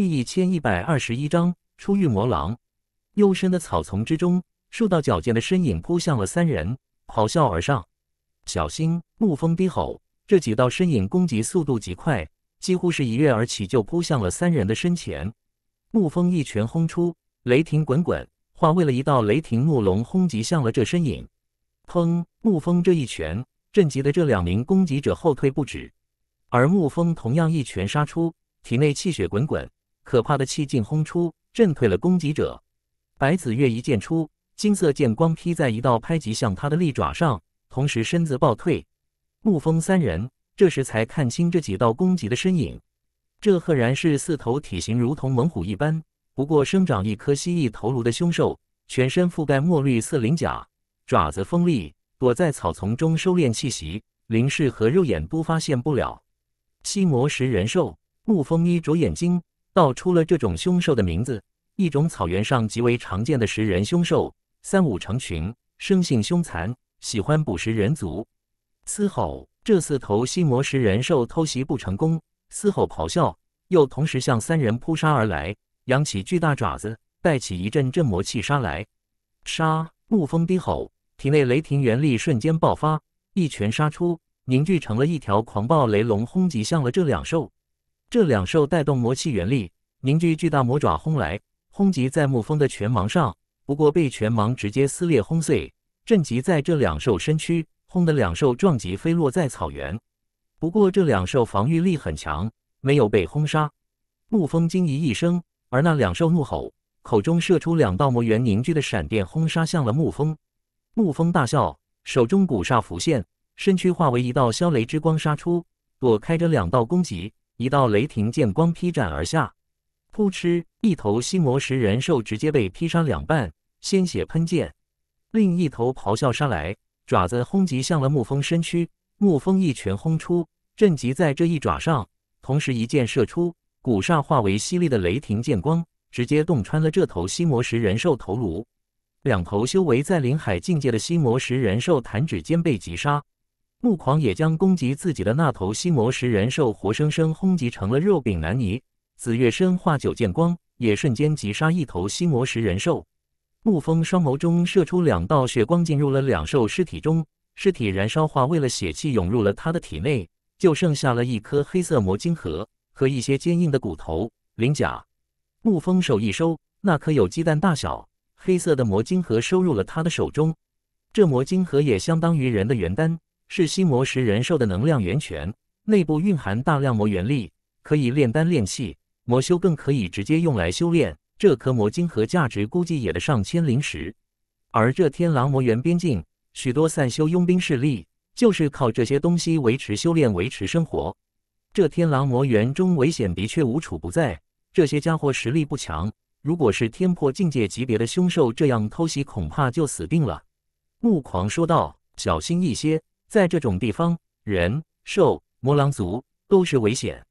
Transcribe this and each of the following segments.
第一千一百二十一章出狱魔狼。幽深的草丛之中，数道矫健的身影扑向了三人，咆哮而上。小心！沐风低吼。这几道身影攻击速度极快，几乎是一跃而起就扑向了三人的身前。沐风一拳轰出，雷霆滚滚，化为了一道雷霆怒龙轰击向了这身影。砰！沐风这一拳震击的这两名攻击者后退不止，而沐风同样一拳杀出，体内气血滚滚。可怕的气劲轰出，震退了攻击者。白子月一剑出，金色剑光劈在一道拍击向他的利爪上，同时身子暴退。沐风三人这时才看清这几道攻击的身影，这赫然是四头体型如同猛虎一般，不过生长一颗蜥蜴头颅的凶兽，全身覆盖墨绿色鳞甲，爪子锋利，躲在草丛中收敛气息，灵视和肉眼都发现不了。吸魔食人兽，沐风一着眼睛。道出了这种凶兽的名字，一种草原上极为常见的食人凶兽，三五成群，生性凶残，喜欢捕食人族。嘶吼！这四头吸魔食人兽偷袭不成功，嘶吼咆哮，又同时向三人扑杀而来，扬起巨大爪子，带起一阵阵魔气杀来。杀！沐风低吼，体内雷霆元力瞬间爆发，一拳杀出，凝聚成了一条狂暴雷龙，轰击向了这两兽。这两兽带动魔气原力凝聚巨大魔爪轰来，轰击在沐风的拳芒上，不过被拳芒直接撕裂轰碎，震击在这两兽身躯，轰得两兽撞击飞落在草原。不过这两兽防御力很强，没有被轰杀。沐风惊疑一声，而那两兽怒吼，口中射出两道魔猿凝聚的闪电轰杀向了沐风。沐风大笑，手中古煞浮现，身躯化为一道消雷之光杀出，躲开这两道攻击。一道雷霆剑光劈斩而下，扑哧，一头吸魔石人兽直接被劈杀两半，鲜血喷溅。另一头咆哮杀来，爪子轰击向了沐风身躯。沐风一拳轰出，震击在这一爪上，同时一箭射出，骨煞化为犀利的雷霆剑光，直接洞穿了这头吸魔石人兽头颅。两头修为在灵海境界的吸魔石人兽，弹指间被击杀。木狂也将攻击自己的那头吸魔石人兽活生生轰击成了肉饼南泥，紫月身化九剑光也瞬间击杀一头吸魔石人兽。牧风双眸中射出两道血光，进入了两兽尸体中，尸体燃烧化为了血气涌入了他的体内，就剩下了一颗黑色魔晶核和一些坚硬的骨头鳞甲。牧风手一收，那颗有鸡蛋大小黑色的魔晶核收入了他的手中，这魔晶核也相当于人的元丹。是心魔石人兽的能量源泉，内部蕴含大量魔元力，可以炼丹炼器，魔修更可以直接用来修炼。这颗魔晶核价值估计也得上千灵石。而这天狼魔园边境，许多散修佣兵势力就是靠这些东西维持修炼、维持生活。这天狼魔园中危险的确无处不在，这些家伙实力不强，如果是天破境界级别的凶兽这样偷袭，恐怕就死定了。木狂说道：“小心一些。”在这种地方，人、兽、魔狼族都是危险。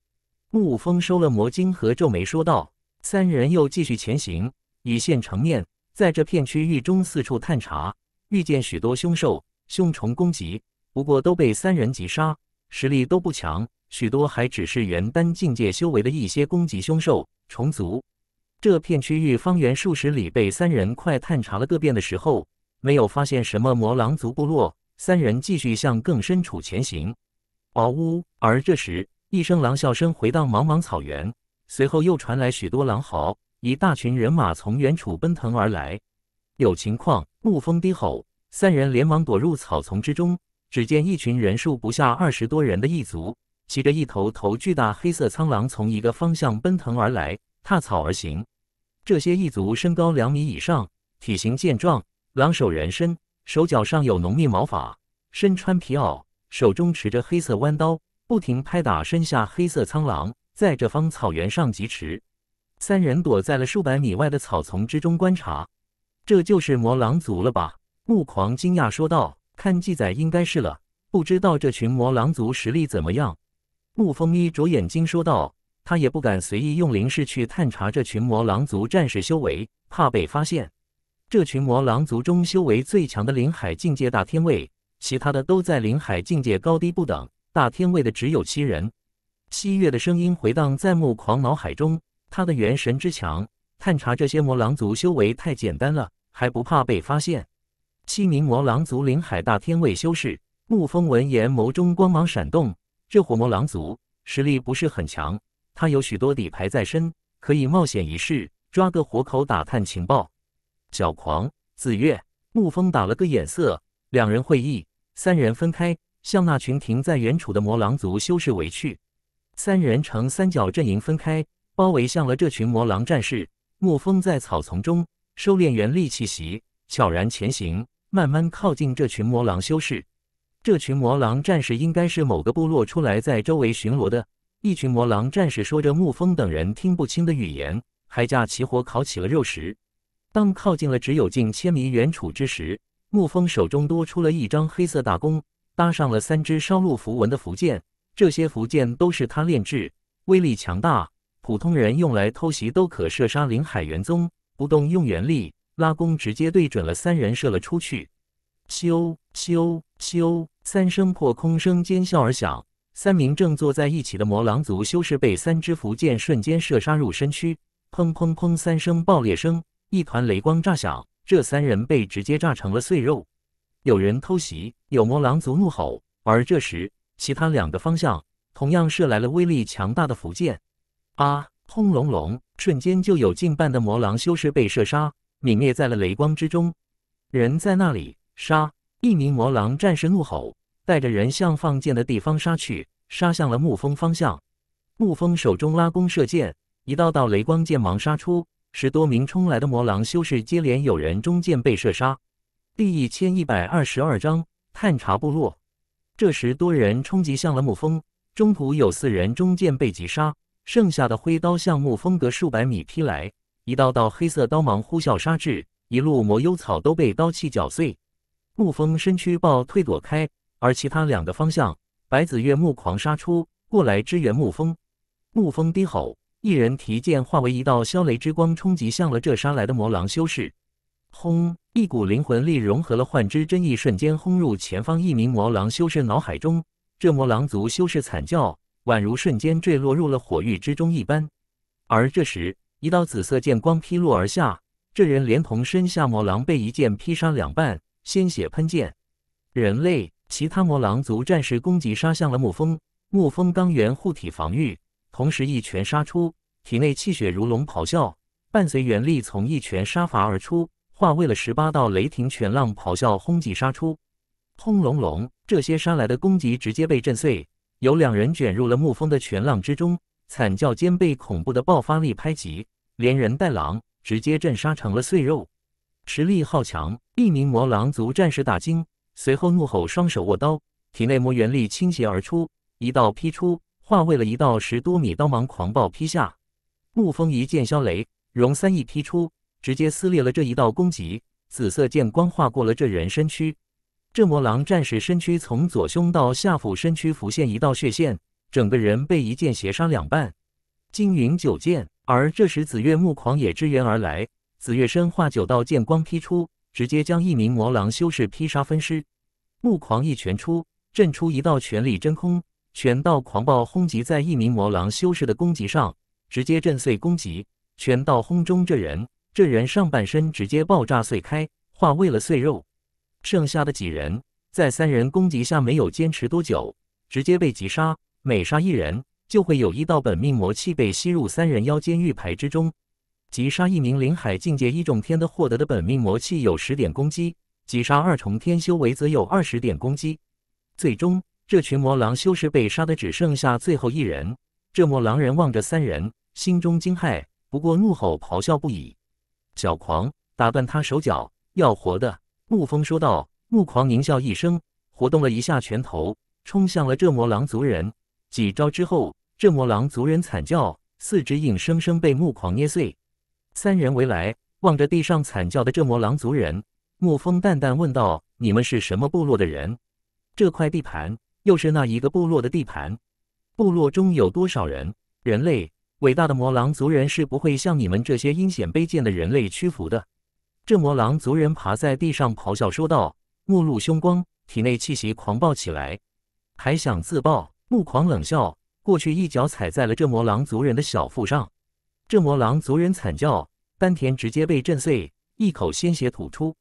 沐风收了魔晶，和皱眉说道：“三人又继续前行，以线成面，在这片区域中四处探查，遇见许多凶兽、凶虫攻击，不过都被三人击杀，实力都不强，许多还只是元丹境界修为的一些攻击凶兽、虫族。这片区域方圆数十里，被三人快探查了个遍的时候，没有发现什么魔狼族部落。”三人继续向更深处前行。嗷呜！而这时，一声狼啸声回荡茫茫草原，随后又传来许多狼嚎。一大群人马从远处奔腾而来。有情况！怒风低吼，三人连忙躲入草丛之中。只见一群人数不下二十多人的异族，骑着一头头巨大黑色苍狼，从一个方向奔腾而来，踏草而行。这些异族身高两米以上，体型健壮，狼首人身。手脚上有浓密毛发，身穿皮袄，手中持着黑色弯刀，不停拍打身下黑色苍狼，在这方草原上疾驰。三人躲在了数百米外的草丛之中观察。这就是魔狼族了吧？木狂惊讶说道。看记载应该是了，不知道这群魔狼族实力怎么样？木风眯着眼睛说道。他也不敢随意用灵视去探查这群魔狼族战士修为，怕被发现。这群魔狼族中，修为最强的临海境界大天位，其他的都在临海境界高低不等。大天位的只有七人。汐月的声音回荡在牧狂脑海中，他的元神之强，探查这些魔狼族修为太简单了，还不怕被发现。七名魔狼族临海大天位修士。沐风闻言，眸中光芒闪动。这伙魔狼族实力不是很强，他有许多底牌在身，可以冒险一试，抓个活口打探情报。小狂子月沐风打了个眼色，两人会意，三人分开，向那群停在原处的魔狼族修士围去。三人呈三角阵营分开，包围向了这群魔狼战士。沐风在草丛中收敛元力气息，悄然前行，慢慢靠近这群魔狼修士。这群魔狼战士应该是某个部落出来在周围巡逻的。一群魔狼战士说着沐风等人听不清的语言，还架起火烤起了肉食。当靠近了只有近千米远处之时，沐风手中多出了一张黑色大弓，搭上了三支烧录符文的符剑。这些符剑都是他炼制，威力强大，普通人用来偷袭都可射杀。林海元宗不动用元力，拉弓直接对准了三人射了出去。咻咻咻，三声破空声尖啸而响。三名正坐在一起的魔狼族修士被三支符箭瞬间射杀入身躯，砰砰砰，三声爆裂声。一团雷光炸响，这三人被直接炸成了碎肉。有人偷袭，有魔狼族怒吼。而这时，其他两个方向同样射来了威力强大的符箭。啊！轰隆隆！瞬间就有近半的魔狼修士被射杀，泯灭在了雷光之中。人在那里杀，一名魔狼战士怒吼，带着人向放箭的地方杀去，杀向了沐风方向。沐风手中拉弓射箭，一道道雷光剑芒杀出。十多名冲来的魔狼修士接连有人中箭被射杀。第一千一百二十二章探查部落。这时多人冲击向了沐风，中途有四人中箭被击杀，剩下的挥刀向沐风隔数百米劈来，一道道黑色刀芒呼啸杀至，一路魔幽草都被刀气绞碎。沐风身躯暴退躲开，而其他两个方向，白子月目狂杀出过来支援沐风。沐风低吼。一人提剑，化为一道削雷之光，冲击向了这杀来的魔狼修士。轰！一股灵魂力融合了幻之真意，瞬间轰入前方一名魔狼修士脑海中。这魔狼族修士惨叫，宛如瞬间坠落入了火狱之中一般。而这时，一道紫色剑光劈落而下，这人连同身下魔狼被一剑劈杀两半，鲜血喷溅。人类其他魔狼族战士攻击杀向了沐风，沐风刚元护体防御。同时一拳杀出，体内气血如龙咆哮，伴随元力从一拳杀伐而出，化为了十八道雷霆拳浪咆哮轰击杀出。轰隆隆，这些杀来的攻击直接被震碎，有两人卷入了沐风的拳浪之中，惨叫间被恐怖的爆发力拍击，连人带狼直接震杀成了碎肉。实力好强！一名魔狼族战士大惊，随后怒吼，双手握刀，体内魔元力倾泻而出，一道劈出。化为了一道十多米刀芒，狂暴劈下。沐风一剑消雷，容三翼劈出，直接撕裂了这一道攻击。紫色剑光划过了这人身躯，这魔狼战士身躯从左胸到下腹，身躯浮现一道血线，整个人被一剑斜杀两半。惊云九剑，而这时紫月牧狂也支援而来，紫月身化九道剑光劈出，直接将一名魔狼修士劈杀分尸。牧狂一拳出，震出一道权力真空。拳道狂暴轰击在一名魔狼修士的攻击上，直接震碎攻击。拳道轰中这人，这人上半身直接爆炸碎开，化为了碎肉。剩下的几人，在三人攻击下没有坚持多久，直接被击杀。每杀一人，就会有一道本命魔气被吸入三人腰间玉牌之中。击杀一名灵海境界一重天的获得的本命魔气有十点攻击，击杀二重天修为则有二十点攻击。最终。这群魔狼修士被杀的只剩下最后一人，这魔狼人望着三人，心中惊骇，不过怒吼咆哮不已。小狂打断他手脚，要活的，沐风说道。沐狂狞笑一声，活动了一下拳头，冲向了这魔狼族人。几招之后，这魔狼族人惨叫，四肢硬生生被沐狂捏碎。三人围来，望着地上惨叫的这魔狼族人，沐风淡淡问道：“你们是什么部落的人？这块地盘？”又是那一个部落的地盘，部落中有多少人？人类，伟大的魔狼族人是不会向你们这些阴险卑贱的人类屈服的。这魔狼族人爬在地上咆哮说道，目露凶光，体内气息狂暴起来，还想自爆。木狂冷笑，过去一脚踩在了这魔狼族人的小腹上，这魔狼族人惨叫，丹田直接被震碎，一口鲜血吐出。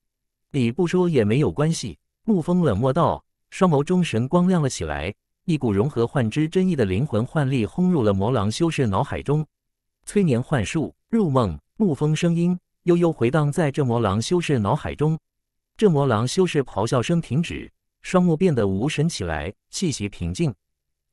你不说也没有关系，沐风冷漠道。双眸中神光亮了起来，一股融合幻之真意的灵魂幻力轰入了魔狼修士脑海中。催眠幻术，入梦。沐风声音悠悠回荡在这魔狼修士脑海中，这魔狼修士咆哮声停止，双目变得无神起来，气息平静。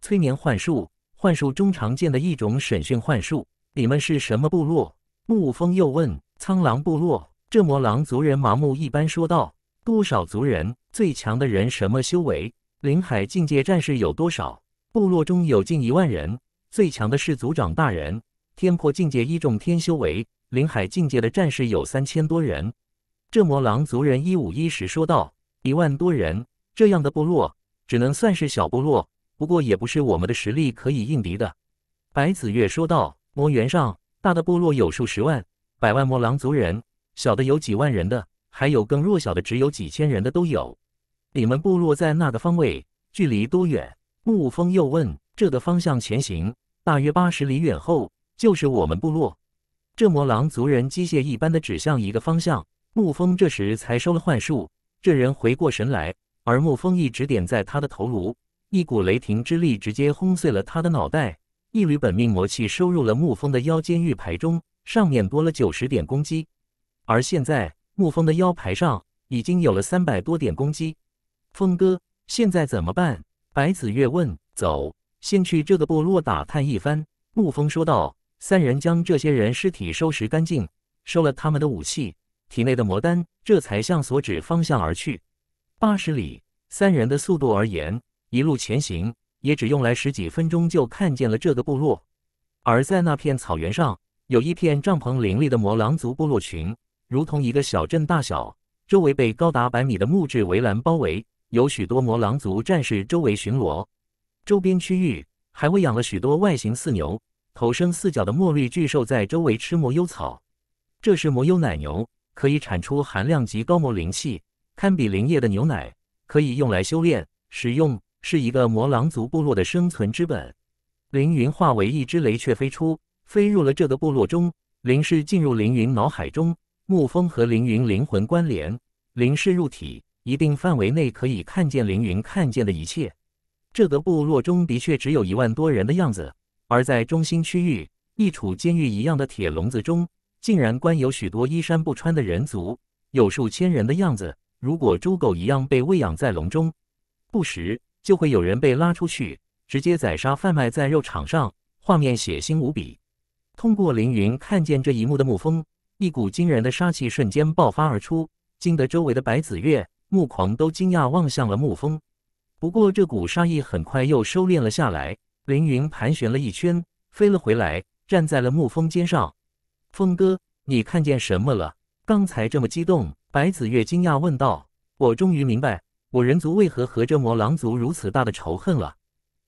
催眠幻术，幻术中常见的一种审讯幻术。你们是什么部落？沐风又问。苍狼部落。这魔狼族人麻木一般说道。多少族人？最强的人什么修为？林海境界战士有多少？部落中有近一万人。最强的是族长大人，天破境界一重天修为。林海境界的战士有三千多人。这魔狼族人一五一十说道：“一万多人，这样的部落只能算是小部落，不过也不是我们的实力可以应敌的。”白子月说道：“魔原上大的部落有数十万、百万魔狼族人，小的有几万人的，还有更弱小的只有几千人的都有。”你们部落在那个方位？距离多远？沐风又问。这个方向前行大约八十里远后，就是我们部落。这魔狼族人机械一般的指向一个方向。沐风这时才收了幻术，这人回过神来，而沐风一指点在他的头颅，一股雷霆之力直接轰碎了他的脑袋。一缕本命魔气收入了沐风的腰间玉牌中，上面多了九十点攻击。而现在，沐风的腰牌上已经有了三百多点攻击。峰哥，现在怎么办？白子月问。走，先去这个部落打探一番。沐风说道。三人将这些人尸体收拾干净，收了他们的武器、体内的魔丹，这才向所指方向而去。八十里，三人的速度而言，一路前行也只用来十几分钟，就看见了这个部落。而在那片草原上，有一片帐篷林立的魔狼族部落群，如同一个小镇大小，周围被高达百米的木质围栏包围。有许多魔狼族战士周围巡逻，周边区域还喂养了许多外形似牛、头生四角的墨绿巨兽，在周围吃魔幽草。这是魔幽奶牛，可以产出含量极高魔灵气，堪比灵液的牛奶，可以用来修炼使用，是一个魔狼族部落的生存之本。凌云化为一只雷雀飞出，飞入了这个部落中。灵氏进入凌云脑海中，沐风和凌云灵魂关联，灵氏入体。一定范围内可以看见凌云看见的一切。这个部落中的确只有一万多人的样子，而在中心区域，一处监狱一样的铁笼子中，竟然关有许多衣衫不穿的人族，有数千人的样子。如果猪狗一样被喂养在笼中，不时就会有人被拉出去，直接宰杀贩卖在肉场上，画面血腥无比。通过凌云看见这一幕的沐风，一股惊人的杀气瞬间爆发而出，惊得周围的白子月。木狂都惊讶望向了穆风，不过这股杀意很快又收敛了下来。凌云盘旋了一圈，飞了回来，站在了穆风肩上。风哥，你看见什么了？刚才这么激动？白子月惊讶问道。我终于明白，我人族为何和这魔狼族如此大的仇恨了。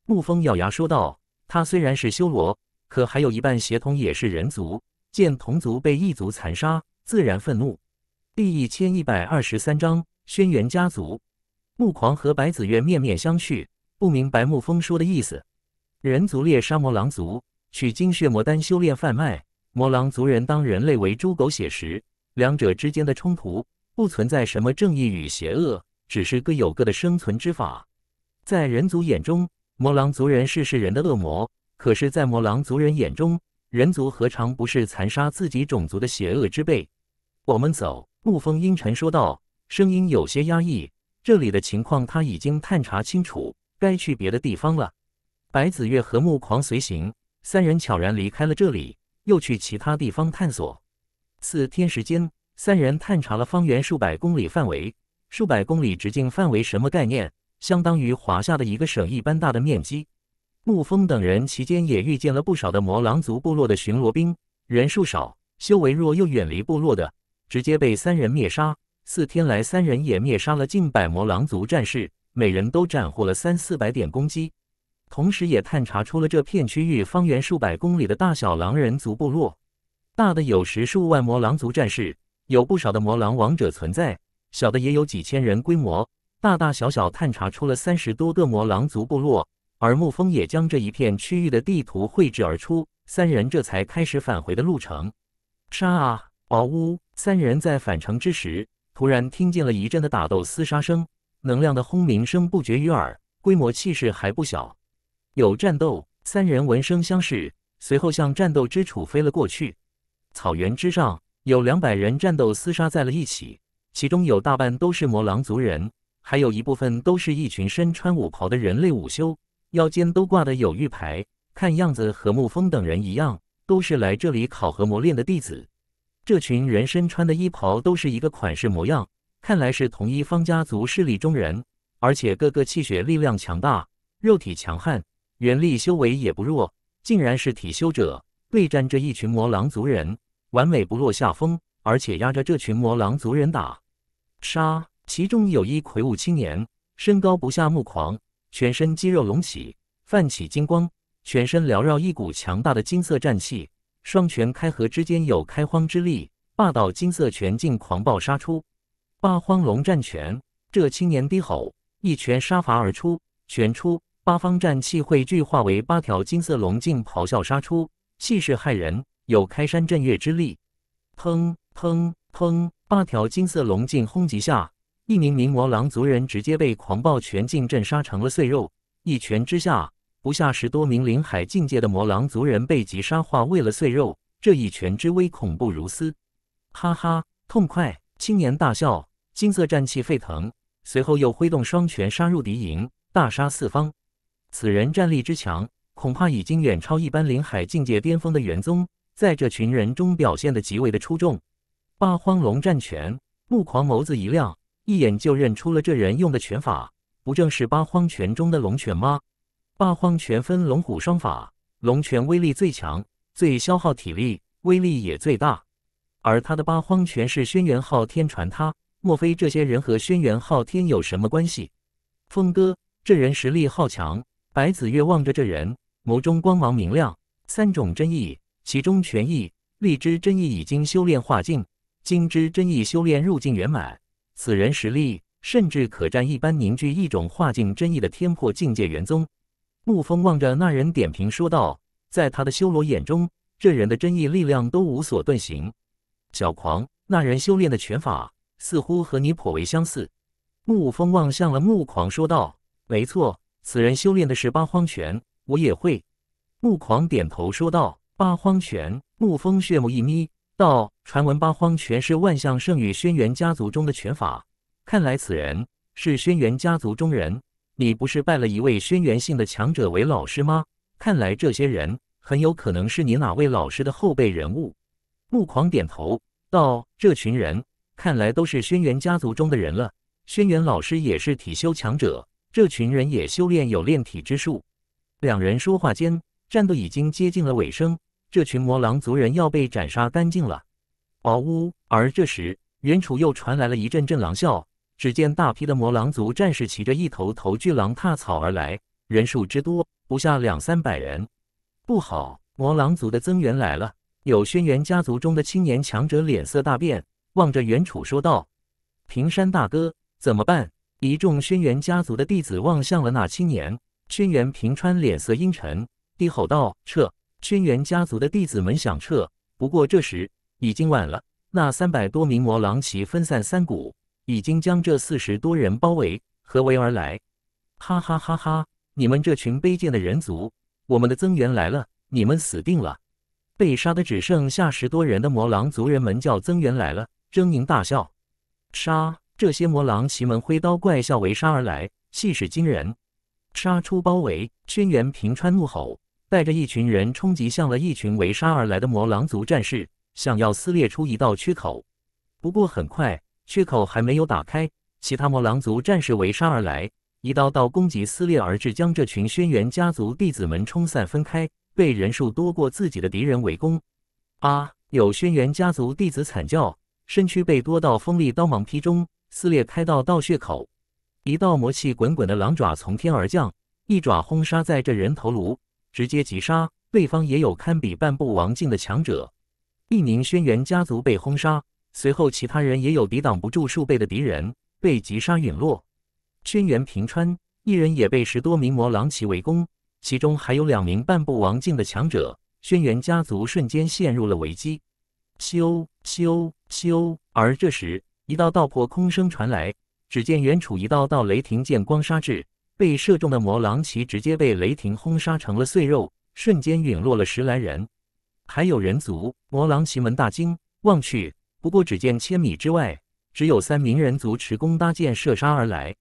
沐风咬牙说道：“他虽然是修罗，可还有一半血统也是人族，见同族被异族残杀，自然愤怒。”第一千一百二十三章。轩辕家族，木狂和白子月面面相觑，不明白穆风说的意思。人族猎杀魔狼族，取精血魔丹修炼贩卖；魔狼族人当人类为猪狗血食。两者之间的冲突不存在什么正义与邪恶，只是各有各的生存之法。在人族眼中，魔狼族人是世人的恶魔；可是，在魔狼族人眼中，人族何尝不是残杀自己种族的邪恶之辈？我们走。沐风阴沉说道。声音有些压抑。这里的情况他已经探查清楚，该去别的地方了。白子月和木狂随行，三人悄然离开了这里，又去其他地方探索。四天时间，三人探查了方圆数百公里范围，数百公里直径范围什么概念？相当于华夏的一个省一般大的面积。沐风等人期间也遇见了不少的魔狼族部落的巡逻兵，人数少，修为弱，又远离部落的，直接被三人灭杀。四天来，三人也灭杀了近百魔狼族战士，每人都斩获了三四百点攻击，同时也探查出了这片区域方圆数百公里的大小狼人族部落，大的有十数万魔狼族战士，有不少的魔狼王者存在，小的也有几千人规模，大大小小探查出了三十多个魔狼族部落，而沐风也将这一片区域的地图绘制而出，三人这才开始返回的路程。杀啊！嗷呜！三人在返程之时。突然听见了一阵的打斗厮杀声，能量的轰鸣声不绝于耳，规模气势还不小，有战斗。三人闻声相视，随后向战斗之处飞了过去。草原之上，有两百人战斗厮杀在了一起，其中有大半都是魔狼族人，还有一部分都是一群身穿武袍的人类武修，腰间都挂的有玉牌，看样子和沐风等人一样，都是来这里考核磨练的弟子。这群人身穿的衣袍都是一个款式模样，看来是同一方家族势力中人，而且各个气血力量强大，肉体强悍，元力修为也不弱，竟然是体修者。对战这一群魔狼族人，完美不落下风，而且压着这群魔狼族人打杀。其中有一魁梧青年，身高不下目狂，全身肌肉隆起，泛起金光，全身缭绕一股强大的金色战气。双拳开合之间有开荒之力，霸道金色拳劲狂暴杀出。八荒龙战拳，这青年低吼，一拳杀伐而出，拳出，八方战气汇聚化为八条金色龙劲，咆哮杀出，气势骇人，有开山震岳之力。砰砰砰！八条金色龙劲轰击下，一名名魔狼族人直接被狂暴拳劲震杀成了碎肉，一拳之下。不下十多名灵海境界的魔狼族人被击杀，化为了碎肉。这一拳之威，恐怖如斯！哈哈，痛快！青年大笑，金色战气沸腾，随后又挥动双拳杀入敌营，大杀四方。此人战力之强，恐怕已经远超一般灵海境界巅峰的元宗，在这群人中表现的极为的出众。八荒龙战拳，目狂眸子一亮，一眼就认出了这人用的拳法，不正是八荒拳中的龙拳吗？八荒拳分龙虎双法，龙拳威力最强，最消耗体力，威力也最大。而他的八荒拳是轩辕昊天传他，莫非这些人和轩辕昊天有什么关系？峰哥，这人实力好强！白子月望着这人，眸中光芒明亮。三种真意，其中权意、力之真意已经修炼化境，金之真意修炼入境圆满。此人实力甚至可占一般凝聚一种化境真意的天破境界元宗。沐风望着那人，点评说道：“在他的修罗眼中，这人的真意力量都无所遁形。”小狂，那人修炼的拳法似乎和你颇为相似。沐风望向了沐狂，说道：“没错，此人修炼的是八荒拳，我也会。”沐狂点头说道：“八荒拳。”沐风血目一眯，道：“传闻八荒拳是万象圣域轩辕家族中的拳法，看来此人是轩辕家族中人。”你不是拜了一位轩辕姓的强者为老师吗？看来这些人很有可能是你哪位老师的后辈人物。木狂点头道：“这群人看来都是轩辕家族中的人了。轩辕老师也是体修强者，这群人也修炼有炼体之术。”两人说话间，战斗已经接近了尾声，这群魔狼族人要被斩杀干净了。嗷呜！而这时，远处又传来了一阵阵狼啸。只见大批的魔狼族战士骑着一头头巨狼踏草而来，人数之多不下两三百人。不好，魔狼族的增援来了！有轩辕家族中的青年强者脸色大变，望着袁楚说道：“平山大哥，怎么办？”一众轩辕家族的弟子望向了那青年，轩辕平川脸色阴沉，低吼道：“撤！”轩辕家族的弟子们想撤，不过这时已经晚了，那三百多名魔狼骑分散三股。已经将这四十多人包围，合围而来？哈哈哈哈！你们这群卑贱的人族，我们的增援来了，你们死定了！被杀的只剩下十多人的魔狼族人们叫增援来了，狰狞大笑，杀！这些魔狼骑门挥刀怪笑围杀而来，气势惊人，杀出包围。轩辕平川怒吼，带着一群人冲击向了一群围杀而来的魔狼族战士，想要撕裂出一道缺口。不过很快。缺口还没有打开，其他魔狼族战士围杀而来，一道道攻击撕裂而至，将这群轩辕家族弟子们冲散分开，被人数多过自己的敌人围攻。啊！有轩辕家族弟子惨叫，身躯被多道锋利刀芒劈中，撕裂开道道血口。一道魔气滚滚的狼爪从天而降，一爪轰杀在这人头颅，直接击杀。对方也有堪比半步王境的强者，一名轩辕家族被轰杀。随后，其他人也有抵挡不住数倍的敌人被击杀陨落。轩辕平川一人也被十多名魔狼骑围攻，其中还有两名半步王境的强者。轩辕家族瞬间陷入了危机。咻咻咻！而这时，一道道破空声传来，只见远处一道道雷霆剑光杀至，被射中的魔狼骑直接被雷霆轰杀成了碎肉，瞬间陨落了十来人。还有人族魔狼骑们大惊，望去。不过，只见千米之外，只有三名人族持弓搭箭射杀而来。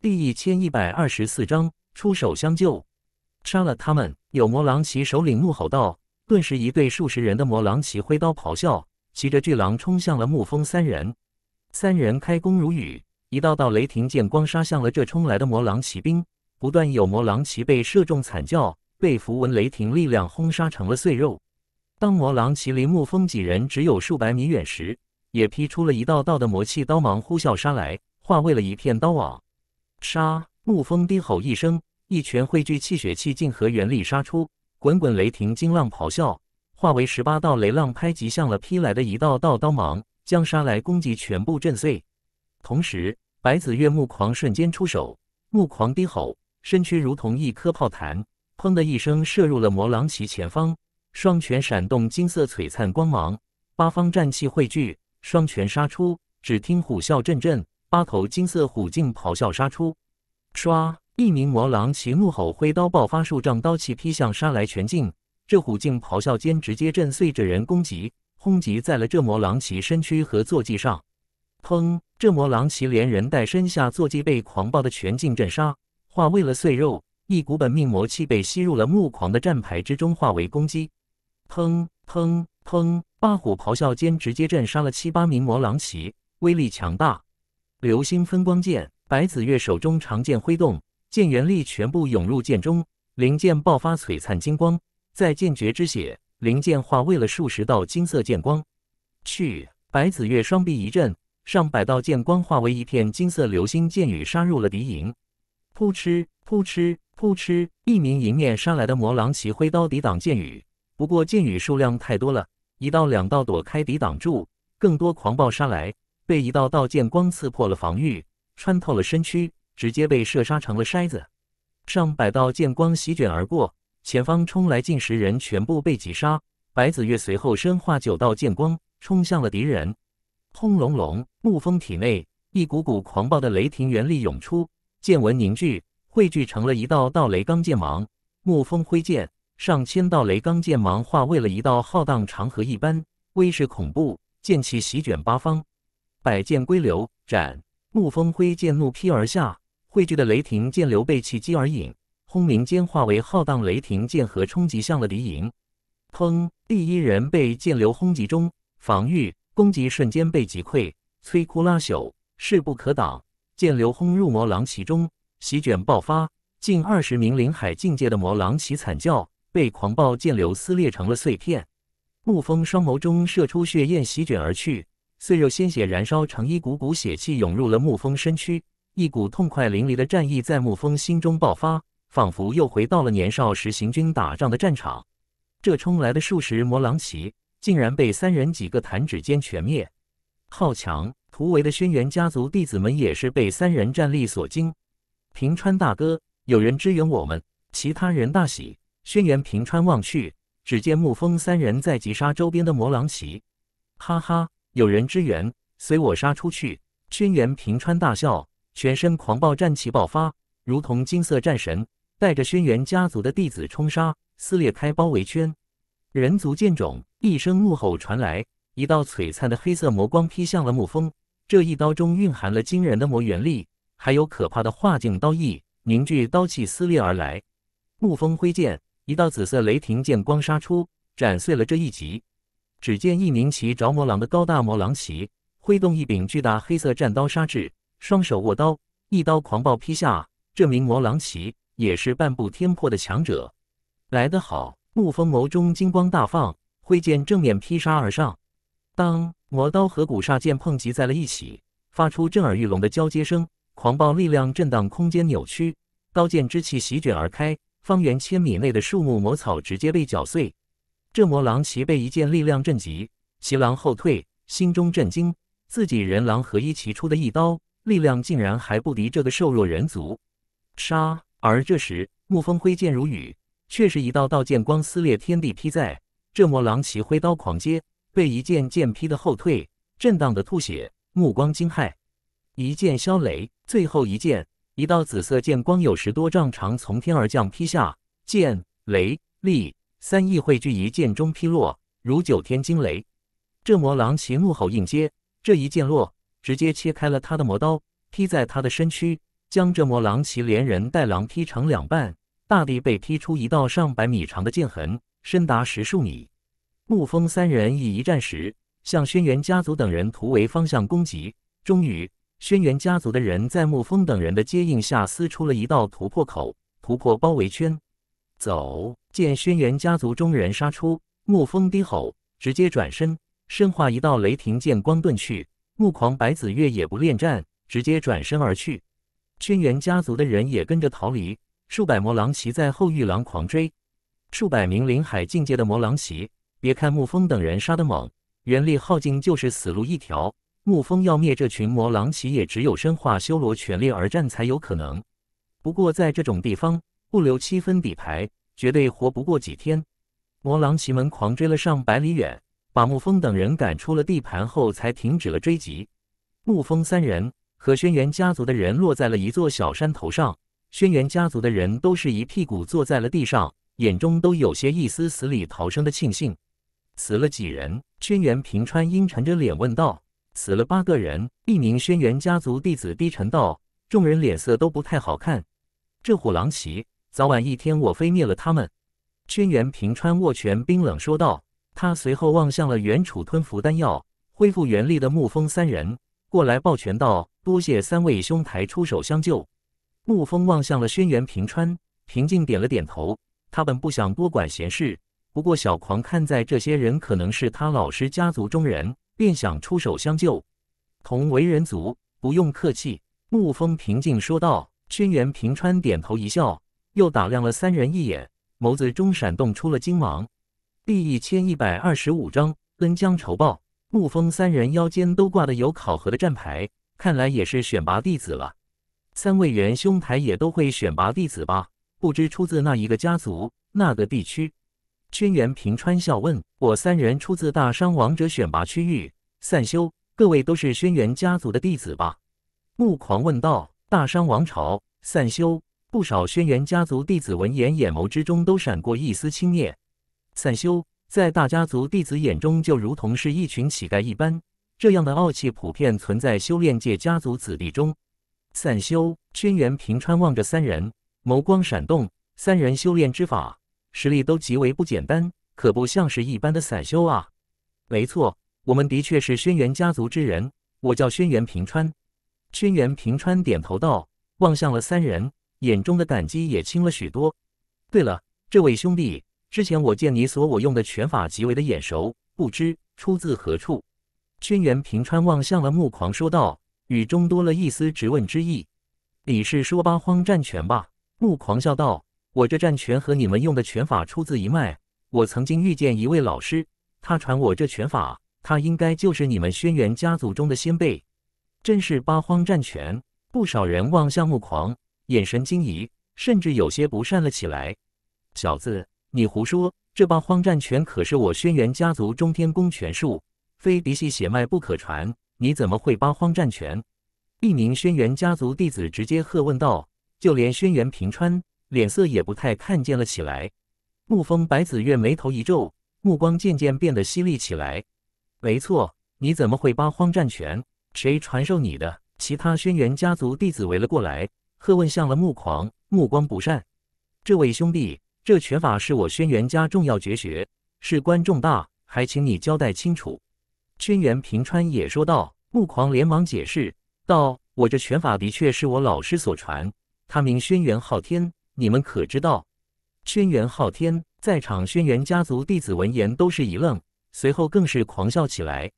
第一千一百二十四章出手相救，杀了他们！有魔狼骑首领怒吼道。顿时，一队数十人的魔狼骑挥刀咆哮，骑着巨狼冲向了木风三人。三人开弓如雨，一道道雷霆剑光杀向了这冲来的魔狼骑兵。不断有魔狼骑被射中惨叫，被符文雷霆力量轰杀成了碎肉。当魔狼骑离木风几人只有数百米远时，也劈出了一道道的魔气刀芒，呼啸杀来，化为了一片刀网。杀！怒风低吼一声，一拳汇聚气血、气劲和元力，杀出，滚滚雷霆惊浪咆哮，化为十八道雷浪拍击向了劈来的一道道刀芒，将杀来攻击全部震碎。同时，白子月目狂瞬间出手，目狂低吼，身躯如同一颗炮弹，砰的一声射入了魔狼骑前方，双拳闪动金色璀璨光芒，八方战气汇聚。双拳杀出，只听虎啸阵阵，八头金色虎劲咆哮杀出。唰！一名魔狼骑怒吼，挥刀爆发数丈刀气劈向杀来拳劲。这虎劲咆哮间，直接震碎这人攻击，轰击在了这魔狼骑身躯和坐骑上。砰！这魔狼骑连人带身下坐骑被狂暴的拳劲震杀，化为了碎肉。一股本命魔气被吸入了木狂的战牌之中，化为攻击。砰砰！砰！八虎咆哮间，直接震杀了七八名魔狼骑，威力强大。流星分光剑，白子月手中长剑挥动，剑元力全部涌入剑中，灵剑爆发璀璨金光。在剑诀之血，灵剑化为了数十道金色剑光。去！白子月双臂一震，上百道剑光化为一片金色流星剑雨，杀入了敌营。扑哧！扑哧！扑哧！一名迎面杀来的魔狼骑挥刀抵挡剑雨，不过剑雨数量太多了。一道两道躲开，抵挡住更多狂暴杀来，被一道道剑光刺破了防御，穿透了身躯，直接被射杀成了筛子。上百道剑光席卷而过，前方冲来近十人全部被击杀。白子月随后身化九道剑光，冲向了敌人。轰隆隆，沐风体内一股股狂暴的雷霆元力涌出，剑纹凝聚，汇聚成了一道道雷罡剑芒。沐风挥剑。上千道雷罡剑芒化为了一道浩荡长河一般，威势恐怖，剑气席卷八方，百剑归流斩。沐风挥剑怒劈而下，汇聚的雷霆剑流被其击而引，轰鸣间化为浩荡雷霆剑河，冲击向了敌营。砰！第一人被剑流轰击中，防御、攻击瞬间被击溃，摧枯拉朽，势不可挡。剑流轰入魔狼旗中，席卷爆发，近二十名灵海境界的魔狼旗惨叫。被狂暴剑流撕裂成了碎片，沐风双眸中射出血焰席卷而去，碎肉鲜血燃烧成一股股血气涌入了沐风身躯，一股痛快淋漓的战意在沐风心中爆发，仿佛又回到了年少时行军打仗的战场。这冲来的数十魔狼骑，竟然被三人几个弹指间全灭。好强！突围的轩辕家族弟子们也是被三人战力所惊。平川大哥，有人支援我们！其他人大喜。轩辕平川望去，只见沐风三人在急杀周边的魔狼骑。哈哈，有人支援，随我杀出去！轩辕平川大笑，全身狂暴战气爆发，如同金色战神，带着轩辕家族的弟子冲杀，撕裂开包围圈。人族剑种一声怒吼传来，一道璀璨的黑色魔光劈向了沐风。这一刀中蕴含了惊人的魔元力，还有可怕的化境刀意，凝聚刀气撕裂而来。沐风挥剑。一道紫色雷霆剑光杀出，斩碎了这一击。只见一名骑着魔狼的高大魔狼骑，挥动一柄巨大黑色战刀杀至，双手握刀，一刀狂暴劈下。这名魔狼骑也是半步天破的强者。来得好！沐风眸中金光大放，挥剑正面劈杀而上。当魔刀和古煞剑碰击在了一起，发出震耳欲聋的交接声，狂暴力量震荡，空间扭曲，刀剑之气席卷而开。方圆千米内的树木、魔草直接被搅碎。这魔狼骑被一剑力量震击，骑狼后退，心中震惊：自己人狼合一，骑出的一刀力量竟然还不敌这个瘦弱人族。杀！而这时，沐风挥剑如雨，却是一道道剑光撕裂天地，劈在这魔狼骑，挥刀狂接，被一剑剑劈的后退，震荡的吐血，目光惊骇。一剑消雷，最后一剑。一道紫色剑光有十多丈长，从天而降劈下，剑雷力三意汇聚一剑中劈落，如九天惊雷。这魔狼骑怒吼应接，这一剑落，直接切开了他的魔刀，劈在他的身躯，将这魔狼骑连人带狼劈成两半，大地被劈出一道上百米长的剑痕，深达十数米。沐风三人以一战十，向轩辕家族等人突围方向攻击，终于。轩辕家族的人在沐风等人的接应下撕出了一道突破口，突破包围圈，走！见轩辕家族中人杀出，沐风低吼，直接转身，身化一道雷霆剑光遁去。沐狂、白子月也不恋战，直接转身而去。轩辕家族的人也跟着逃离，数百魔狼骑在后玉狼狂追，数百名灵海境界的魔狼骑。别看沐风等人杀得猛，元力耗尽就是死路一条。沐风要灭这群魔狼骑，也只有深化修罗权力而战才有可能。不过，在这种地方，不留七分底牌，绝对活不过几天。魔狼骑门狂追了上百里远，把沐风等人赶出了地盘后，才停止了追击。沐风三人和轩辕家族的人落在了一座小山头上，轩辕家族的人都是一屁股坐在了地上，眼中都有些一丝死里逃生的庆幸。死了几人？轩辕平川阴沉着脸问道。死了八个人，一名轩辕家族弟子低沉道：“众人脸色都不太好看，这虎狼骑，早晚一天我非灭了他们。”轩辕平川握拳，冰冷说道。他随后望向了原楚吞服丹药恢复元力的沐风三人，过来抱拳道：“多谢三位兄台出手相救。”沐风望向了轩辕平川，平静点了点头。他本不想多管闲事，不过小狂看在这些人可能是他老师家族中人。便想出手相救，同为人族，不用客气。”沐风平静说道。轩辕平川点头一笑，又打量了三人一眼，眸子中闪动出了金芒。第一千一百二十五章恩将仇报。沐风三人腰间都挂的有考核的战牌，看来也是选拔弟子了。三位元兄台也都会选拔弟子吧？不知出自那一个家族，那个地区？轩辕平川笑问：“我三人出自大商王者选拔区域，散修，各位都是轩辕家族的弟子吧？”木狂问道：“大商王朝，散修，不少轩辕家族弟子闻言，眼眸之中都闪过一丝轻蔑。散修在大家族弟子眼中，就如同是一群乞丐一般。这样的傲气普遍存在修炼界家族子弟中。散修，轩辕平川望着三人，眸光闪动。三人修炼之法。”实力都极为不简单，可不像是一般的散修啊。没错，我们的确是轩辕家族之人。我叫轩辕平川。轩辕平川点头道，望向了三人，眼中的感激也轻了许多。对了，这位兄弟，之前我见你所我用的拳法极为的眼熟，不知出自何处。轩辕平川望向了木狂，说道，语中多了一丝质问之意。你是说八荒战拳吧？木狂笑道。我这战拳和你们用的拳法出自一脉。我曾经遇见一位老师，他传我这拳法，他应该就是你们轩辕家族中的先辈。正是八荒战拳，不少人望向目狂，眼神惊疑，甚至有些不善了起来。小子，你胡说！这八荒战拳可是我轩辕家族中天功拳术，非嫡系血脉不可传，你怎么会八荒战拳？一名轩辕家族弟子直接喝问道，就连轩辕平川。脸色也不太看见了起来，沐风、白子月眉头一皱，目光渐渐变得犀利起来。没错，你怎么会八荒战拳？谁传授你的？其他轩辕家族弟子围了过来，喝问向了穆狂，目光不善。这位兄弟，这拳法是我轩辕家重要绝学，事关重大，还请你交代清楚。轩辕平川也说道。穆狂连忙解释道：“我这拳法的确是我老师所传，他名轩辕昊天。”你们可知道，轩辕昊天在场？轩辕家族弟子闻言都是一愣，随后更是狂笑起来。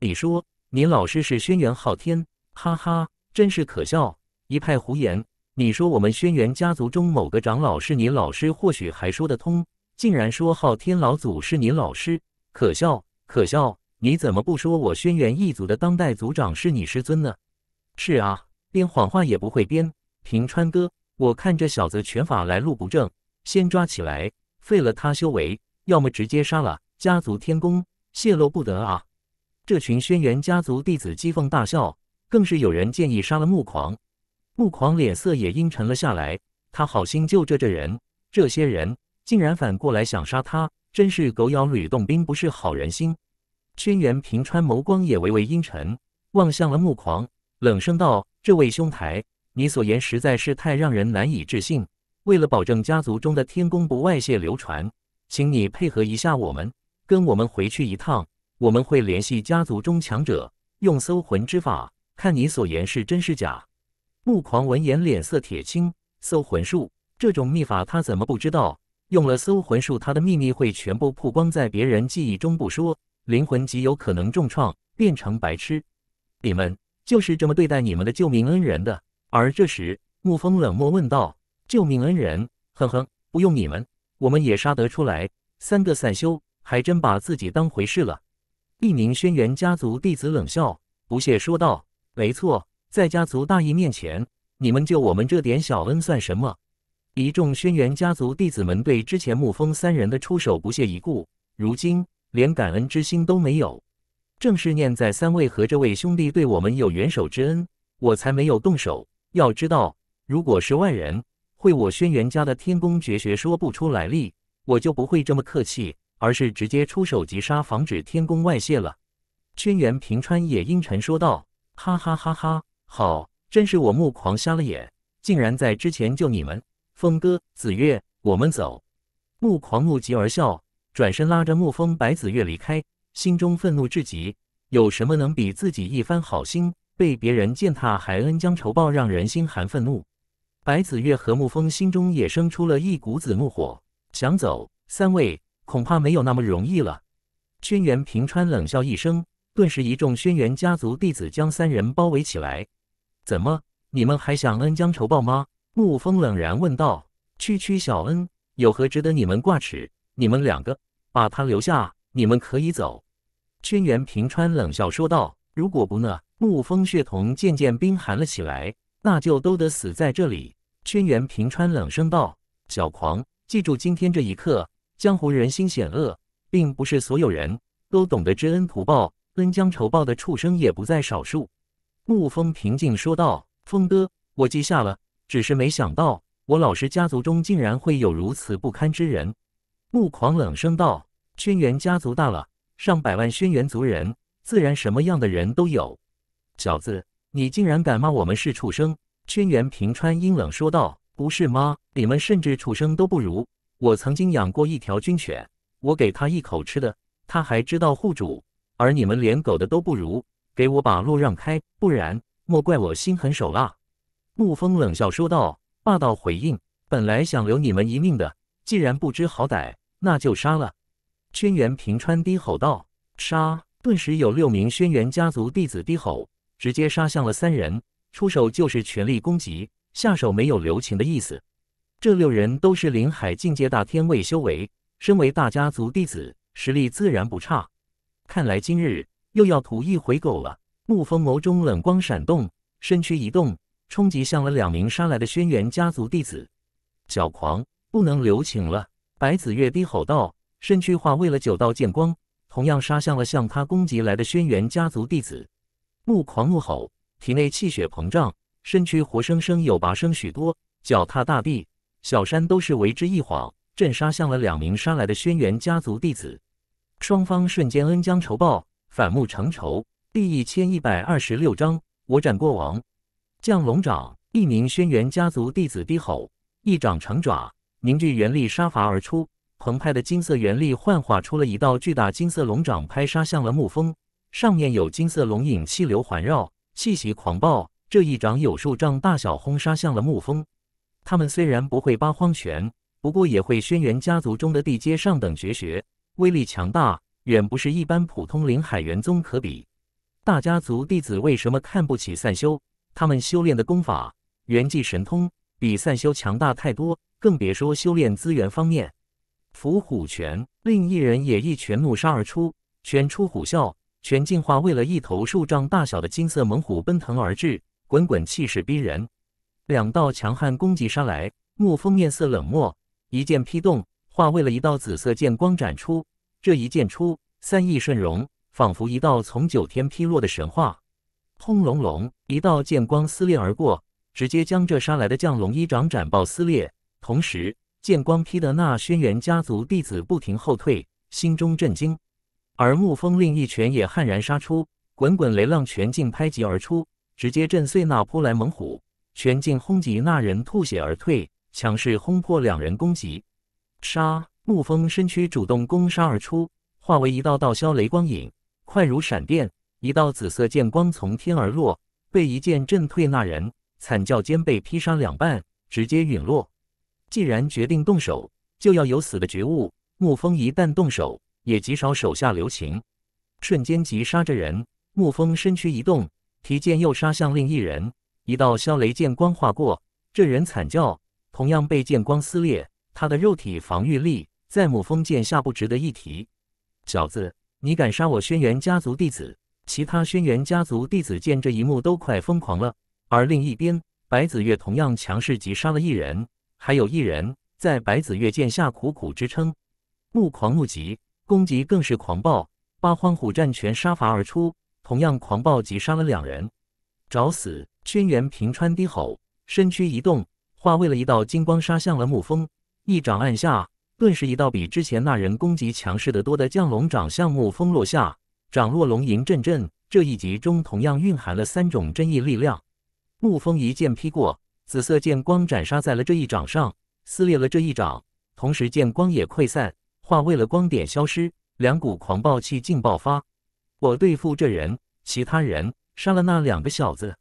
你说你老师是轩辕昊天？哈哈，真是可笑，一派胡言！你说我们轩辕家族中某个长老是你老师，或许还说得通，竟然说昊天老祖是你老师，可笑，可笑！你怎么不说我轩辕一族的当代族长是你师尊呢？是啊，编谎话也不会编，平川哥。我看这小子拳法来路不正，先抓起来，废了他修为，要么直接杀了。家族天宫泄露不得啊！这群轩辕家族弟子讥讽大笑，更是有人建议杀了穆狂。穆狂脸色也阴沉了下来，他好心救这这人，这些人竟然反过来想杀他，真是狗咬吕洞宾，不是好人心。轩辕平川眸光也微微阴沉，望向了穆狂，冷声道：“这位兄台。”你所言实在是太让人难以置信。为了保证家族中的天宫不外泄流传，请你配合一下我们，跟我们回去一趟。我们会联系家族中强者，用搜魂之法，看你所言是真是假。木狂闻言脸色铁青，搜魂术这种秘法他怎么不知道？用了搜魂术，他的秘密会全部曝光在别人记忆中不说，灵魂极有可能重创，变成白痴。你们就是这么对待你们的救命恩人的？而这时，沐风冷漠问道：“救命恩人，哼哼，不用你们，我们也杀得出来。三个散修，还真把自己当回事了。”一名轩辕家族弟子冷笑，不屑说道：“没错，在家族大义面前，你们救我们这点小恩算什么？”一众轩辕家族弟子们对之前沐风三人的出手不屑一顾，如今连感恩之心都没有。正是念在三位和这位兄弟对我们有援手之恩，我才没有动手。要知道，如果是外人会我轩辕家的天宫绝学说不出来力，我就不会这么客气，而是直接出手击杀，防止天宫外泄了。轩辕平川也阴沉说道：“哈哈哈哈，好，真是我木狂瞎了眼，竟然在之前救你们。风哥，子月，我们走。”木狂怒极而笑，转身拉着慕风、白子月离开，心中愤怒至极。有什么能比自己一番好心？被别人践踏还恩将仇报，让人心寒愤怒。白子月和沐风心中也生出了一股子怒火，想走，三位恐怕没有那么容易了。轩辕平川冷笑一声，顿时一众轩辕家族弟子将三人包围起来。怎么，你们还想恩将仇报吗？沐风冷然问道。区区小恩，有何值得你们挂齿？你们两个把他留下，你们可以走。轩辕平川冷笑说道。如果不呢？沐风血瞳渐渐冰寒了起来，那就都得死在这里。轩辕平川冷声道：“小狂，记住今天这一刻。江湖人心险恶，并不是所有人都懂得知恩图报，恩将仇报的畜生也不在少数。”沐风平静说道：“风哥，我记下了。只是没想到，我老师家族中竟然会有如此不堪之人。”沐狂冷声道：“轩辕家族大了，上百万轩辕族人，自然什么样的人都有。”小子，你竟然敢骂我们是畜生！轩辕平川阴冷说道：“不是吗？你们甚至畜生都不如。我曾经养过一条军犬，我给它一口吃的，它还知道护主；而你们连狗的都不如。给我把路让开，不然莫怪我心狠手辣。”沐风冷笑说道：“霸道回应。”本来想留你们一命的，既然不知好歹，那就杀了！”轩辕平川低吼道：“杀！”顿时有六名轩辕家族弟子低吼。直接杀向了三人，出手就是全力攻击，下手没有留情的意思。这六人都是灵海境界大天位修为，身为大家族弟子，实力自然不差。看来今日又要吐一回狗了。沐风眸中冷光闪动，身躯一动，冲击向了两名杀来的轩辕家族弟子。小狂，不能留情了！白子月低吼道，身躯化为了九道剑光，同样杀向了向他攻击来的轩辕家族弟子。怒狂怒吼，体内气血膨胀，身躯活生生又拔升许多，脚踏大地，小山都是为之一晃，震杀向了两名杀来的轩辕家族弟子。双方瞬间恩将仇报，反目成仇。第一千一百二十六章，我斩过王。降龙掌，一名轩辕家族弟子低吼，一掌成爪，凝聚元力杀伐而出，澎湃的金色元力幻化出了一道巨大金色龙掌，拍杀向了沐风。上面有金色龙影气流环绕，气息狂暴。这一掌有数丈大小，轰杀向了沐风。他们虽然不会八荒拳，不过也会轩辕家族中的地阶上等绝学，威力强大，远不是一般普通灵海元宗可比。大家族弟子为什么看不起散修？他们修炼的功法、元寂神通比散修强大太多，更别说修炼资源方面。伏虎拳，另一人也一拳怒杀而出，拳出虎啸。全进化为了一头数丈大小的金色猛虎奔腾而至，滚滚气势逼人。两道强悍攻击杀来，沐风面色冷漠，一剑劈动，化为了一道紫色剑光斩出。这一剑出，三翼瞬融，仿佛一道从九天劈落的神话。轰隆隆，一道剑光撕裂而过，直接将这杀来的降龙一掌斩爆撕裂。同时，剑光劈的那轩辕家族弟子不停后退，心中震惊。而沐风另一拳也悍然杀出，滚滚雷浪拳劲拍击而出，直接震碎那扑来猛虎，拳劲轰击那人吐血而退，强势轰破两人攻击。杀！沐风身躯主动攻杀而出，化为一道道消雷光影，快如闪电。一道紫色剑光从天而落，被一剑震退。那人惨叫间被劈杀两半，直接陨落。既然决定动手，就要有死的觉悟。沐风一旦动手。也极少手下留情，瞬间即杀这人。沐风身躯一动，提剑又杀向另一人。一道消雷剑光划过，这人惨叫，同样被剑光撕裂。他的肉体防御力在沐风剑下不值得一提。小子，你敢杀我轩辕家族弟子？其他轩辕家族弟子见这一幕都快疯狂了。而另一边，白子月同样强势即杀了一人，还有一人在白子月剑下苦苦支撑，目狂目急。攻击更是狂暴，八荒虎战拳杀伐而出，同样狂暴击杀了两人。找死！轩辕平川低吼，身躯一动，化为了一道金光，杀向了沐风。一掌按下，顿时一道比之前那人攻击强势得多的降龙掌向沐风落下。掌落龙吟阵阵，这一集中同样蕴含了三种真意力量。沐风一剑劈过，紫色剑光斩杀在了这一掌上，撕裂了这一掌，同时剑光也溃散。化为了光点消失，两股狂暴气劲爆发。我对付这人，其他人杀了那两个小子。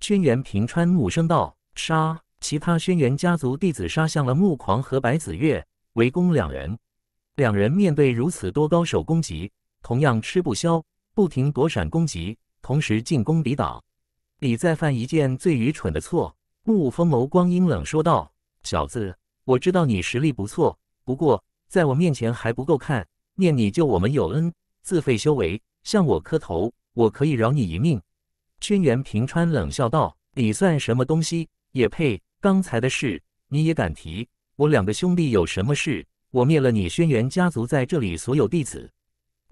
轩辕平川怒声道：“杀！”其他轩辕家族弟子杀向了木狂和白子越，围攻两人。两人面对如此多高手攻击，同样吃不消，不停躲闪攻击，同时进攻抵挡。你再犯一件最愚蠢的错。”木风眸光阴冷说道：“小子，我知道你实力不错，不过……”在我面前还不够看，念你救我们有恩，自废修为向我磕头，我可以饶你一命。”轩辕平川冷笑道：“你算什么东西，也配？刚才的事你也敢提？我两个兄弟有什么事？我灭了你轩辕家族在这里所有弟子。”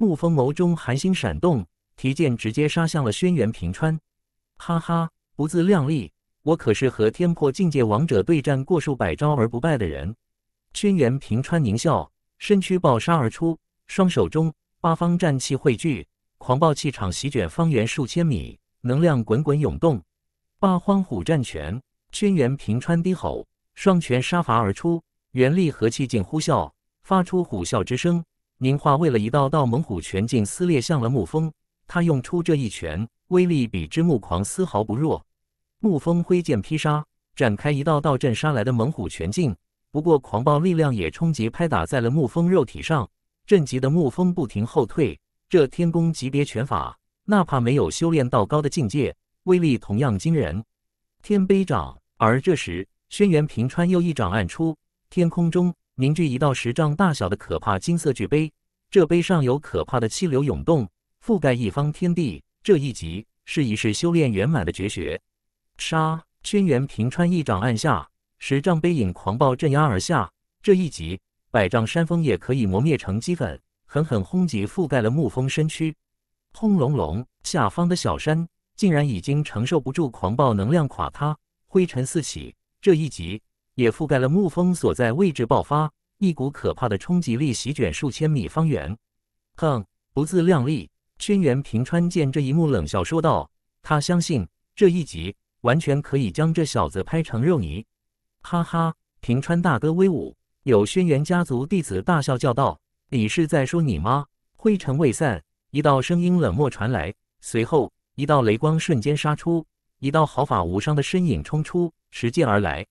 沐风眸中寒星闪动，提剑直接杀向了轩辕平川。“哈哈，不自量力！我可是和天破境界王者对战过数百招而不败的人。”轩辕平川狞笑，身躯暴杀而出，双手中八方战气汇聚，狂暴气场席卷方圆数千米，能量滚滚涌动。八荒虎战拳，轩辕平川低吼，双拳杀伐而出，元力和气劲呼啸，发出虎啸之声，凝化为了一道道猛虎拳劲撕裂向了沐风。他用出这一拳，威力比之牧狂丝毫不弱。沐风挥剑劈杀，展开一道道震杀来的猛虎拳劲。不过，狂暴力量也冲击拍打在了沐风肉体上，震急的沐风不停后退。这天宫级别拳法，哪怕没有修炼到高的境界，威力同样惊人。天杯掌，而这时，轩辕平川又一掌按出，天空中凝聚一道十丈大小的可怕金色巨杯，这杯上有可怕的气流涌动，覆盖一方天地。这一集是一世修炼圆满的绝学。杀！轩辕平川一掌按下。十丈背影狂暴镇压而下，这一集百丈山峰也可以磨灭成齑粉，狠狠轰击覆盖了沐风身躯。轰隆隆，下方的小山竟然已经承受不住狂暴能量垮塌，灰尘四起。这一集也覆盖了沐风所在位置爆发，一股可怕的冲击力席卷数千米方圆。哼，不自量力！轩辕平川见这一幕冷笑说道：“他相信这一集完全可以将这小子拍成肉泥。”哈哈，平川大哥威武！有轩辕家族弟子大笑叫道：“你是在说你吗？”灰尘未散，一道声音冷漠传来，随后一道雷光瞬间杀出，一道毫发无伤的身影冲出，持剑而来。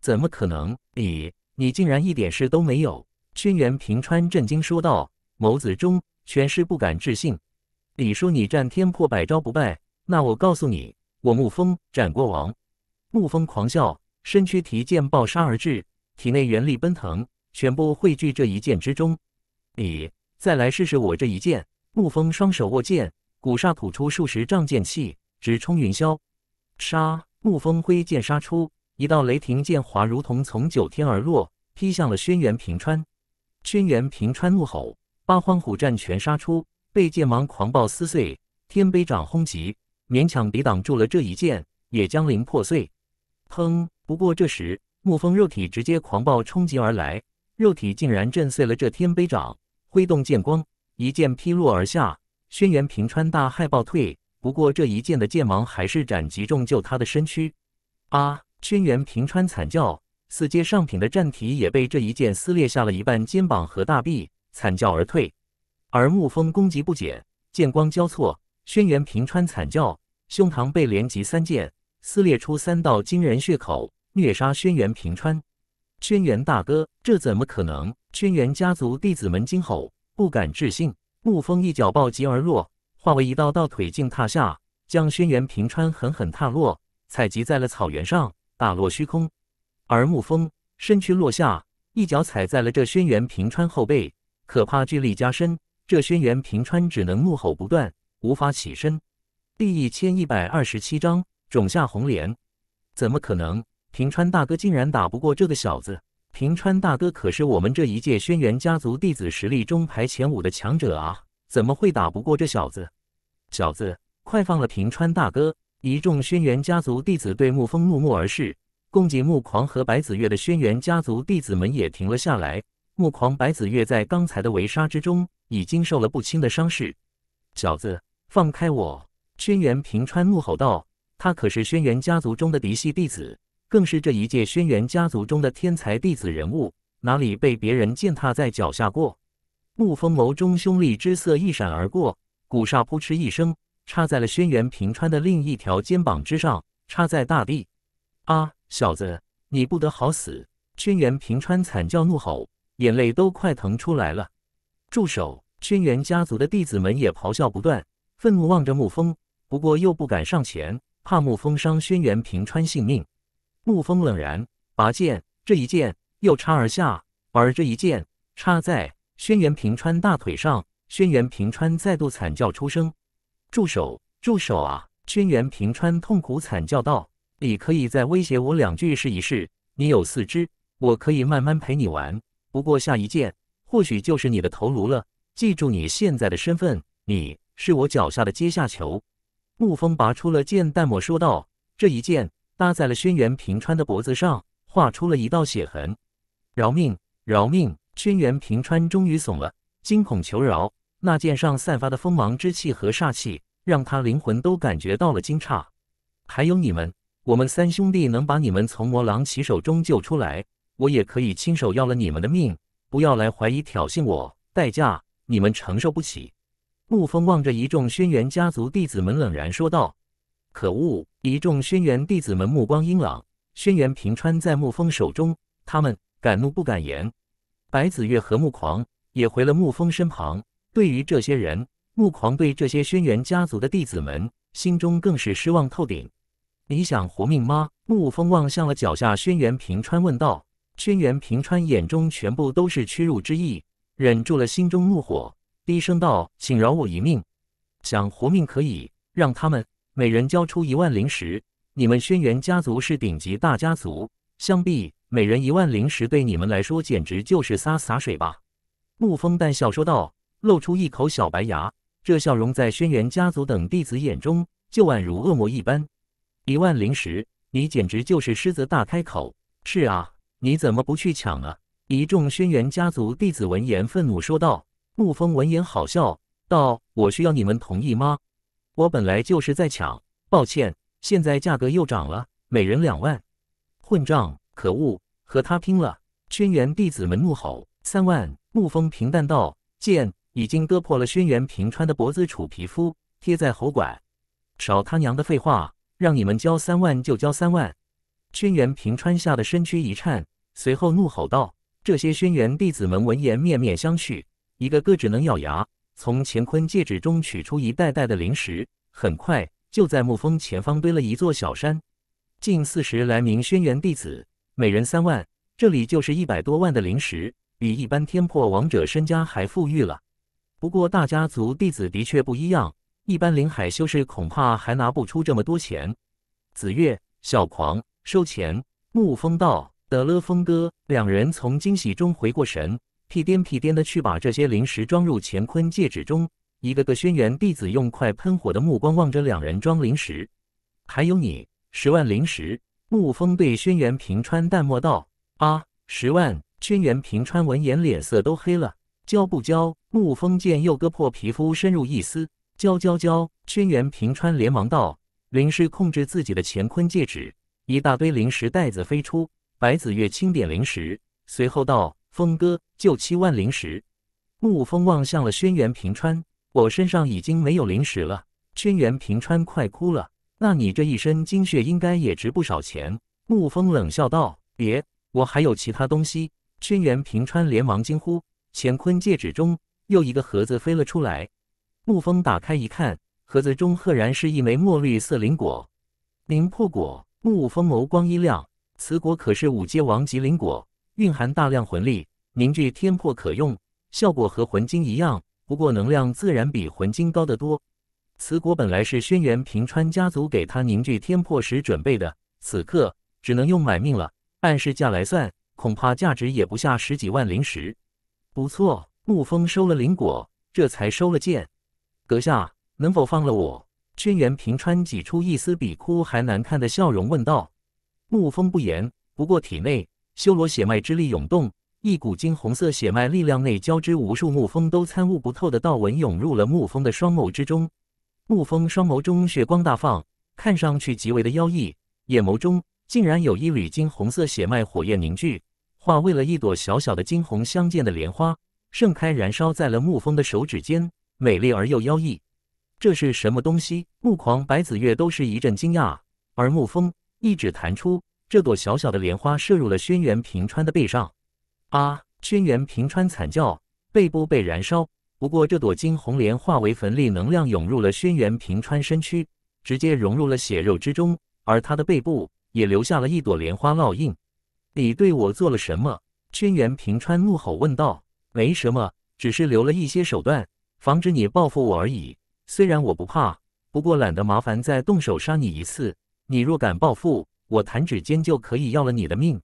怎么可能？你你竟然一点事都没有！轩辕平川震惊说道，眸子中全是不敢置信。你说你战天破百招不败，那我告诉你，我沐风斩过王。沐风狂笑。身躯提剑爆杀而至，体内元力奔腾，全部汇聚这一剑之中。你再来试试我这一剑！沐风双手握剑，古刹吐出数十丈剑气，直冲云霄。杀！沐风挥剑杀出，一道雷霆剑华如同从九天而落，劈向了轩辕平川。轩辕平川怒吼，八荒虎战拳杀出，被剑芒狂暴撕碎。天碑掌轰击，勉强抵挡住了这一剑，也将灵破碎。砰！不过这时，沐风肉体直接狂暴冲击而来，肉体竟然震碎了这天碑掌。挥动剑光，一剑劈落而下，轩辕平川大骇暴退。不过这一剑的剑芒还是斩击中就他的身躯。啊！轩辕平川惨叫，四阶上品的战体也被这一剑撕裂下了一半肩膀和大臂，惨叫而退。而沐风攻击不减，剑光交错，轩辕平川惨叫，胸膛被连击三剑。撕裂出三道惊人血口，虐杀轩辕平川。轩辕大哥，这怎么可能？轩辕家族弟子们惊吼，不敢置信。沐风一脚暴击而落，化为一道道腿劲踏下，将轩辕平川狠狠踏落，踩集在了草原上，打落虚空。而沐风身躯落下，一脚踩在了这轩辕平川后背，可怕巨力加深，这轩辕平川只能怒吼不断，无法起身。第一千一百二十七章。种下红莲，怎么可能？平川大哥竟然打不过这个小子！平川大哥可是我们这一届轩辕家族弟子实力中排前五的强者啊，怎么会打不过这小子？小子，快放了平川大哥！一众轩辕家族弟子对沐风怒目而视，供给沐狂和白子月的轩辕家族弟子们也停了下来。沐狂、白子月在刚才的围杀之中已经受了不轻的伤势。小子，放开我！轩辕平川怒吼道。他可是轩辕家族中的嫡系弟子，更是这一届轩辕家族中的天才弟子人物，哪里被别人践踏在脚下过？沐风眸中凶厉之色一闪而过，古煞扑哧一声插在了轩辕平川的另一条肩膀之上，插在大地。啊，小子，你不得好死！轩辕平川惨叫怒吼，眼泪都快疼出来了。住手！轩辕家族的弟子们也咆哮不断，愤怒望着沐风，不过又不敢上前。怕沐风伤轩辕平川性命，沐风冷然拔剑，这一剑又插而下，而这一剑插在轩辕平川大腿上，轩辕平川再度惨叫出声：“住手！住手啊！”轩辕平川痛苦惨叫道：“你可以再威胁我两句试一试，你有四肢，我可以慢慢陪你玩。不过下一剑或许就是你的头颅了。记住你现在的身份，你是我脚下的阶下囚。”沐风拔出了剑，淡漠说道：“这一剑搭在了轩辕平川的脖子上，划出了一道血痕。饶命，饶命！”轩辕平川终于怂了，惊恐求饶。那剑上散发的锋芒之气和煞气，让他灵魂都感觉到了惊诧。还有你们，我们三兄弟能把你们从魔狼骑手中救出来，我也可以亲手要了你们的命。不要来怀疑挑衅我，代价你们承受不起。沐风望着一众轩辕家族弟子们，冷然说道：“可恶！”一众轩辕弟子们目光阴冷。轩辕平川在沐风手中，他们敢怒不敢言。白子月和沐狂也回了沐风身旁。对于这些人，沐狂对这些轩辕家族的弟子们心中更是失望透顶。你想活命吗？沐风望向了脚下轩辕平川，问道。轩辕平川眼中全部都是屈辱之意，忍住了心中怒火。低声道：“请饶我一命，想活命可以让他们每人交出一万灵石。你们轩辕家族是顶级大家族，想必每人一万灵石对你们来说简直就是撒洒水吧？”沐风淡笑说道，露出一口小白牙。这笑容在轩辕家族等弟子眼中就宛如恶魔一般。一万灵石，你简直就是狮子大开口！是啊，你怎么不去抢啊？”一众轩辕家族弟子闻言愤怒说道。沐风闻言好笑道：“我需要你们同意吗？我本来就是在抢，抱歉，现在价格又涨了，每人两万。混账！可恶！和他拼了！”轩辕弟子们怒吼：“三万！”沐风平淡道：“剑已经割破了轩辕平川的脖子，处皮肤贴在喉管。少他娘的废话，让你们交三万就交三万。”轩辕平川下的身躯一颤，随后怒吼道：“这些轩辕弟子们闻言面面相觑。”一个个只能咬牙，从乾坤戒指中取出一袋袋的灵石，很快就在沐风前方堆了一座小山。近四十来名轩辕弟子，每人三万，这里就是一百多万的灵石，比一般天破王者身家还富裕了。不过大家族弟子的确不一样，一般灵海修士恐怕还拿不出这么多钱。子月、小狂收钱。沐风道：“得了，风哥。”两人从惊喜中回过神。屁颠屁颠的去把这些灵石装入乾坤戒指中，一个个轩辕弟子用快喷火的目光望着两人装灵石。还有你，十万灵石！沐风对轩辕平川淡漠道：“啊，十万！”轩辕平川闻言脸色都黑了。交不交？沐风见又割破皮肤，深入一丝。交交交！轩辕平川连忙道：“灵师控制自己的乾坤戒指，一大堆灵石袋子飞出。”白子月清点灵石，随后道。峰哥，就七万灵石。沐风望向了轩辕平川，我身上已经没有灵石了。轩辕平川快哭了。那你这一身精血应该也值不少钱。沐风冷笑道：“别，我还有其他东西。”轩辕平川连忙惊呼。乾坤戒指中又一个盒子飞了出来。沐风打开一看，盒子中赫然是一枚墨绿色灵果——灵魄果。沐风眸光一亮，此果可是五阶王级灵果。蕴含大量魂力，凝聚天魄可用，效果和魂晶一样，不过能量自然比魂晶高得多。此果本来是轩辕平川家族给他凝聚天魄时准备的，此刻只能用买命了。按市价来算，恐怕价值也不下十几万灵石。不错，沐风收了灵果，这才收了剑。阁下能否放了我？轩辕平川挤出一丝比哭还难看的笑容问道。沐风不言，不过体内。修罗血脉之力涌动，一股金红色血脉力量内交织无数沐风都参悟不透的道纹涌入了沐风的双眸之中。沐风双眸中血光大放，看上去极为的妖异，眼眸中竟然有一缕金红色血脉火焰凝聚，化为了一朵小小的金红相间的莲花盛开，燃烧在了沐风的手指间，美丽而又妖异。这是什么东西？沐狂、白子月都是一阵惊讶，而沐风一指弹出。这朵小小的莲花射入了轩辕平川的背上，啊！轩辕平川惨叫，背部被燃烧。不过，这朵金红莲化为焚力能量涌入了轩辕平川身躯，直接融入了血肉之中，而他的背部也留下了一朵莲花烙印。你对我做了什么？轩辕平川怒吼问道。没什么，只是留了一些手段，防止你报复我而已。虽然我不怕，不过懒得麻烦再动手杀你一次。你若敢报复，我弹指间就可以要了你的命，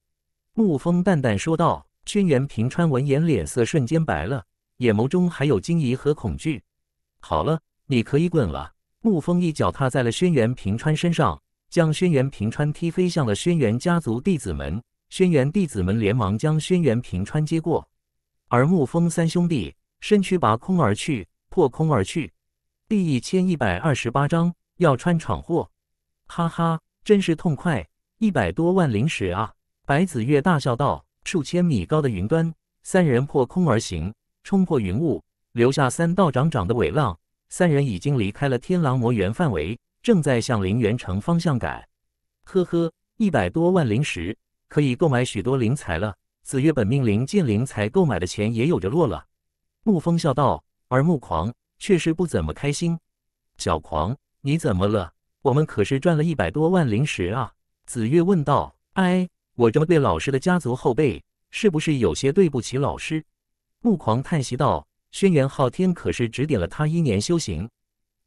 沐风淡淡说道。轩辕平川闻言，脸色瞬间白了，眼眸中还有惊疑和恐惧。好了，你可以滚了。沐风一脚踏在了轩辕平川身上，将轩辕平川踢飞向了轩辕家族弟子们。轩辕弟子们连忙将轩辕平川接过，而沐风三兄弟身躯拔空而去，破空而去。第一千一百二十八章要穿闯祸，哈哈，真是痛快。一百多万灵石啊！白子月大笑道：“数千米高的云端，三人破空而行，冲破云雾，留下三道长长的尾浪。三人已经离开了天狼魔园范围，正在向灵元城方向赶。”呵呵，一百多万灵石，可以购买许多灵材了。子月本命灵见灵材购买的钱也有着落了。沐风笑道，而沐狂却是不怎么开心。“小狂，你怎么了？我们可是赚了一百多万灵石啊！”子月问道：“哎，我这么对老师的家族后辈，是不是有些对不起老师？”木狂叹息道：“轩辕昊天可是指点了他一年修行，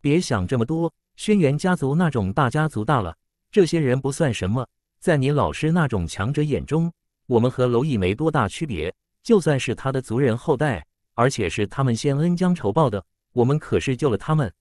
别想这么多。轩辕家族那种大家族大了，这些人不算什么，在你老师那种强者眼中，我们和蝼蚁没多大区别。就算是他的族人后代，而且是他们先恩将仇报的，我们可是救了他们。”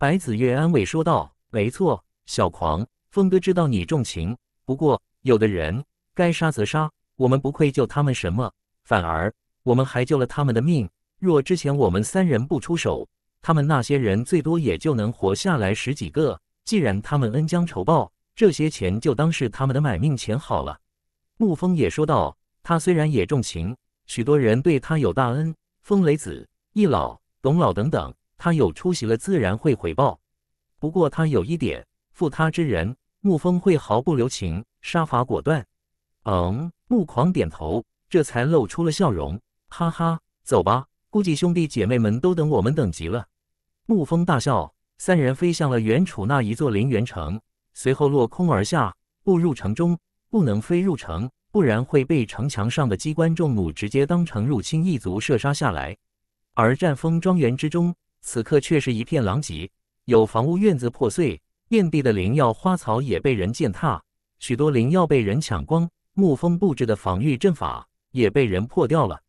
白子月安慰说道：“没错，小狂。”峰哥知道你重情，不过有的人该杀则杀，我们不愧救他们什么，反而我们还救了他们的命。若之前我们三人不出手，他们那些人最多也就能活下来十几个。既然他们恩将仇报，这些钱就当是他们的买命钱好了。沐风也说道，他虽然也重情，许多人对他有大恩，风雷子、易老、董老等等，他有出息了自然会回报。不过他有一点。负他之人，沐风会毫不留情，杀伐果断。嗯，牧狂点头，这才露出了笑容，哈哈，走吧，估计兄弟姐妹们都等我们等急了。沐风大笑，三人飞向了原楚那一座陵园城，随后落空而下，步入城中。不能飞入城，不然会被城墙上的机关重弩直接当成入侵一族射杀下来。而战风庄园之中，此刻却是一片狼藉，有房屋院子破碎。遍地的灵药花草也被人践踏，许多灵药被人抢光，沐风布置的防御阵法也被人破掉了。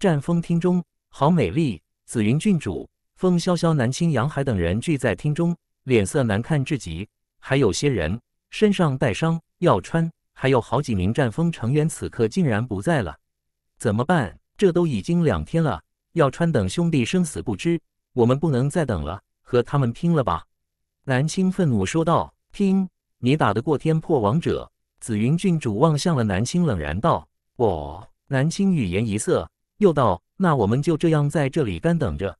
战风厅中，好美丽，紫云郡主、风萧萧、南青、杨海等人聚在厅中，脸色难看至极，还有些人身上带伤。要川，还有好几名战风成员此刻竟然不在了，怎么办？这都已经两天了，要川等兄弟生死不知，我们不能再等了，和他们拼了吧。南青愤怒说道：“听，你打得过天破王者？”紫云郡主望向了南青，冷然道：“我。”南青语言一涩，又道：“那我们就这样在这里干等着，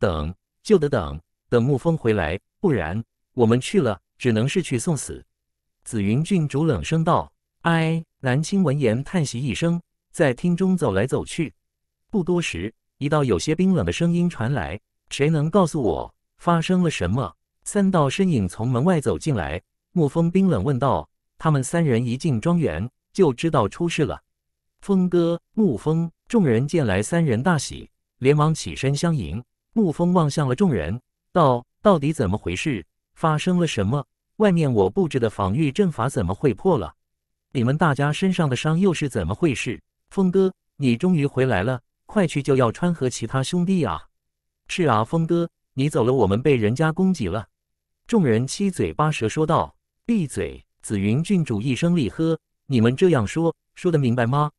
等就得等，等沐风回来，不然我们去了，只能是去送死。”紫云郡主冷声道：“唉。”南青闻言叹息一声，在厅中走来走去。不多时，一道有些冰冷的声音传来：“谁能告诉我发生了什么？”三道身影从门外走进来，沐风冰冷问道：“他们三人一进庄园，就知道出事了。”“峰哥，沐风！”众人见来三人大喜，连忙起身相迎。沐风望向了众人，道：“到底怎么回事？发生了什么？外面我布置的防御阵法怎么会破了？你们大家身上的伤又是怎么回事？”“峰哥，你终于回来了！快去救耀川和其他兄弟啊！”“是啊，峰哥。”你走了，我们被人家攻击了。众人七嘴八舌说道：“闭嘴！”紫云郡主一声厉喝：“你们这样说，说得明白吗？”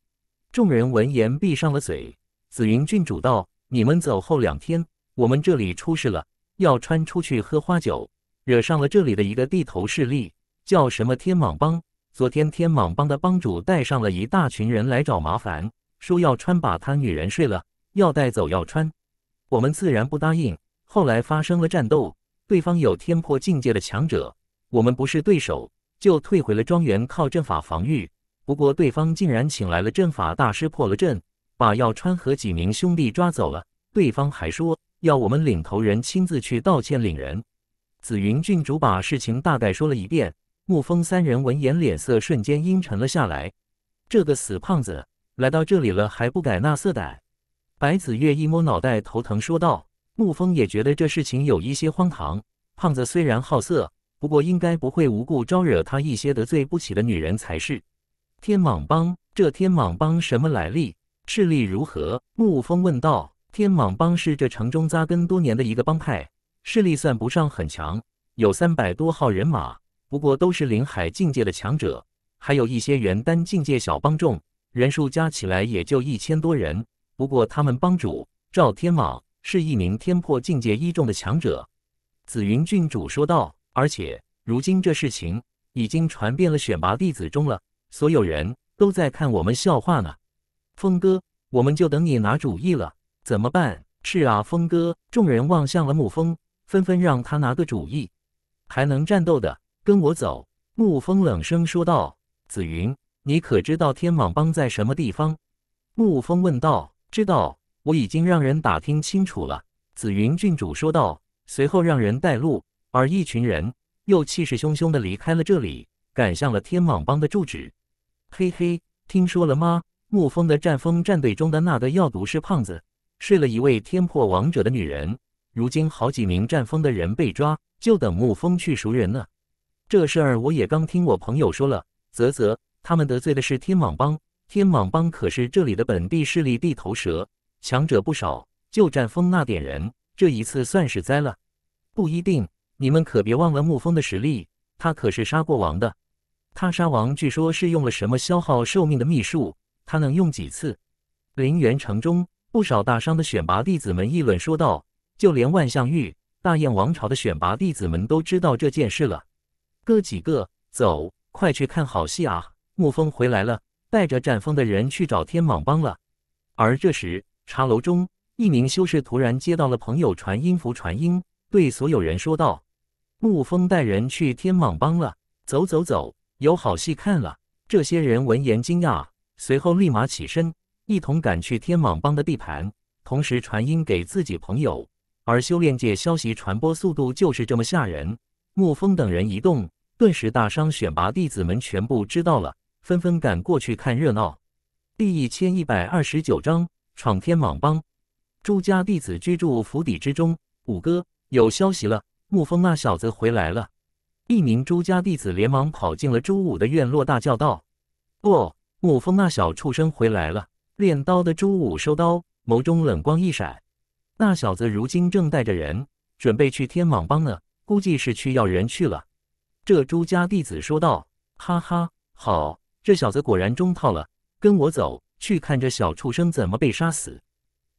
众人闻言闭上了嘴。紫云郡主道：“你们走后两天，我们这里出事了。要穿出去喝花酒，惹上了这里的一个地头势力，叫什么天蟒帮。昨天天蟒帮的帮主带上了一大群人来找麻烦，说要穿把他女人睡了，要带走要穿。我们自然不答应。”后来发生了战斗，对方有天破境界的强者，我们不是对手，就退回了庄园，靠阵法防御。不过对方竟然请来了阵法大师破了阵，把耀川和几名兄弟抓走了。对方还说要我们领头人亲自去道歉领人。紫云郡主把事情大概说了一遍，沐风三人闻言脸色瞬间阴沉了下来。这个死胖子来到这里了还不改那色胆。白子月一摸脑袋头疼说道。沐风也觉得这事情有一些荒唐。胖子虽然好色，不过应该不会无故招惹他一些得罪不起的女人才是。天蟒帮，这天蟒帮什么来历？势力如何？沐风问道。天蟒帮是这城中扎根多年的一个帮派，势力算不上很强，有三百多号人马，不过都是灵海境界的强者，还有一些元丹境界小帮众，人数加起来也就一千多人。不过他们帮主赵天蟒。是一名天破境界一重的强者，紫云郡主说道。而且，如今这事情已经传遍了选拔弟子中了，所有人都在看我们笑话呢。峰哥，我们就等你拿主意了，怎么办？是啊，峰哥。众人望向了沐风，纷纷让他拿个主意。还能战斗的，跟我走。沐风冷声说道。紫云，你可知道天蟒帮在什么地方？沐风问道。知道。我已经让人打听清楚了，紫云郡主说道，随后让人带路，而一群人又气势汹汹地离开了这里，赶向了天蟒帮的住址。嘿嘿，听说了吗？沐风的战风战队中的那个药毒师胖子，睡了一位天破王者的女人，如今好几名战风的人被抓，就等沐风去赎人呢。这事儿我也刚听我朋友说了，啧啧，他们得罪的是天蟒帮，天蟒帮可是这里的本地势力地头蛇。强者不少，就战风那点人，这一次算是栽了。不一定，你们可别忘了沐风的实力，他可是杀过王的。他杀王，据说是用了什么消耗寿命的秘术，他能用几次？陵园城中不少大商的选拔弟子们议论说道，就连万象玉、大燕王朝的选拔弟子们都知道这件事了。哥几个，走，快去看好戏啊！沐风回来了，带着战风的人去找天蟒帮了。而这时。茶楼中，一名修士突然接到了朋友传音符传音，对所有人说道：“沐风带人去天蟒帮了，走走走，有好戏看了。”这些人闻言惊讶，随后立马起身，一同赶去天蟒帮的地盘，同时传音给自己朋友。而修炼界消息传播速度就是这么吓人，沐风等人一动，顿时大商选拔弟子们全部知道了，纷纷赶过去看热闹。第一千一百二十九章。闯天蟒帮，朱家弟子居住府邸之中。五哥，有消息了，沐风那小子回来了。一名朱家弟子连忙跑进了朱武的院落，大叫道：“哦，沐风那小畜生回来了！”练刀的朱武收刀，眸中冷光一闪。那小子如今正带着人，准备去天蟒帮呢，估计是去要人去了。这朱家弟子说道：“哈哈，好，这小子果然中套了，跟我走。”去看这小畜生怎么被杀死。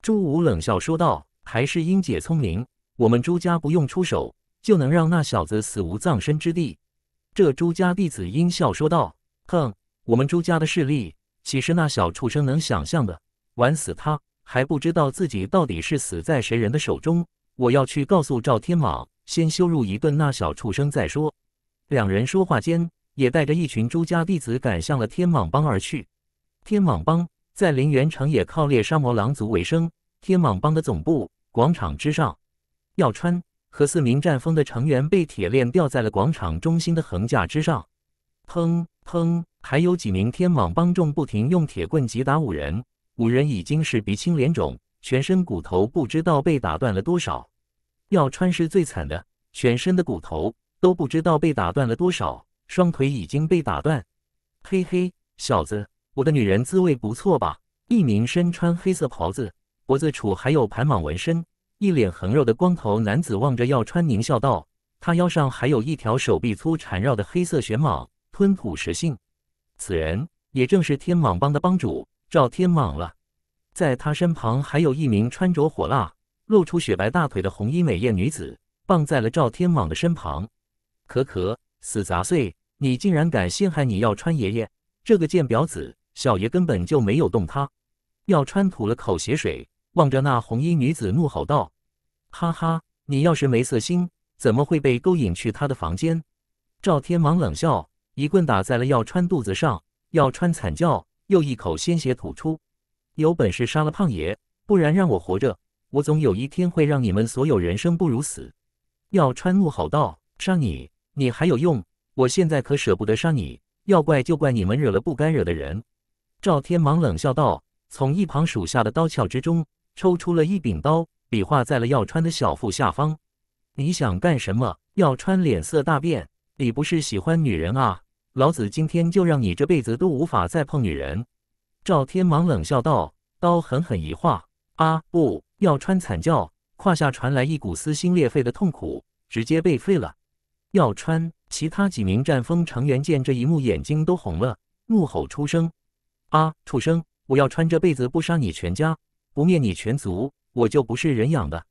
朱武冷笑说道：“还是英姐聪明，我们朱家不用出手就能让那小子死无葬身之地。”这朱家弟子阴笑说道：“哼，我们朱家的势力岂是那小畜生能想象的？玩死他还不知道自己到底是死在谁人的手中？我要去告诉赵天蟒，先羞辱一顿那小畜生再说。”两人说话间，也带着一群朱家弟子赶向了天蟒帮而去。天蟒帮。在林园城也靠猎杀魔狼族为生。天蟒帮的总部广场之上，耀川和四名战风的成员被铁链吊在了广场中心的横架之上。砰砰，还有几名天蟒帮众不停用铁棍击打五人，五人已经是鼻青脸肿，全身骨头不知道被打断了多少。耀川是最惨的，全身的骨头都不知道被打断了多少，双腿已经被打断。嘿嘿，小子。我的女人滋味不错吧？一名身穿黑色袍子、脖子处还有盘蟒纹身、一脸横肉的光头男子望着药川狞笑道。他腰上还有一条手臂粗缠绕的黑色玄蟒，吞吐食性。此人也正是天蟒帮的帮主赵天蟒了。在他身旁还有一名穿着火辣、露出雪白大腿的红衣美艳女子，傍在了赵天蟒的身旁。可可，死杂碎，你竟然敢陷害你药川爷爷！这个贱婊子！小爷根本就没有动他，药川吐了口血水，望着那红衣女子怒吼道：“哈哈，你要是没色心，怎么会被勾引去他的房间？”赵天王冷笑，一棍打在了药川肚子上，药川惨叫，又一口鲜血吐出。有本事杀了胖爷，不然让我活着，我总有一天会让你们所有人生不如死。药川怒吼道：“杀你，你还有用？我现在可舍不得杀你。要怪就怪你们惹了不该惹的人。”赵天芒冷笑道：“从一旁属下的刀鞘之中抽出了一柄刀，比划在了耀川的小腹下方。你想干什么？”耀川脸色大变：“你不是喜欢女人啊？老子今天就让你这辈子都无法再碰女人！”赵天芒冷笑道：“刀狠狠一划！”啊！不要川惨叫，胯下传来一股撕心裂肺的痛苦，直接被废了。耀川，其他几名战风成员见这一幕，眼睛都红了，怒吼出声。啊！畜生，我要穿这被子，不杀你全家，不灭你全族，我就不是人养的。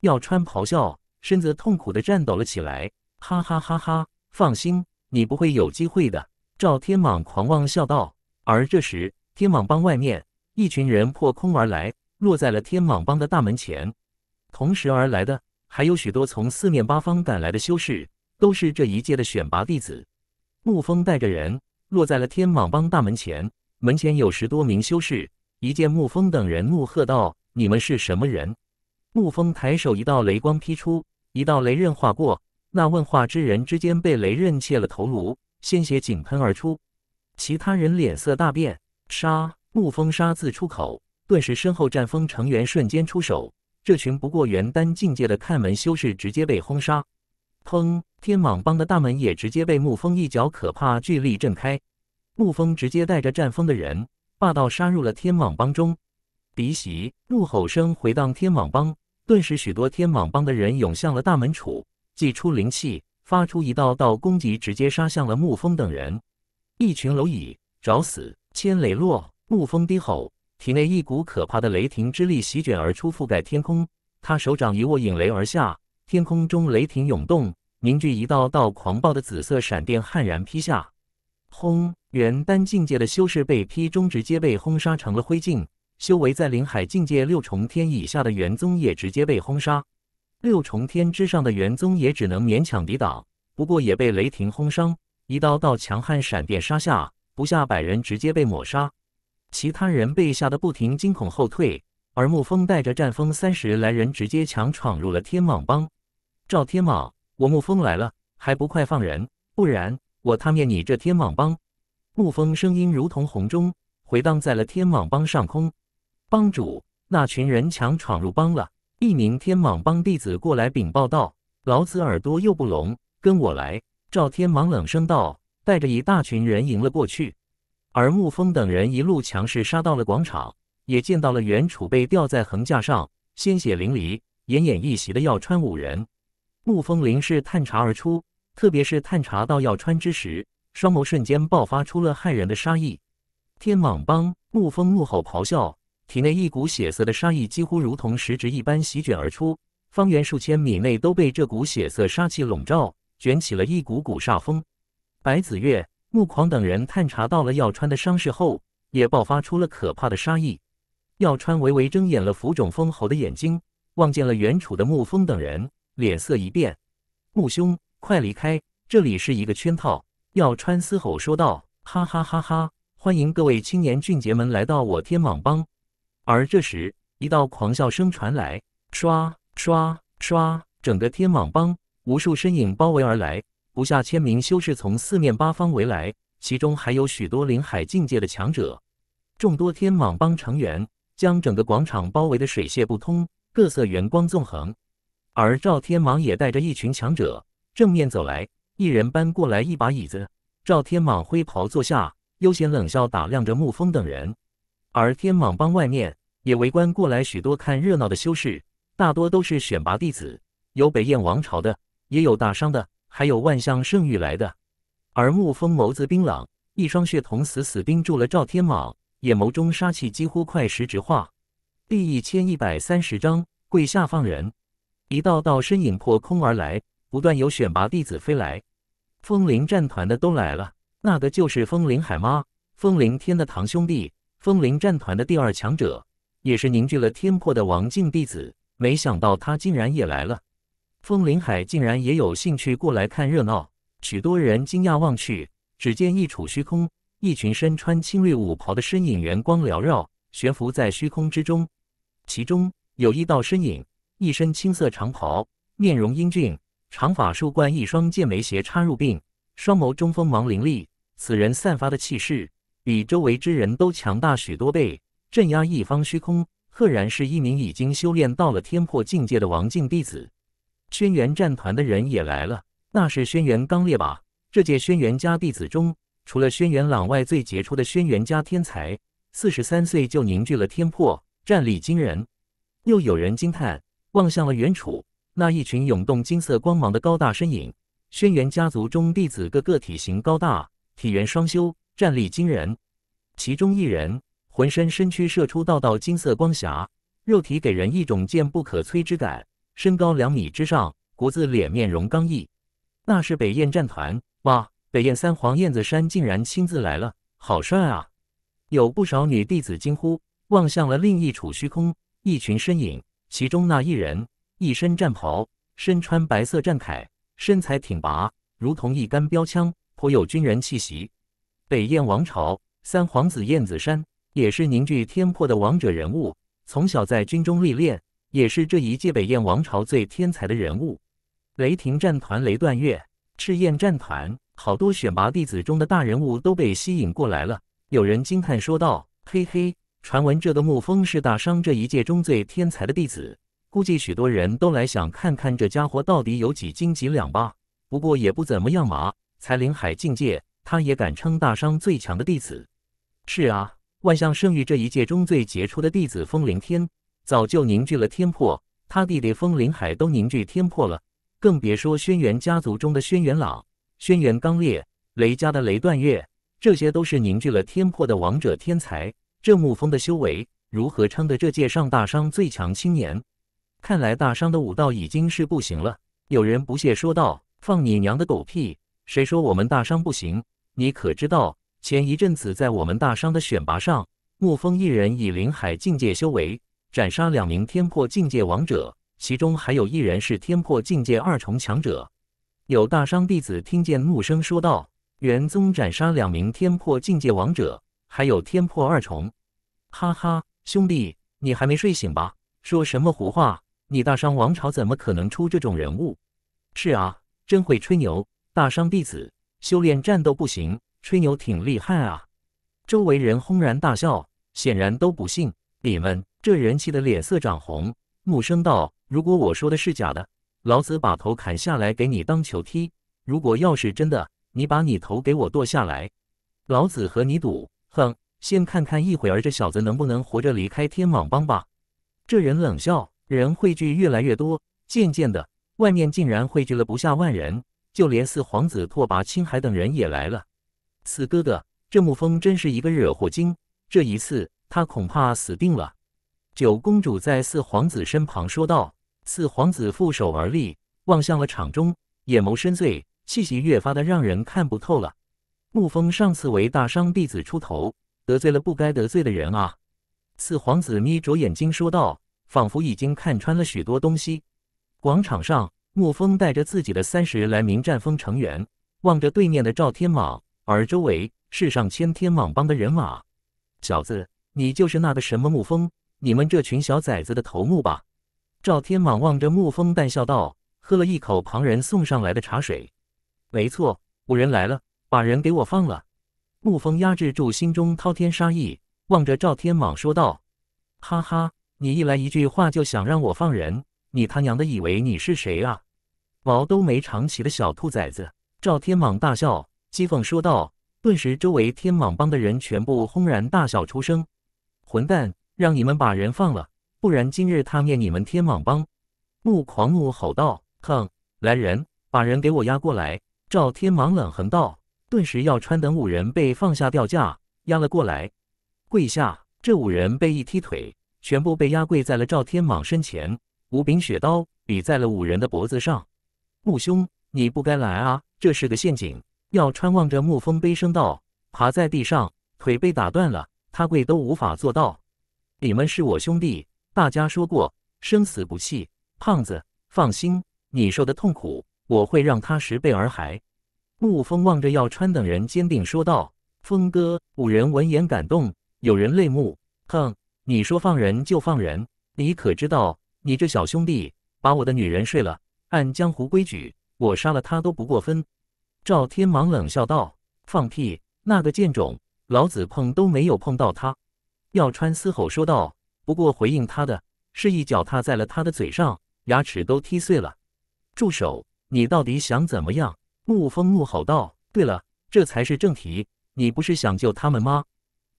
要穿咆哮，身子痛苦的颤抖了起来。哈哈哈哈！放心，你不会有机会的。赵天蟒狂妄笑道。而这时，天蟒帮外面一群人破空而来，落在了天蟒帮的大门前。同时而来的还有许多从四面八方赶来的修士，都是这一届的选拔弟子。沐风带着人落在了天蟒帮大门前。门前有十多名修士，一见沐风等人，怒喝道：“你们是什么人？”沐风抬手，一道雷光劈出，一道雷刃划过，那问话之人之间被雷刃切了头颅，鲜血井喷而出。其他人脸色大变，杀！沐风杀字出口，顿时身后战风成员瞬间出手，这群不过元丹境界的看门修士直接被轰杀。砰！天蟒帮的大门也直接被沐风一脚可怕巨力震开。沐风直接带着战风的人，霸道杀入了天网帮中，敌袭！怒吼声回荡天网帮，顿时许多天网帮的人涌向了大门处，祭出灵气，发出一道道攻击，直接杀向了沐风等人。一群蝼蚁，找死！千雷落！沐风低吼，体内一股可怕的雷霆之力席卷而出，覆盖天空。他手掌一握，引雷而下，天空中雷霆涌动，凝聚一道道狂暴的紫色闪电，悍然劈下。轰！元丹境界的修士被劈中，直接被轰杀成了灰烬。修为在灵海境界六重天以下的元宗也直接被轰杀，六重天之上的元宗也只能勉强抵挡，不过也被雷霆轰伤。一刀道强悍闪电杀下，不下百人直接被抹杀，其他人被吓得不停惊恐后退。而沐风带着战风三十来人，直接强闯入了天蟒帮。赵天蟒，我沐风来了，还不快放人？不然我他灭你这天蟒帮！沐风声音如同洪钟，回荡在了天蟒帮上空。帮主，那群人强闯入帮了。一名天蟒帮弟子过来禀报道：“老子耳朵又不聋，跟我来。”赵天蟒冷声道，带着一大群人迎了过去。而沐风等人一路强势杀到了广场，也见到了原楚被吊在横架上，鲜血淋漓，奄奄一息的药川五人。沐风临时探查而出，特别是探查到药川之时。双眸瞬间爆发出了骇人的杀意，天蟒帮沐风怒吼咆哮，体内一股血色的杀意几乎如同实质一般席卷而出，方圆数千米内都被这股血色杀气笼罩，卷起了一股股煞风。白子月、沐狂等人探查到了药川的伤势后，也爆发出了可怕的杀意。药川微微睁眼了浮肿封喉的眼睛，望见了远处的沐风等人，脸色一变：“沐兄，快离开，这里是一个圈套。”药川嘶吼说道：“哈哈哈哈！欢迎各位青年俊杰们来到我天蟒帮！”而这时，一道狂笑声传来，唰唰唰，整个天蟒帮无数身影包围而来，不下千名修士从四面八方围来，其中还有许多灵海境界的强者。众多天蟒帮成员将整个广场包围的水泄不通，各色元光纵横。而赵天蟒也带着一群强者正面走来。一人搬过来一把椅子，赵天蟒灰袍坐下，悠闲冷笑，打量着沐风等人。而天蟒帮外面也围观过来许多看热闹的修士，大多都是选拔弟子，有北燕王朝的，也有大商的，还有万象圣域来的。而沐风眸子冰冷，一双血瞳死死盯住了赵天蟒，眼眸中杀气几乎快实质化。第一千一百三十章跪下放人，一道道身影破空而来，不断有选拔弟子飞来。风铃战团的都来了，那个就是风铃海吗？风铃天的堂兄弟，风铃战团的第二强者，也是凝聚了天魄的王静弟子。没想到他竟然也来了，风铃海竟然也有兴趣过来看热闹。许多人惊讶望去，只见一处虚空，一群身穿青绿舞袍的身影，元光缭绕，悬浮在虚空之中。其中有一道身影，一身青色长袍，面容英俊。长发束冠，一双剑眉斜插入鬓，双眸中锋芒凌厉。此人散发的气势，比周围之人都强大许多倍，镇压一方虚空，赫然是一名已经修炼到了天破境界的王静弟子。轩辕战团的人也来了，那是轩辕刚烈吧？这届轩辕家弟子中，除了轩辕朗外，最杰出的轩辕家天才，四十三岁就凝聚了天魄，战力惊人。又有人惊叹，望向了袁楚。那一群涌动金色光芒的高大身影，轩辕家族中弟子个个体型高大，体元双修，战力惊人。其中一人浑身身躯射出道道金色光霞，肉体给人一种坚不可摧之感，身高两米之上，骨子脸面容刚毅。那是北燕战团哇！北燕三皇燕子山竟然亲自来了，好帅啊！有不少女弟子惊呼，望向了另一处虚空，一群身影，其中那一人。一身战袍，身穿白色战铠，身材挺拔，如同一杆标枪，颇有军人气息。北燕王朝三皇子燕子山也是凝聚天魄的王者人物，从小在军中历练，也是这一届北燕王朝最天才的人物。雷霆战团雷断月，赤焰战团，好多选拔弟子中的大人物都被吸引过来了。有人惊叹说道：“嘿嘿，传闻这个沐风是大商这一届中最天才的弟子。”估计许多人都来想看看这家伙到底有几斤几两吧。不过也不怎么样嘛，才灵海境界，他也敢称大商最强的弟子？是啊，万象圣域这一届中最杰出的弟子风凌天早就凝聚了天魄，他弟弟风凌海都凝聚天魄了，更别说轩辕家族中的轩辕朗、轩辕刚烈、雷家的雷断月，这些都是凝聚了天魄的王者天才。这沐风的修为，如何称得这界上大商最强青年？看来大商的武道已经是不行了。有人不屑说道：“放你娘的狗屁！谁说我们大商不行？你可知道，前一阵子在我们大商的选拔上，沐风一人以灵海境界修为斩杀两名天破境界王者，其中还有一人是天破境界二重强者。”有大商弟子听见木生说道：“元宗斩杀两名天破境界王者，还有天破二重。”哈哈，兄弟，你还没睡醒吧？说什么胡话！你大商王朝怎么可能出这种人物？是啊，真会吹牛！大商弟子修炼战斗不行，吹牛挺厉害啊！周围人轰然大笑，显然都不信。你们这人气的脸色涨红，怒声道：“如果我说的是假的，老子把头砍下来给你当球踢；如果要是真的，你把你头给我剁下来，老子和你赌！”哼，先看看一会儿这小子能不能活着离开天网帮吧。这人冷笑。人汇聚越来越多，渐渐的，外面竟然汇聚了不下万人，就连四皇子拓跋青海等人也来了。四哥哥，这沐风真是一个惹祸精，这一次他恐怕死定了。九公主在四皇子身旁说道。四皇子负手而立，望向了场中，眼眸深邃，气息越发的让人看不透了。沐风上次为大商弟子出头，得罪了不该得罪的人啊。四皇子眯着眼睛说道。仿佛已经看穿了许多东西。广场上，沐风带着自己的三十来名战风成员，望着对面的赵天蟒，而周围是上千天蟒帮的人马。小子，你就是那个什么沐风？你们这群小崽子的头目吧？赵天蟒望着沐风，淡笑道：“喝了一口旁人送上来的茶水。”“没错，五人来了，把人给我放了。”沐风压制住心中滔天杀意，望着赵天蟒说道：“哈哈。”你一来一句话就想让我放人？你他娘的以为你是谁啊？毛都没长齐的小兔崽子！赵天蟒大笑讥讽说道。顿时，周围天蟒帮的人全部轰然大笑出声。混蛋，让你们把人放了，不然今日他灭你们天蟒帮！怒狂怒吼道：“哼！来人，把人给我押过来！”赵天蟒冷哼道。顿时，要川等五人被放下吊架，押了过来，跪下。这五人被一踢腿。全部被压跪在了赵天蟒身前，五柄血刀抵在了五人的脖子上。穆兄，你不该来啊，这是个陷阱！耀川望着穆风悲声道：“爬在地上，腿被打断了，他跪都无法做到。”你们是我兄弟，大家说过生死不弃。胖子，放心，你受的痛苦，我会让他十倍而还。沐风望着耀川等人，坚定说道：“峰哥。”五人闻言感动，有人泪目。哼。你说放人就放人，你可知道你这小兄弟把我的女人睡了？按江湖规矩，我杀了他都不过分。赵天芒冷笑道：“放屁！那个贱种，老子碰都没有碰到他。”耀川嘶吼说道。不过回应他的是一脚踏在了他的嘴上，牙齿都踢碎了。住手！你到底想怎么样？沐风怒吼道。对了，这才是正题。你不是想救他们吗？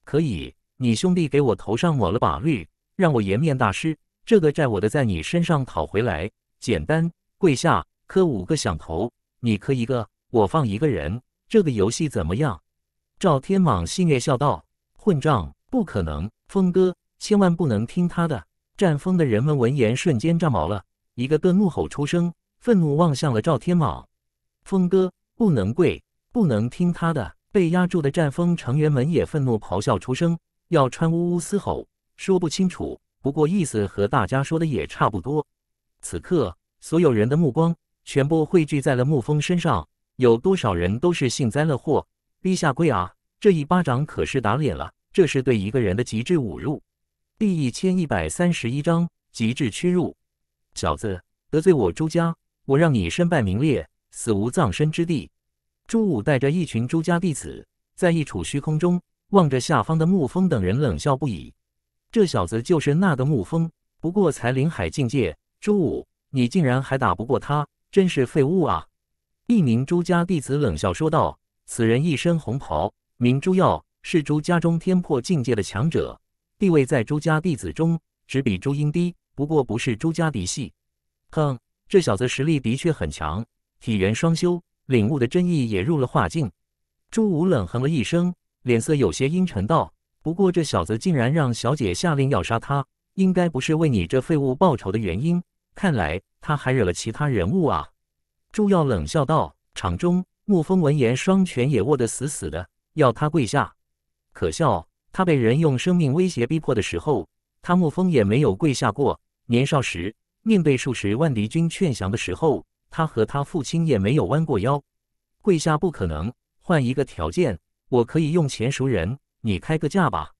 可以。你兄弟给我头上抹了把绿，让我颜面大失。这个债我的在你身上讨回来，简单，跪下磕五个响头。你磕一个，我放一个人。这个游戏怎么样？赵天蟒戏谑笑道：“混账，不可能！峰哥，千万不能听他的。”战风的人们闻言瞬间炸毛了，一个个怒吼出声，愤怒望向了赵天蟒。峰哥不能跪，不能听他的。被压住的战风成员们也愤怒咆哮出声。要穿呜呜嘶吼，说不清楚，不过意思和大家说的也差不多。此刻，所有人的目光全部汇聚在了沐风身上，有多少人都是幸灾乐祸。陛下跪啊！这一巴掌可是打脸了，这是对一个人的极致侮辱。第一千一百三十一章极致屈辱。小子，得罪我朱家，我让你身败名裂，死无葬身之地。朱武带着一群朱家弟子，在一处虚空中。望着下方的沐风等人冷笑不已，这小子就是那个沐风，不过才灵海境界。朱武，你竟然还打不过他，真是废物啊！一名朱家弟子冷笑说道：“此人一身红袍，名朱耀，是朱家中天破境界的强者，地位在朱家弟子中只比朱英低，不过不是朱家嫡系。”哼，这小子实力的确很强，体元双修，领悟的真意也入了化境。朱武冷哼了一声。脸色有些阴沉，道：“不过这小子竟然让小姐下令要杀他，应该不是为你这废物报仇的原因。看来他还惹了其他人物啊！”朱耀冷笑道。场中，沐风闻言，双拳也握得死死的，要他跪下。可笑，他被人用生命威胁逼迫的时候，他沐风也没有跪下过。年少时，面对数十万敌军劝降的时候，他和他父亲也没有弯过腰。跪下不可能，换一个条件。我可以用钱赎人，你开个价吧。”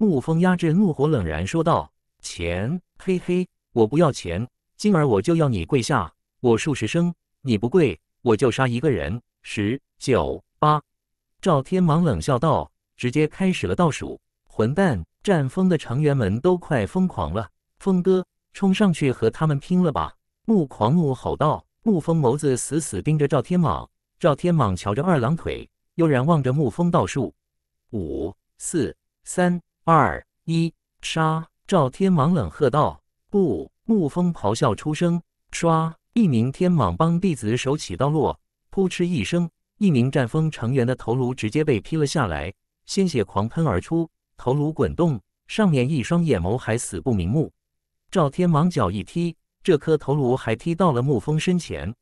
沐风压制怒火，冷然说道：“钱？嘿嘿，我不要钱。今儿我就要你跪下，我数十声，你不跪，我就杀一个人。十九八。”赵天蟒冷笑道：“直接开始了倒数。”混蛋！战风的成员们都快疯狂了。“风哥，冲上去和他们拼了吧！”沐狂怒吼道。沐风眸子死死盯着赵天蟒。赵天蟒翘着二郎腿。悠然望着沐风，道术。五四三二一，杀！赵天蟒冷喝道：“不！”沐风咆哮出声，唰！一名天蟒帮弟子手起刀落，扑哧一声，一名战风成员的头颅直接被劈了下来，鲜血狂喷而出，头颅滚动，上面一双眼眸还死不瞑目。赵天蟒脚一踢，这颗头颅还踢到了沐风身前。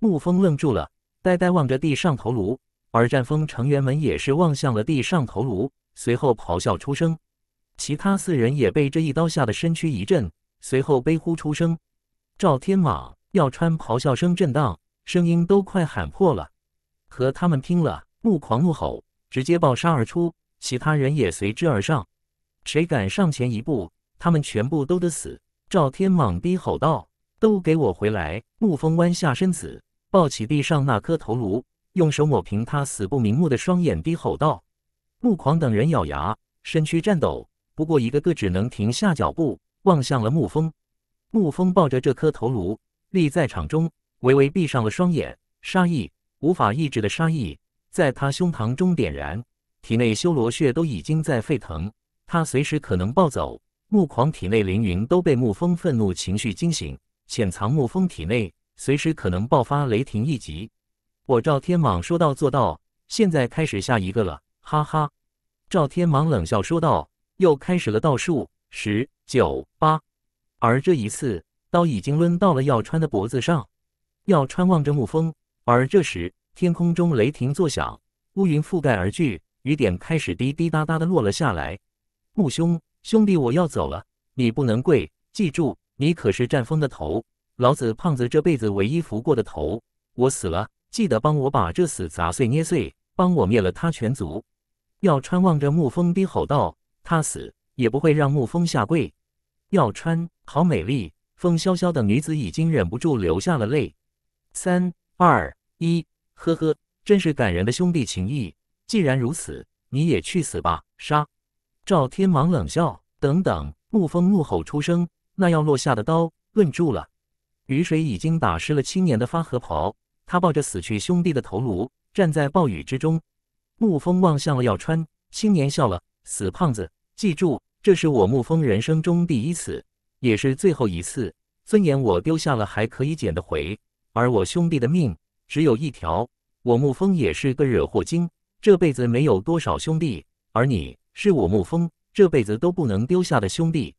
沐风愣住了，呆呆望着地上头颅。而战风成员们也是望向了地上头颅，随后咆哮出声。其他四人也被这一刀吓得身躯一震，随后悲呼出声。赵天蟒、要川咆哮声震荡，声音都快喊破了。和他们拼了！怒狂怒吼，直接暴杀而出。其他人也随之而上。谁敢上前一步，他们全部都得死！赵天蟒低吼道：“都给我回来！”沐风弯下身子，抱起地上那颗头颅。用手抹平他死不瞑目的双眼，低吼道：“木狂等人咬牙，身躯颤抖，不过一个个只能停下脚步，望向了沐风。”沐风抱着这颗头颅，立在场中，微微闭上了双眼。杀意，无法抑制的杀意，在他胸膛中点燃，体内修罗血都已经在沸腾，他随时可能暴走。木狂体内凌云都被沐风愤怒情绪惊醒，潜藏沐风体内，随时可能爆发雷霆一击。我赵天蟒说到做到，现在开始下一个了，哈哈！赵天蟒冷笑说道：“又开始了倒数，十、九、八……而这一次刀已经抡到了要川的脖子上。”要川望着沐风，而这时天空中雷霆作响，乌云覆盖而聚，雨点开始滴滴答答的落了下来。“穆兄，兄弟，我要走了，你不能跪，记住，你可是战风的头，老子胖子这辈子唯一服过的头，我死了。”记得帮我把这死杂碎捏碎，帮我灭了他全族。耀川望着沐风低吼道：“他死也不会让沐风下跪。”耀川，好美丽！风萧萧的女子已经忍不住流下了泪。三二一，呵呵，真是感人的兄弟情谊。既然如此，你也去死吧！杀！赵天王冷笑。等等！沐风怒吼出声，那要落下的刀顿住了。雨水已经打湿了青年的发和袍。他抱着死去兄弟的头颅，站在暴雨之中。沐风望向了耀川，青年笑了。死胖子，记住，这是我沐风人生中第一次，也是最后一次。尊严我丢下了，还可以捡得回；而我兄弟的命，只有一条。我沐风也是个惹祸精，这辈子没有多少兄弟，而你是我沐风这辈子都不能丢下的兄弟，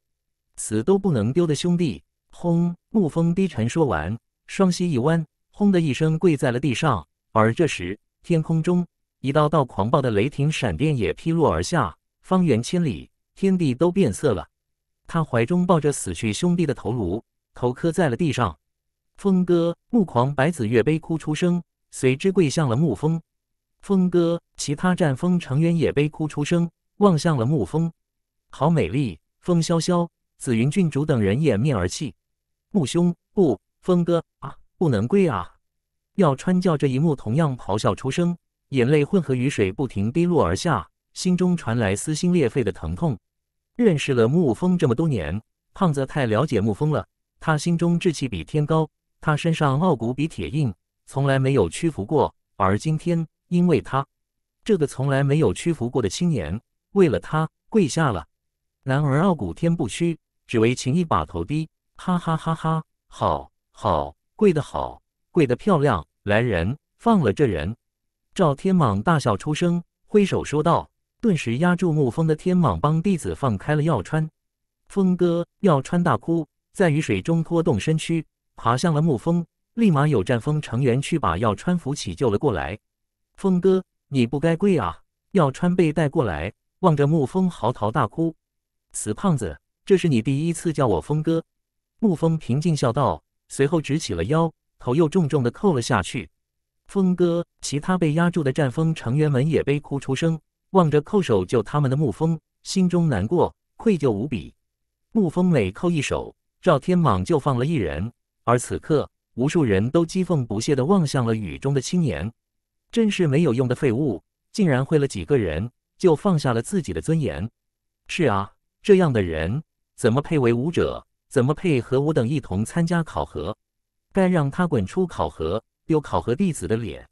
死都不能丢的兄弟。轰！沐风低沉说完，双膝一弯。轰的一声，跪在了地上。而这时，天空中一道道狂暴的雷霆闪电也劈落而下，方圆千里，天地都变色了。他怀中抱着死去兄弟的头颅，头磕在了地上。风哥，木狂、白子月悲哭出声，随之跪向了木风。风哥，其他战风成员也悲哭出声，望向了木风。好美丽，风萧萧、紫云郡主等人掩面而泣。木兄，不，风哥啊！不能跪啊！耀川教这一幕同样咆哮出声，眼泪混合雨水不停滴落而下，心中传来撕心裂肺的疼痛。认识了沐风这么多年，胖子太了解沐风了。他心中志气比天高，他身上傲骨比铁硬，从来没有屈服过。而今天，因为他这个从来没有屈服过的青年，为了他跪下了。男儿傲骨天不屈，只为情义把头低。哈哈哈哈！好，好。跪得好，跪得漂亮！来人，放了这人！赵天蟒大笑出声，挥手说道，顿时压住沐风的天蟒帮弟子放开了药川。峰哥，药川大哭，在雨水中拖动身躯，爬向了沐风。立马有战风成员去把药川扶起，救了过来。峰哥，你不该跪啊！药川被带过来，望着沐风嚎啕大哭。死胖子，这是你第一次叫我峰哥。沐风平静笑道。随后直起了腰，头又重重的扣了下去。峰哥，其他被压住的战风成员们也悲哭出声，望着叩首救他们的沐风，心中难过，愧疚无比。沐风每扣一手，赵天蟒就放了一人。而此刻，无数人都讥讽不屑的望向了雨中的青年，真是没有用的废物，竟然会了几个人就放下了自己的尊严。是啊，这样的人怎么配为武者？怎么配和我等一同参加考核？该让他滚出考核，丢考核弟子的脸。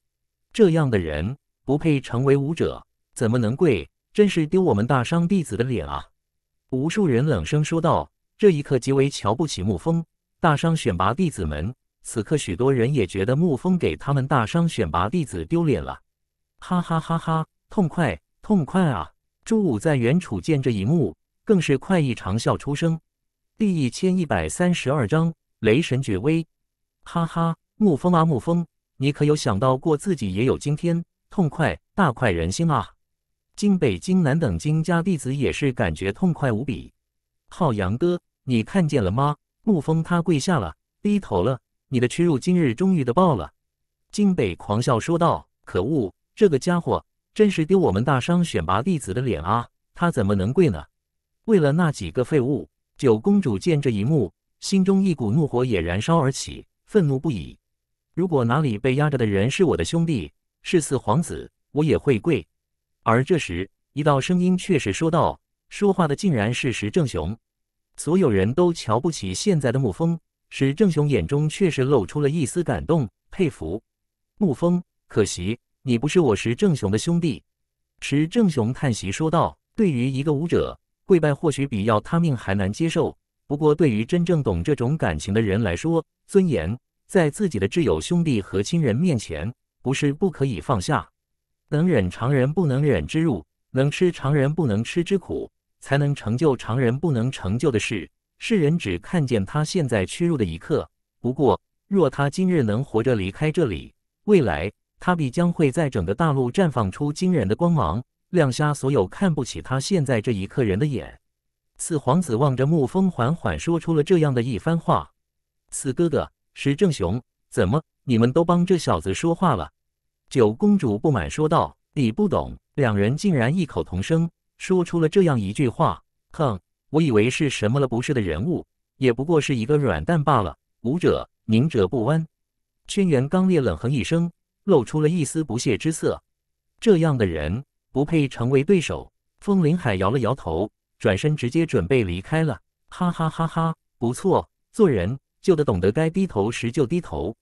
这样的人不配成为武者，怎么能跪？真是丢我们大商弟子的脸啊！无数人冷声说道，这一刻极为瞧不起沐风。大商选拔弟子们，此刻许多人也觉得沐风给他们大商选拔弟子丢脸了。哈哈哈哈，痛快，痛快啊！朱武在原处见这一幕，更是快意长笑出声。第一千一百三十二章雷神绝威。哈哈，沐风啊沐风，你可有想到过自己也有今天？痛快，大快人心啊！京北、京南等金家弟子也是感觉痛快无比。浩洋哥，你看见了吗？沐风他跪下了，低头了，你的耻辱今日终于的报了。京北狂笑说道：“可恶，这个家伙真是丢我们大商选拔弟子的脸啊！他怎么能跪呢？为了那几个废物！”九公主见这一幕，心中一股怒火也燃烧而起，愤怒不已。如果哪里被压着的人是我的兄弟，是四皇子，我也会跪。而这时，一道声音却是说道：“说话的竟然是石正雄。”所有人都瞧不起现在的沐风，石正雄眼中却是露出了一丝感动、佩服。沐风，可惜你不是我石正雄的兄弟。”石正雄叹息说道：“对于一个武者。”跪拜或许比要他命还难接受，不过对于真正懂这种感情的人来说，尊严在自己的挚友、兄弟和亲人面前不是不可以放下。能忍常人不能忍之辱，能吃常人不能吃之苦，才能成就常人不能成就的事。世人只看见他现在屈辱的一刻，不过若他今日能活着离开这里，未来他必将会在整个大陆绽放出惊人的光芒。亮瞎所有看不起他现在这一刻人的眼。四皇子望着沐风，缓缓说出了这样的一番话：“四哥哥，石正雄，怎么你们都帮这小子说话了？”九公主不满说道：“你不懂。”两人竟然异口同声说出了这样一句话：“哼，我以为是什么了不是的人物，也不过是一个软蛋罢了。”武者宁者不弯，轩辕刚烈冷哼一声，露出了一丝不屑之色。这样的人。不配成为对手。风林海摇了摇头，转身直接准备离开了。哈哈哈哈！不错，做人就得懂得该低头时就低头。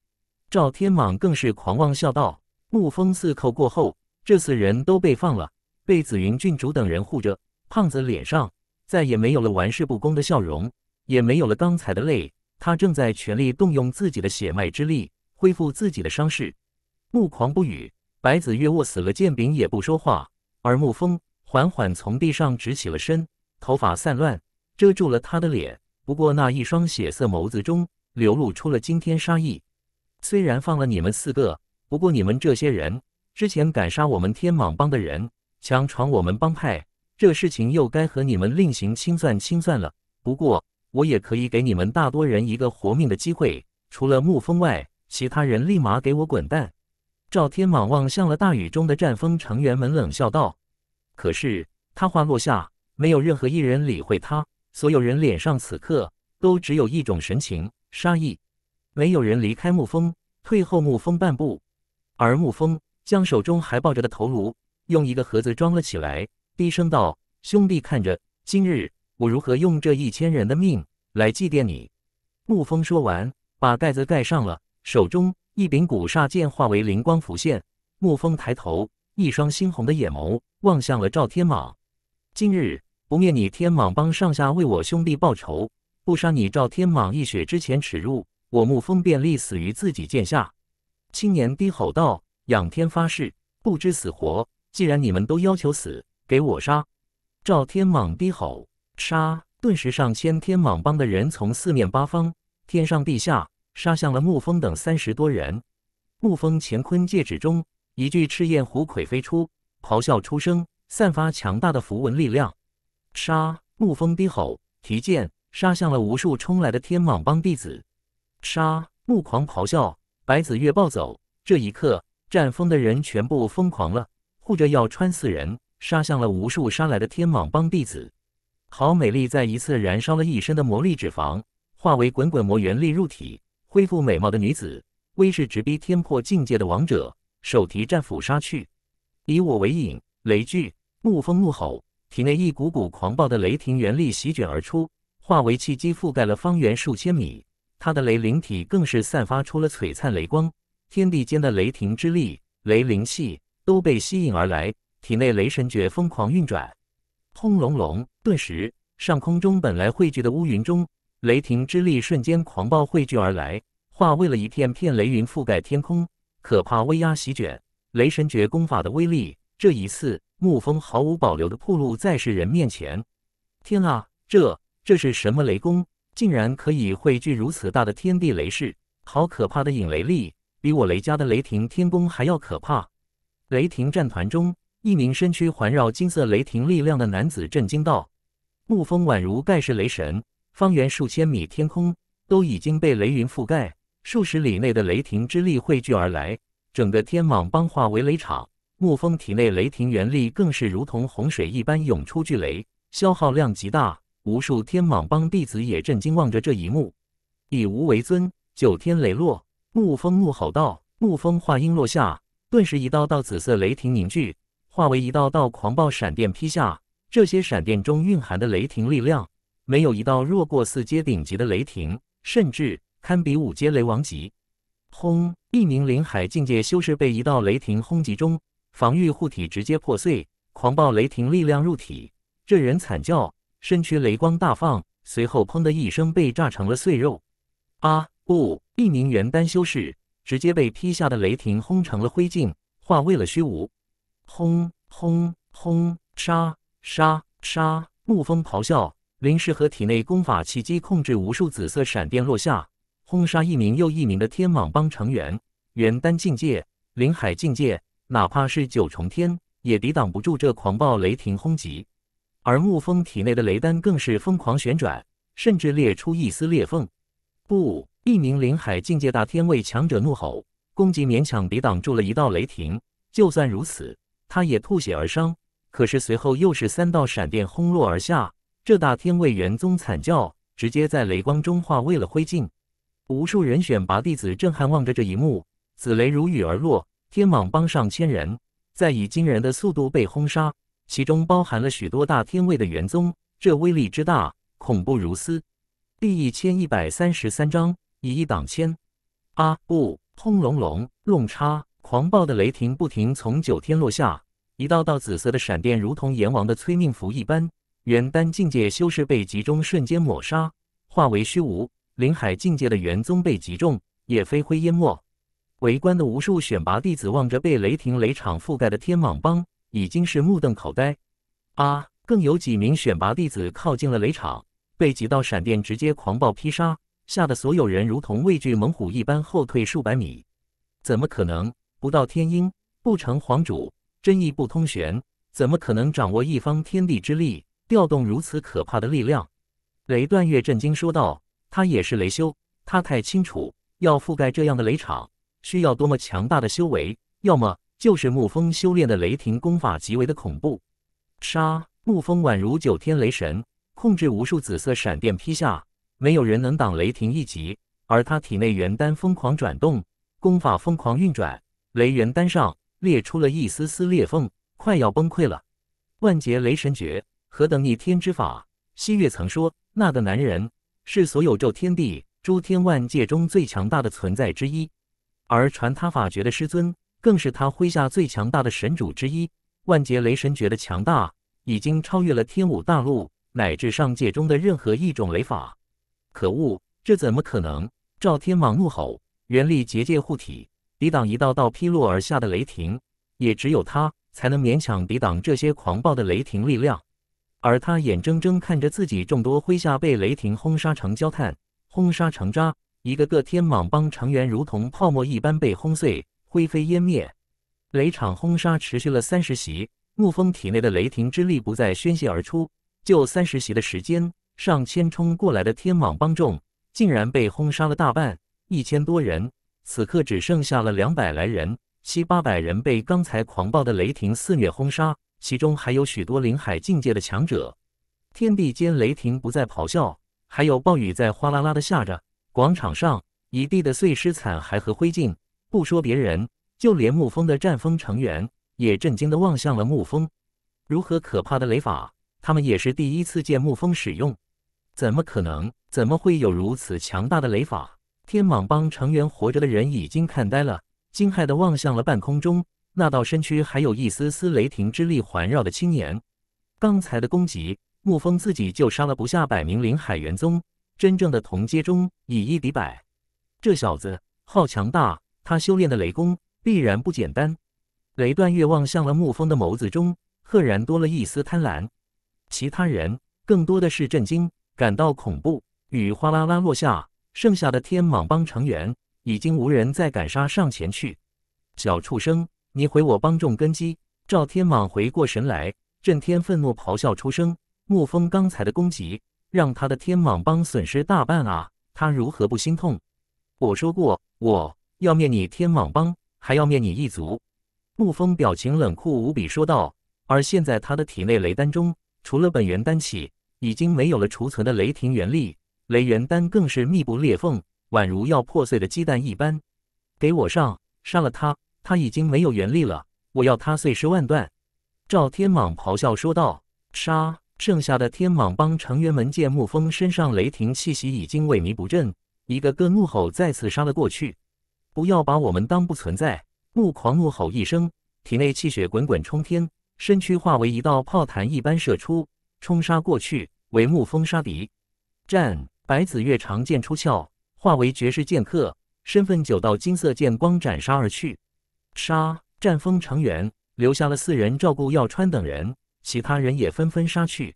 赵天蟒更是狂妄笑道。沐风四扣过后，这四人都被放了，被紫云郡主等人护着。胖子脸上再也没有了玩世不恭的笑容，也没有了刚才的泪，他正在全力动用自己的血脉之力，恢复自己的伤势。木狂不语，白子越握死了剑柄，也不说话。而沐风缓缓从地上直起了身，头发散乱，遮住了他的脸。不过那一双血色眸子中流露出了惊天杀意。虽然放了你们四个，不过你们这些人之前敢杀我们天蟒帮的人，强闯我们帮派，这事情又该和你们另行清算清算了。不过我也可以给你们大多人一个活命的机会，除了沐风外，其他人立马给我滚蛋！赵天蟒望向了大雨中的战风成员们，冷笑道：“可是他话落下，没有任何一人理会他。所有人脸上此刻都只有一种神情——杀意。没有人离开沐风，退后沐风半步。而沐风将手中还抱着的头颅用一个盒子装了起来，低声道：‘兄弟，看着今日我如何用这一千人的命来祭奠你。’沐风说完，把盖子盖上了，手中。”一柄古煞剑化为灵光浮现，沐风抬头，一双猩红的眼眸望向了赵天蟒。今日不灭你天蟒帮上下为我兄弟报仇，不杀你赵天蟒一血之前耻辱，我沐风便立死于自己剑下。青年低吼道，仰天发誓，不知死活。既然你们都要求死，给我杀！赵天蟒低吼，杀！顿时，上千天蟒帮的人从四面八方、天上地下。杀向了沐风等三十多人。沐风乾坤戒指中，一具赤焰虎魁飞出，咆哮出声，散发强大的符文力量。杀！沐风低吼，提剑杀向了无数冲来的天蟒帮弟子。杀！沐狂咆哮，白子月暴走。这一刻，战风的人全部疯狂了，护着要穿四人，杀向了无数杀来的天蟒帮弟子。郝美丽再一次燃烧了一身的魔力脂肪，化为滚滚魔元力入体。恢复美貌的女子，威势直逼天破境界的王者，手提战斧杀去。以我为引，雷巨怒风怒吼，体内一股股狂暴的雷霆元力席卷而出，化为气机覆盖了方圆数千米。他的雷灵体更是散发出了璀璨雷光，天地间的雷霆之力、雷灵气都被吸引而来。体内雷神诀疯狂运转，轰隆隆！顿时，上空中本来汇聚的乌云中。雷霆之力瞬间狂暴汇聚而来，化为了一片片雷云覆盖天空，可怕威压席卷。雷神诀功法的威力，这一次沐风毫无保留的暴露在世人面前。天啊，这这是什么雷功？竟然可以汇聚如此大的天地雷势，好可怕的引雷力，比我雷家的雷霆天功还要可怕！雷霆战团中，一名身躯环绕金色雷霆力量的男子震惊道：“沐风宛如盖世雷神。”方圆数千米，天空都已经被雷云覆盖，数十里内的雷霆之力汇聚而来，整个天蟒帮化为雷场。沐风体内雷霆元力更是如同洪水一般涌出，巨雷消耗量极大。无数天蟒帮弟子也震惊望着这一幕。以吾为尊，九天雷落！沐风怒吼道。沐风话音落下，顿时一道道紫色雷霆凝聚，化为一道道狂暴闪电劈下。这些闪电中蕴含的雷霆力量。没有一道弱过四阶顶级的雷霆，甚至堪比五阶雷王级。轰！一名灵海境界修士被一道雷霆轰击中，防御护体直接破碎，狂暴雷霆力量入体，这人惨叫，身躯雷光大放，随后砰的一声被炸成了碎肉。啊！不！一名元丹修士直接被劈下的雷霆轰成了灰烬，化为了虚无。轰轰轰！杀杀杀！怒风咆哮。林氏和体内功法奇机控制无数紫色闪电落下，轰杀一名又一名的天蟒帮成员。元丹境界、林海境界，哪怕是九重天，也抵挡不住这狂暴雷霆轰击。而沐风体内的雷丹更是疯狂旋转，甚至裂出一丝裂缝。不，一名林海境界大天位强者怒吼，攻击勉强抵挡住了一道雷霆。就算如此，他也吐血而伤。可是随后又是三道闪电轰落而下。这大天位元宗惨叫，直接在雷光中化为了灰烬。无数人选拔弟子震撼望着这一幕，紫雷如雨而落，天蟒帮上千人在以惊人的速度被轰杀，其中包含了许多大天位的元宗，这威力之大，恐怖如斯。第一千一百三十三章以一挡千。啊不，轰隆隆，弄叉！狂暴的雷霆不停从九天落下，一道道紫色的闪电如同阎王的催命符一般。元丹境界修士被集中瞬间抹杀，化为虚无；灵海境界的元宗被集中也飞灰湮没。围观的无数选拔弟子望着被雷霆雷场覆盖的天蟒帮，已经是目瞪口呆。啊！更有几名选拔弟子靠近了雷场，被几道闪电直接狂暴劈杀，吓得所有人如同畏惧猛虎一般后退数百米。怎么可能？不到天鹰，不成皇主，真意不通玄，怎么可能掌握一方天地之力？调动如此可怕的力量，雷断月震惊说道：“他也是雷修，他太清楚，要覆盖这样的雷场，需要多么强大的修为。要么就是沐风修炼的雷霆功法极为的恐怖。杀！沐风宛如九天雷神，控制无数紫色闪电劈下，没有人能挡雷霆一击。而他体内元丹疯狂转动，功法疯狂运转，雷元丹上裂出了一丝丝裂缝，快要崩溃了。万劫雷神诀。”何等逆天之法！西月曾说，那个男人是所有咒天地、诸天万界中最强大的存在之一，而传他法诀的师尊更是他麾下最强大的神主之一。万劫雷神诀的强大，已经超越了天武大陆乃至上界中的任何一种雷法。可恶，这怎么可能？赵天蟒怒吼，原力结界护体，抵挡一道道劈落而下的雷霆。也只有他，才能勉强抵挡这些狂暴的雷霆力量。而他眼睁睁看着自己众多麾下被雷霆轰杀成焦炭，轰杀成渣，一个个天蟒帮成员如同泡沫一般被轰碎，灰飞烟灭。雷场轰杀持续了三十席，沐风体内的雷霆之力不再宣泄而出。就三十席的时间，上千冲过来的天蟒帮众竟然被轰杀了大半，一千多人此刻只剩下了两百来人，七八百人被刚才狂暴的雷霆肆虐轰杀。其中还有许多灵海境界的强者，天地间雷霆不再咆哮，还有暴雨在哗啦啦的下着。广场上一地的碎尸残骸和灰烬，不说别人，就连沐风的战风成员也震惊的望向了沐风。如何可怕的雷法？他们也是第一次见沐风使用，怎么可能？怎么会有如此强大的雷法？天蟒帮成员活着的人已经看呆了，惊骇的望向了半空中。那道身躯还有一丝丝雷霆之力环绕的青年，刚才的攻击，沐风自己就杀了不下百名灵海元宗，真正的同阶中以一敌百，这小子好强大！他修炼的雷功必然不简单。雷断月望向了沐风的眸子中，赫然多了一丝贪婪。其他人更多的是震惊，感到恐怖。雨哗啦啦落下，剩下的天蟒帮成员已经无人再敢杀上前去。小畜生！你毁我帮众根基！赵天蟒回过神来，震天愤怒咆哮出声。沐风刚才的攻击，让他的天蟒帮损失大半啊，他如何不心痛？我说过，我要灭你天蟒帮，还要灭你一族。沐风表情冷酷无比说道。而现在他的体内雷丹中，除了本源丹气，已经没有了储存的雷霆元力，雷元丹更是密布裂缝，宛如要破碎的鸡蛋一般。给我上，杀了他！他已经没有元力了，我要他碎尸万段！”赵天蟒咆哮说道，“杀！”剩下的天蟒帮成员们见沐风身上雷霆气息已经萎靡不振，一个个怒吼，再次杀了过去。不要把我们当不存在！”怒狂怒吼一声，体内气血滚滚冲天，身躯化为一道炮弹一般射出，冲杀过去。为沐风杀敌。战！白子月长剑出鞘，化为绝世剑客，身分九道金色剑光斩杀而去。杀战风成员留下了四人照顾耀川等人，其他人也纷纷杀去。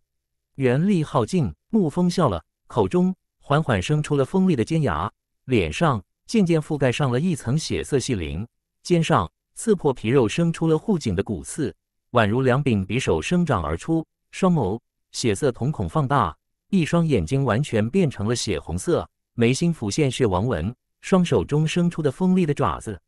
元力耗尽，沐风笑了，口中缓缓生出了锋利的尖牙，脸上渐渐覆盖上了一层血色细鳞，肩上刺破皮肉生出了护颈的骨刺，宛如两柄匕首生长而出。双眸血色瞳孔放大，一双眼睛完全变成了血红色，眉心浮现血王纹，双手中生出的锋利的爪子，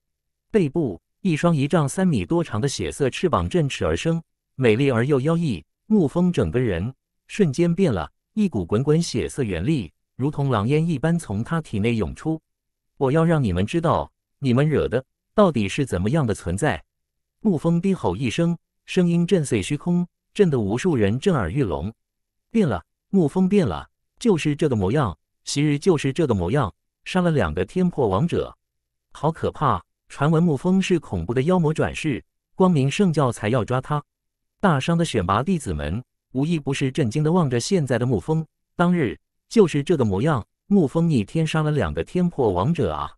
背部。一双一丈三米多长的血色翅膀振翅而生，美丽而又妖异。沐风整个人瞬间变了，一股滚滚血色元力如同狼烟一般从他体内涌出。我要让你们知道，你们惹的到底是怎么样的存在！沐风低吼一声，声音震碎虚空，震得无数人震耳欲聋。变了，沐风变了，就是这个模样，昔日就是这个模样。杀了两个天破王者，好可怕！传闻沐风是恐怖的妖魔转世，光明圣教才要抓他。大商的选拔弟子们无一不是震惊的望着现在的沐风，当日就是这个模样。沐风逆天杀了两个天破王者啊！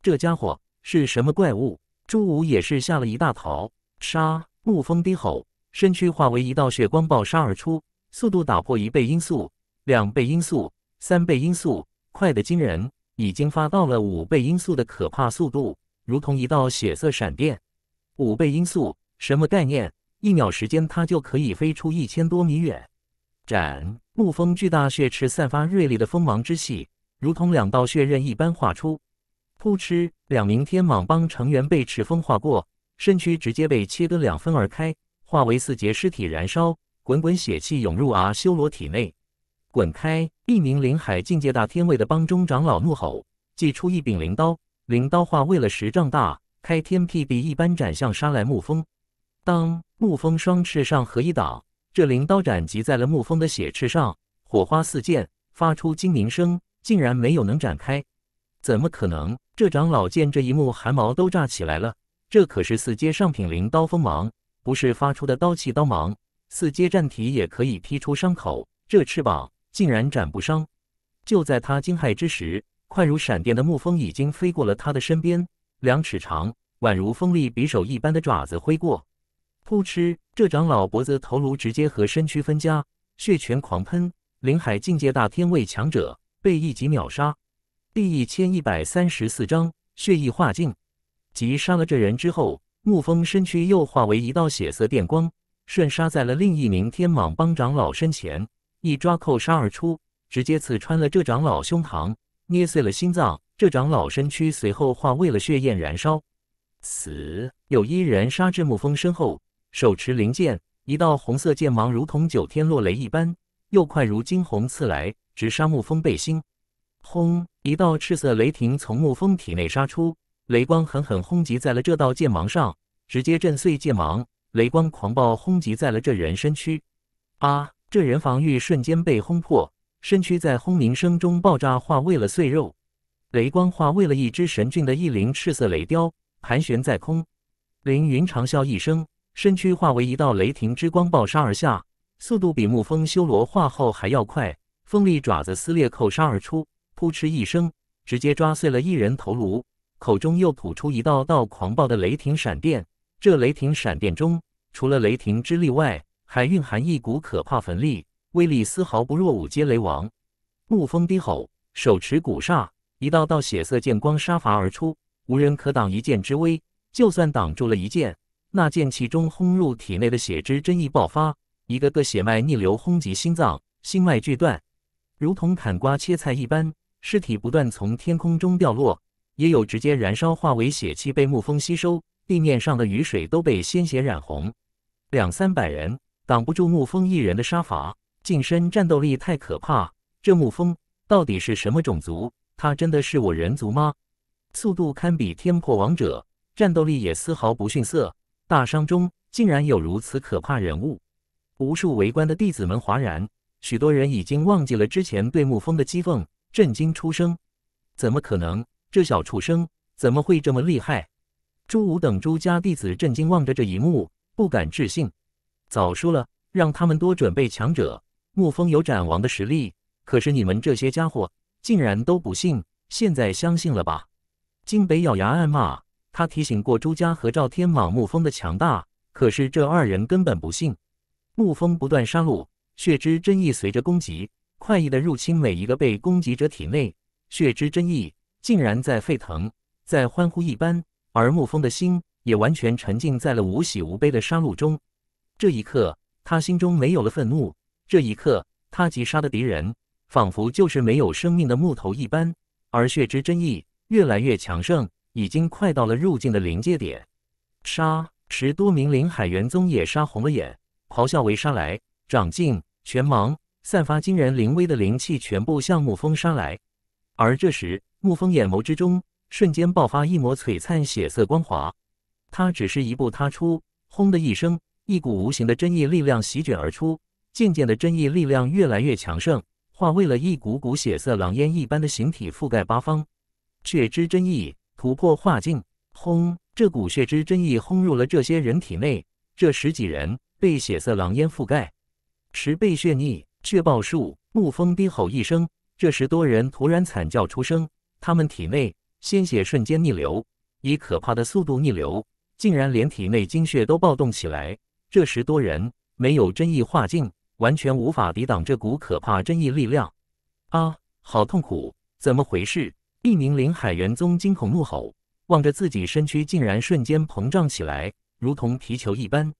这家伙是什么怪物？朱武也是吓了一大跳。杀！沐风低吼，身躯化为一道血光暴杀而出，速度打破一倍音速、两倍音速、三倍音速，快得惊人，已经发到了五倍音速的可怕速度。如同一道血色闪电，五倍音速，什么概念？一秒时间，它就可以飞出一千多米远。斩！沐风巨大血翅散发锐利的锋芒之气，如同两道血刃一般划出。扑哧！两名天蟒帮成员被赤风划过，身躯直接被切割两分而开，化为四节尸体燃烧。滚滚血气涌入阿修罗体内。滚开！一名灵海境界大天位的帮中长老怒吼，祭出一柄灵刀。灵刀化为了十丈大，开天辟地一般斩向沙来木风。当木风双翅上合一挡，这灵刀斩击在了木风的血翅上，火花四溅，发出惊鸣声，竟然没有能展开。怎么可能？这长老见这一幕，汗毛都炸起来了。这可是四阶上品灵刀锋芒，不是发出的刀气刀芒，四阶战体也可以劈出伤口，这翅膀竟然斩不伤。就在他惊骇之时。快如闪电的沐风已经飞过了他的身边，两尺长、宛如锋利匕首一般的爪子挥过，扑哧！这长老脖子、头颅直接和身躯分家，血泉狂喷。灵海境界大天位强者被一击秒杀。第一千一百三十四章血意化境。即杀了这人之后，沐风身躯又化为一道血色电光，瞬杀在了另一名天蟒帮长老身前，一抓扣杀而出，直接刺穿了这长老胸膛。捏碎了心脏，这长老身躯随后化为了血焰燃烧。死有一人杀至沐风身后，手持灵剑，一道红色剑芒如同九天落雷一般，又快如惊鸿刺来，直杀沐风背心。轰！一道赤色雷霆从沐风体内杀出，雷光狠狠轰击在了这道剑芒上，直接震碎剑芒。雷光狂暴轰击在了这人身躯，啊！这人防御瞬间被轰破。身躯在轰鸣声中爆炸，化为了碎肉。雷光化为了一只神俊的异灵赤色雷雕，盘旋在空。凌云长啸一声，身躯化为一道雷霆之光，爆杀而下，速度比沐风修罗化后还要快。锋利爪子撕裂扣杀而出，扑哧一声，直接抓碎了一人头颅。口中又吐出一道道狂暴的雷霆闪电。这雷霆闪电中，除了雷霆之力外，还蕴含一股可怕焚力。威力丝毫不弱五阶雷王，沐风低吼，手持古煞，一道道血色剑光杀伐而出，无人可挡一剑之威。就算挡住了一剑，那剑气中轰入体内的血之真意爆发，一个个血脉逆流，轰击心脏，心脉俱断，如同砍瓜切菜一般，尸体不断从天空中掉落，也有直接燃烧化为血气被沐风吸收。地面上的雨水都被鲜血染红，两三百人挡不住沐风一人的杀伐。近身战斗力太可怕，这沐风到底是什么种族？他真的是我人族吗？速度堪比天破王者，战斗力也丝毫不逊色。大商中竟然有如此可怕人物，无数围观的弟子们哗然，许多人已经忘记了之前对沐风的讥讽，震惊出声。怎么可能？这小畜生怎么会这么厉害？朱武等朱家弟子震惊望着这一幕，不敢置信。早说了，让他们多准备强者。沐风有斩王的实力，可是你们这些家伙竟然都不信！现在相信了吧？金北咬牙暗骂。他提醒过朱家和赵天蟒沐风的强大，可是这二人根本不信。沐风不断杀戮，血之真意随着攻击快意的入侵每一个被攻击者体内，血之真意竟然在沸腾，在欢呼一般。而沐风的心也完全沉浸在了无喜无悲的杀戮中。这一刻，他心中没有了愤怒。这一刻，他击杀的敌人仿佛就是没有生命的木头一般，而血之真意越来越强盛，已经快到了入境的临界点。杀！十多名灵海元宗也杀红了眼，咆哮围杀来，掌劲、全盲散发惊人灵威的灵气，全部向沐风杀来。而这时，沐风眼眸之中瞬间爆发一抹璀璨血色光华，他只是一步踏出，轰的一声，一股无形的真意力量席卷而出。渐渐的，真意力量越来越强盛，化为了一股股血色狼烟一般的形体，覆盖八方。血之真意突破化境，轰！这股血之真意轰入了这些人体内，这十几人被血色狼烟覆盖，十倍血逆血爆术，沐风低吼一声，这十多人突然惨叫出声，他们体内鲜血瞬间逆流，以可怕的速度逆流，竟然连体内精血都暴动起来。这十多人没有真意化境。完全无法抵挡这股可怕真意力量！啊，好痛苦，怎么回事？一名灵海元宗惊恐怒吼，望着自己身躯竟然瞬间膨胀起来，如同皮球一般。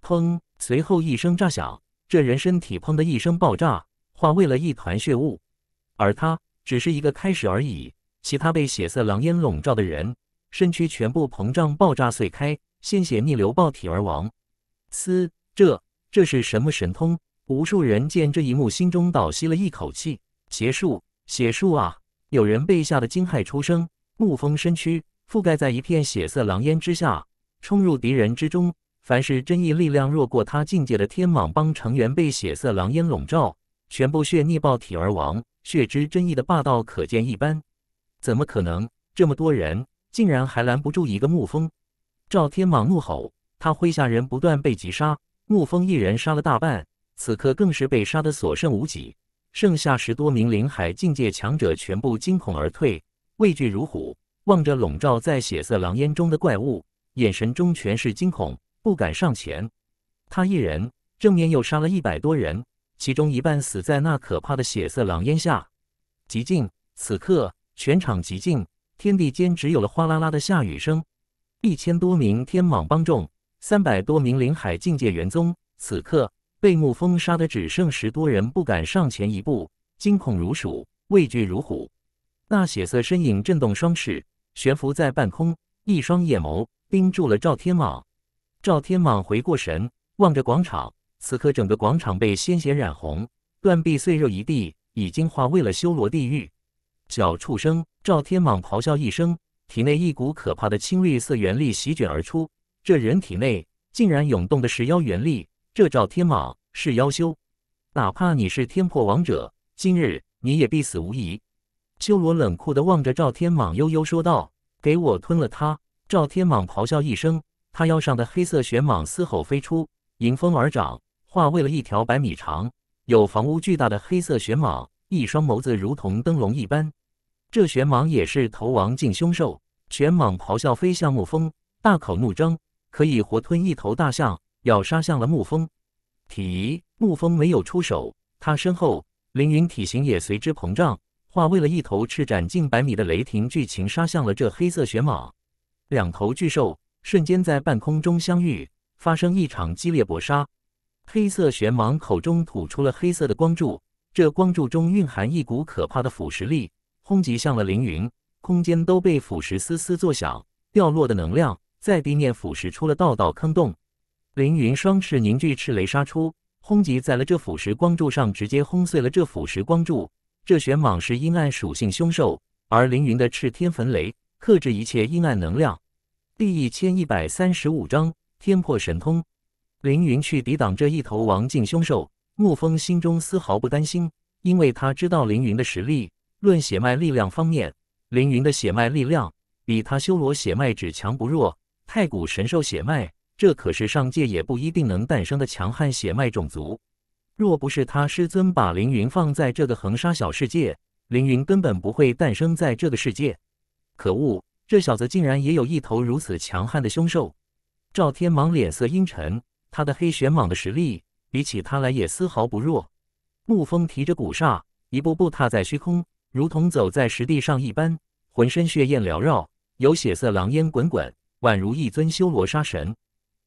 砰！随后一声炸响，这人身体砰的一声爆炸，化为了一团血雾。而他只是一个开始而已，其他被血色狼烟笼罩的人，身躯全部膨胀、爆炸碎开，鲜血逆流爆体而亡。嘶！这这是什么神通？无数人见这一幕，心中倒吸了一口气。邪术，邪术啊！有人被吓得惊骇出声。沐风身躯覆盖在一片血色狼烟之下，冲入敌人之中。凡是真意力量弱过他境界的天蟒帮成员，被血色狼烟笼罩，全部血逆爆体而亡。血之真意的霸道可见一斑。怎么可能？这么多人，竟然还拦不住一个沐风？赵天蟒怒吼，他麾下人不断被击杀，沐风一人杀了大半。此刻更是被杀的所剩无几，剩下十多名灵海境界强者全部惊恐而退，畏惧如虎，望着笼罩在血色狼烟中的怪物，眼神中全是惊恐，不敢上前。他一人正面又杀了一百多人，其中一半死在那可怕的血色狼烟下。极静，此刻全场寂静，天地间只有了哗啦啦的下雨声。一千多名天蟒帮众，三百多名灵海境界元宗，此刻。被沐风杀的只剩十多人，不敢上前一步，惊恐如鼠，畏惧如虎。那血色身影震动双翅，悬浮在半空，一双眼眸盯住了赵天蟒。赵天蟒回过神，望着广场，此刻整个广场被鲜血染红，断臂碎肉一地，已经化为了修罗地狱。小畜生！赵天蟒咆哮一声，体内一股可怕的青绿色元力席卷而出，这人体内竟然涌动的石妖元力。这赵天蟒是妖修，哪怕你是天破王者，今日你也必死无疑。修罗冷酷的望着赵天蟒，悠悠说道：“给我吞了它！”赵天蟒咆哮一声，他腰上的黑色玄蟒嘶吼飞出，迎风而长，化为了一条百米长、有房屋巨大的黑色玄蟒，一双眸子如同灯笼一般。这玄蟒也是头王境凶兽，玄蟒咆哮飞向木峰，大口怒张，可以活吞一头大象。要杀向了沐风，提沐风没有出手，他身后凌云体型也随之膨胀，化为了一头赤斩近百米的雷霆巨禽，杀向了这黑色玄蟒。两头巨兽瞬间在半空中相遇，发生一场激烈搏杀。黑色玄蟒口中吐出了黑色的光柱，这光柱中蕴含一股可怕的腐蚀力，轰击向了凌云，空间都被腐蚀，嘶嘶作响，掉落的能量在地面腐蚀出了道道坑洞。凌云双翅凝聚赤雷杀出，轰击在了这腐蚀光柱上，直接轰碎了这腐蚀光柱。这玄蟒是阴暗属性凶兽，而凌云的赤天焚雷克制一切阴暗能量。第一千一百三十五章天破神通。凌云去抵挡这一头王境凶兽，沐风心中丝毫不担心，因为他知道凌云的实力。论血脉力量方面，凌云的血脉力量比他修罗血脉只强不弱，太古神兽血脉。这可是上界也不一定能诞生的强悍血脉种族。若不是他师尊把凌云放在这个横沙小世界，凌云根本不会诞生在这个世界。可恶，这小子竟然也有一头如此强悍的凶兽！赵天蟒脸色阴沉，他的黑玄蟒的实力比起他来也丝毫不弱。沐风提着古刹，一步步踏在虚空，如同走在石地上一般，浑身血焰缭绕，有血色狼烟滚滚，宛如一尊修罗杀神。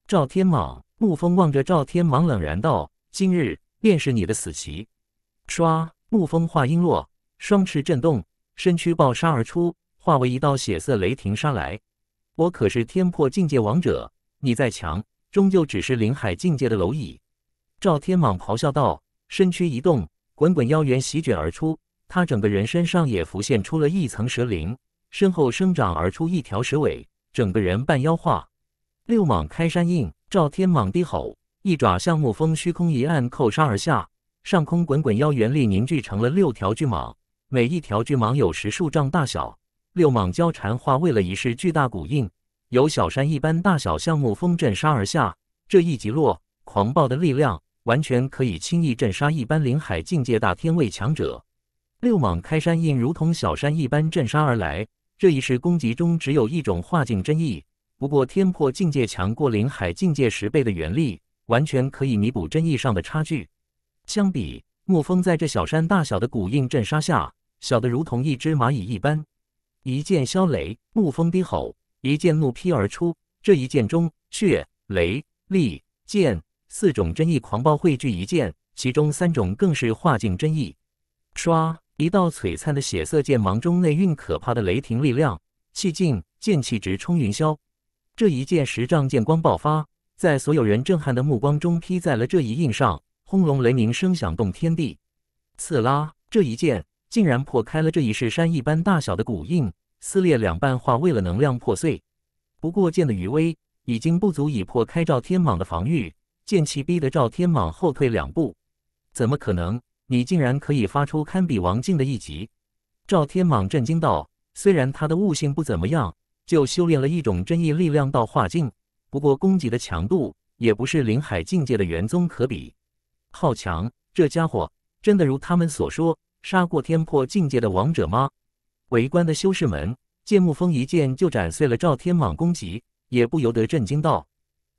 赵天蟒沐风望着赵天蟒冷然道：“今日便是你的死期。”唰！沐风话音落，双翅震动，身躯暴杀而出，化为一道血色雷霆杀来。我可是天破境界王者，你再强，终究只是灵海境界的蝼蚁。”赵天蟒咆哮道，身躯一动，滚滚妖元席卷而出，他整个人身上也浮现出了一层蛇鳞，身后生长而出一条蛇尾，整个人半妖化。六蟒开山印，照天蟒低吼，一爪向沐风虚空一按，扣杀而下。上空滚滚妖元力凝聚成了六条巨蟒，每一条巨蟒有十数丈大小。六蟒交缠化为了一式巨大古印，由小山一般大小，向沐风震杀而下。这一击落，狂暴的力量完全可以轻易震杀一般灵海境界大天位强者。六蟒开山印如同小山一般震杀而来，这一式攻击中只有一种化境真意。不过，天破境界强过灵海境界十倍的元力，完全可以弥补真意上的差距。相比，沐风在这小山大小的古印阵杀下，小的如同一只蚂蚁一般。一剑消雷，沐风低吼，一剑怒劈而出。这一剑中，血、雷、力、剑四种真意狂暴汇聚一剑，其中三种更是化境真意。唰！一道璀璨的血色剑芒中内蕴可怕的雷霆力量，气劲剑气直冲云霄。这一剑十丈，剑光爆发，在所有人震撼的目光中劈在了这一印上，轰隆雷鸣声响动天地。刺啦！这一剑竟然破开了这一世山一般大小的古印，撕裂两半，化为了能量破碎。不过剑的余威已经不足以破开赵天蟒的防御，剑气逼得赵天蟒后退两步。怎么可能？你竟然可以发出堪比王境的一击？赵天蟒震惊道，虽然他的悟性不怎么样。就修炼了一种真意力量到化境，不过攻击的强度也不是灵海境界的元宗可比。好强，这家伙真的如他们所说，杀过天破境界的王者吗？围观的修士们，见沐风一剑就斩碎了赵天蟒攻击，也不由得震惊道：“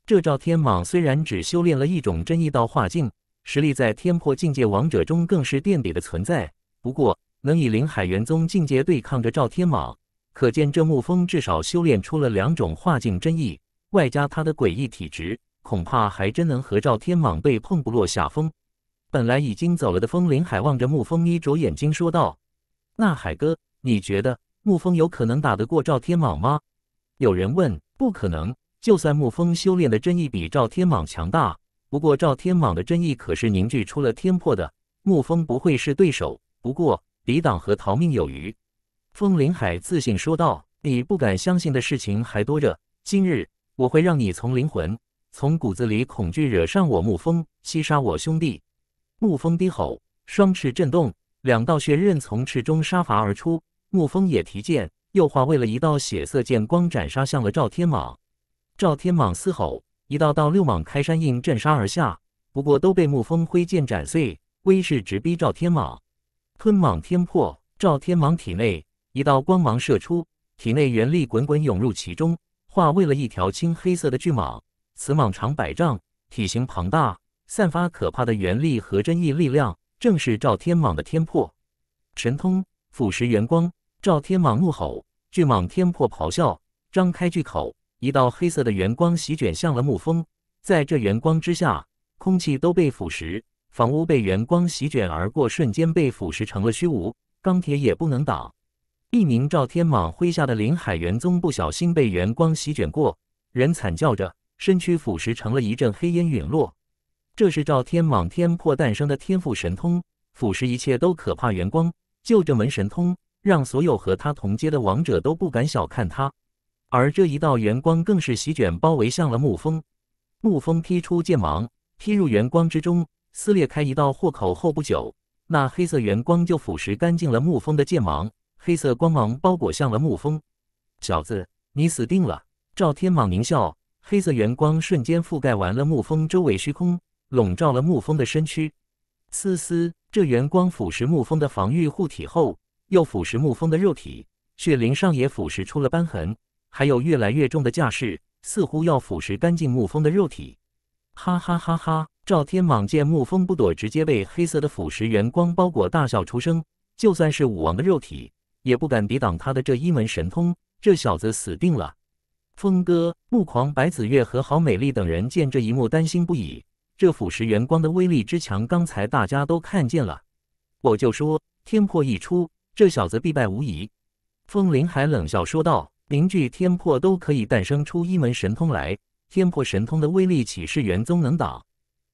这赵天蟒虽然只修炼了一种真意道化境，实力在天破境界王者中更是垫底的存在，不过能以灵海元宗境界对抗着赵天蟒。”可见这沐风至少修炼出了两种化境真意，外加他的诡异体质，恐怕还真能和赵天蟒对碰不落下风。本来已经走了的风林海望着沐风眯着眼睛说道：“那海哥，你觉得沐风有可能打得过赵天蟒吗？”有人问：“不可能，就算沐风修炼的真意比赵天蟒强大，不过赵天蟒的真意可是凝聚出了天魄的，沐风不会是对手。不过抵挡和逃命有余。”风林海自信说道：“你不敢相信的事情还多着。今日我会让你从灵魂、从骨子里恐惧，惹上我沐风，袭杀我兄弟。”沐风低吼，双翅震动，两道血刃从翅中杀伐而出。沐风也提剑，又化为了一道血色剑光，斩杀向了赵天蟒。赵天蟒嘶吼，一道道六蟒开山印震杀而下，不过都被沐风挥剑斩碎，威势直逼赵天蟒。吞蟒天破，赵天蟒体内。一道光芒射出，体内元力滚滚涌入其中，化为了一条青黑色的巨蟒。此蟒长百丈，体型庞大，散发可怕的元力和真意力量，正是赵天蟒的天魄——神通——腐蚀元光。赵天蟒怒吼，巨蟒天破咆哮，张开巨口，一道黑色的元光席卷向了沐风。在这元光之下，空气都被腐蚀，房屋被元光席卷而过，瞬间被腐蚀成了虚无，钢铁也不能挡。一名赵天蟒麾下的林海元宗不小心被元光席卷过，人惨叫着，身躯腐蚀成了一阵黑烟陨落。这是赵天蟒天破诞生的天赋神通，腐蚀一切都可怕。元光就这门神通，让所有和他同阶的王者都不敢小看他。而这一道元光更是席卷包围向了沐风，沐风劈出剑芒，劈入元光之中，撕裂开一道豁口后不久，那黑色元光就腐蚀干净了沐风的剑芒。黑色光芒包裹向了沐风，小子，你死定了！赵天蟒狞笑，黑色圆光瞬间覆盖完了沐风周围虚空，笼罩了沐风的身躯。嘶嘶，这圆光腐蚀沐风的防御护体后，又腐蚀沐风的肉体，血灵上也腐蚀出了斑痕，还有越来越重的架势，似乎要腐蚀干净沐风的肉体。哈哈哈哈！赵天蟒见沐风不躲，直接被黑色的腐蚀圆光包裹，大笑出声。就算是武王的肉体。也不敢抵挡他的这一门神通，这小子死定了。风哥、木狂、白子月和郝美丽等人见这一幕，担心不已。这腐蚀元光的威力之强，刚才大家都看见了。我就说，天破一出，这小子必败无疑。风铃海冷笑说道：“凝聚天破都可以诞生出一门神通来，天破神通的威力岂是元宗能挡？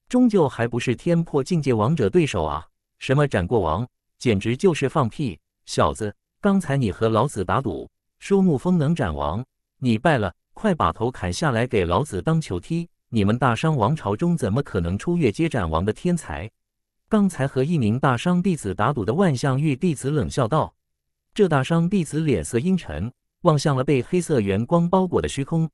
终究还不是天破境界王者对手啊！什么斩过王，简直就是放屁，小子！”刚才你和老子打赌，说沐风能斩王，你败了，快把头砍下来给老子当球踢！你们大商王朝中怎么可能出越阶斩王的天才？刚才和一名大商弟子打赌的万象玉弟子冷笑道。这大商弟子脸色阴沉，望向了被黑色圆光包裹的虚空。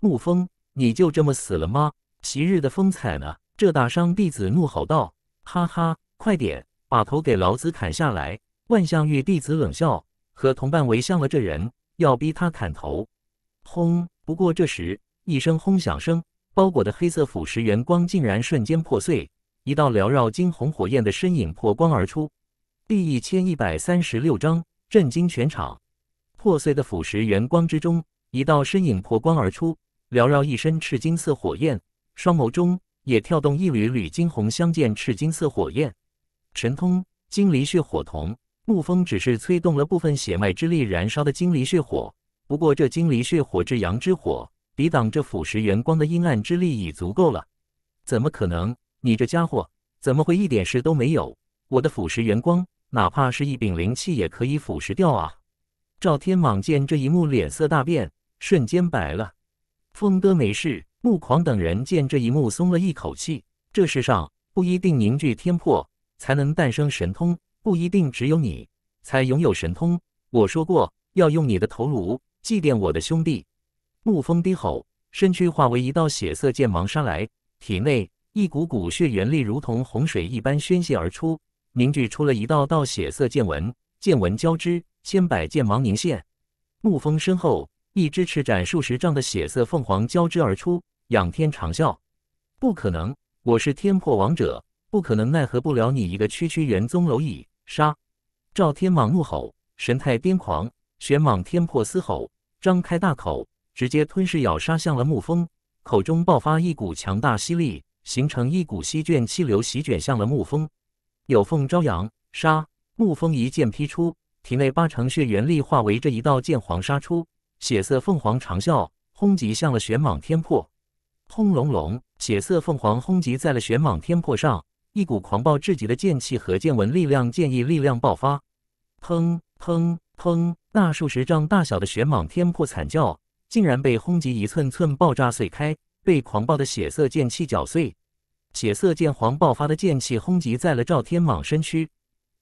沐风，你就这么死了吗？昔日的风采呢？这大商弟子怒吼道：“哈哈，快点把头给老子砍下来！”万象玉弟子冷笑，和同伴围向了这人，要逼他砍头。轰！不过这时一声轰响声，包裹的黑色腐蚀元光竟然瞬间破碎，一道缭绕金红火焰的身影破光而出。第一千一百三十六章震惊全场。破碎的腐蚀元光之中，一道身影破光而出，缭绕一身赤金色火焰，双眸中也跳动一缕缕金红相间赤金色火焰。神通：金离血火瞳。沐风只是催动了部分血脉之力，燃烧的金离血火。不过，这金离血火之阳之火，抵挡这腐蚀元光的阴暗之力已足够了。怎么可能？你这家伙怎么会一点事都没有？我的腐蚀元光，哪怕是一柄灵气也可以腐蚀掉啊！赵天蟒见这一幕，脸色大变，瞬间白了。风哥没事。牧狂等人见这一幕，松了一口气。这世上不一定凝聚天魄才能诞生神通。不一定只有你才拥有神通。我说过要用你的头颅祭奠我的兄弟。沐风低吼，身躯化为一道血色剑芒杀来，体内一股股血元力如同洪水一般宣泄而出，凝聚出了一道道血色剑纹，剑纹交织，千百剑芒凝现。沐风身后，一只翅展数十丈的血色凤凰交织而出，仰天长啸。不可能，我是天破王者。不可能奈何不了你一个区区元宗蝼蚁！杀！赵天蟒怒吼，神态癫狂，玄蟒天破嘶吼，张开大口，直接吞噬咬杀向了沐风，口中爆发一股强大吸力，形成一股吸卷气流，席卷向了沐风。有凤朝阳杀，沐风一剑劈出，体内八成血元力化为着一道剑皇杀出，血色凤凰长啸，轰击向了玄蟒天破。轰隆隆，血色凤凰轰击在了玄蟒天破上。一股狂暴至极的剑气和剑纹力量、剑意力量爆发，砰砰砰！那数十丈大小的玄蟒天破惨叫，竟然被轰击一寸寸爆炸碎开，被狂暴的血色剑气搅碎。血色剑皇爆发的剑气轰击在了赵天蟒身躯，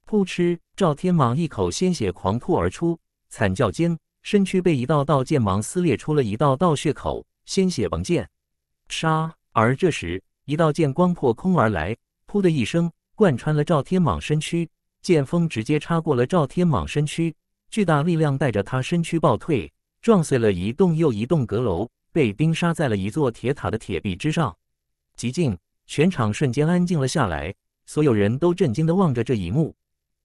噗嗤！赵天蟒一口鲜血狂吐而出，惨叫间身躯被一道道剑芒撕裂出了一道道血口，鲜血迸溅。杀！而这时，一道剑光破空而来。噗的一声，贯穿了赵天蟒身躯，剑锋直接插过了赵天蟒身躯，巨大力量带着他身躯暴退，撞碎了一栋又一栋阁楼，被钉杀在了一座铁塔的铁壁之上。极静，全场瞬间安静了下来，所有人都震惊的望着这一幕。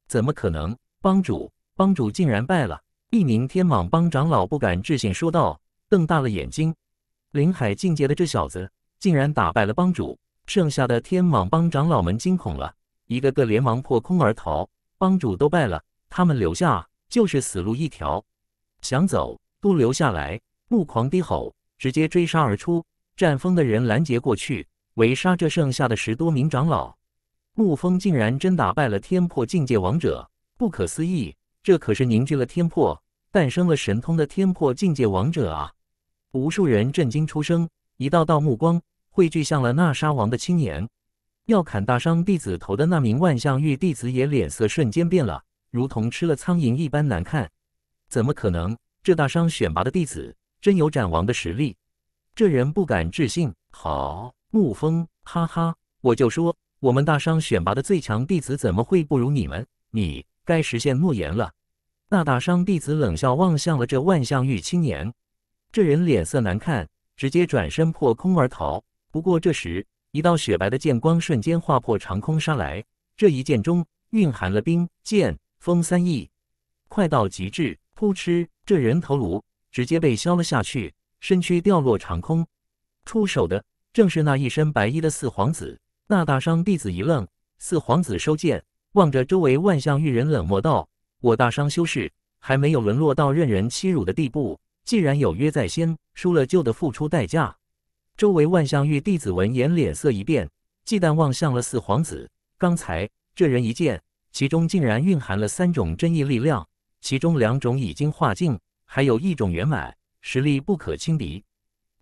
怎么可能？帮主，帮主竟然败了！一名天蟒帮长老不敢置信说道，瞪大了眼睛。林海境界的这小子，竟然打败了帮主！剩下的天蟒帮长老们惊恐了，一个个连忙破空而逃。帮主都败了，他们留下就是死路一条，想走都留下来！牧狂低吼，直接追杀而出。战风的人拦截过去，围杀这剩下的十多名长老。沐风竟然真打败了天破境界王者，不可思议！这可是凝聚了天破、诞生了神通的天破境界王者啊！无数人震惊出声，一道道目光。汇聚向了那沙王的青年，要砍大商弟子头的那名万象玉弟子也脸色瞬间变了，如同吃了苍蝇一般难看。怎么可能？这大商选拔的弟子真有斩王的实力？这人不敢置信。好，沐风，哈哈，我就说我们大商选拔的最强弟子怎么会不如你们？你该实现诺言了。那大商弟子冷笑望向了这万象玉青年，这人脸色难看，直接转身破空而逃。不过这时，一道雪白的剑光瞬间划破长空杀来。这一剑中蕴含了冰、剑、风三意，快到极致。扑哧，这人头颅直接被削了下去，身躯掉落长空。出手的正是那一身白衣的四皇子。那大商弟子一愣，四皇子收剑，望着周围万象玉人，冷漠道：“我大商修士还没有沦落到任人欺辱的地步。既然有约在先，输了就得付出代价。”周围万象玉弟子闻言，脸色一变，忌惮望向了四皇子。刚才这人一剑，其中竟然蕴含了三种真意力量，其中两种已经化境，还有一种圆满，实力不可轻敌。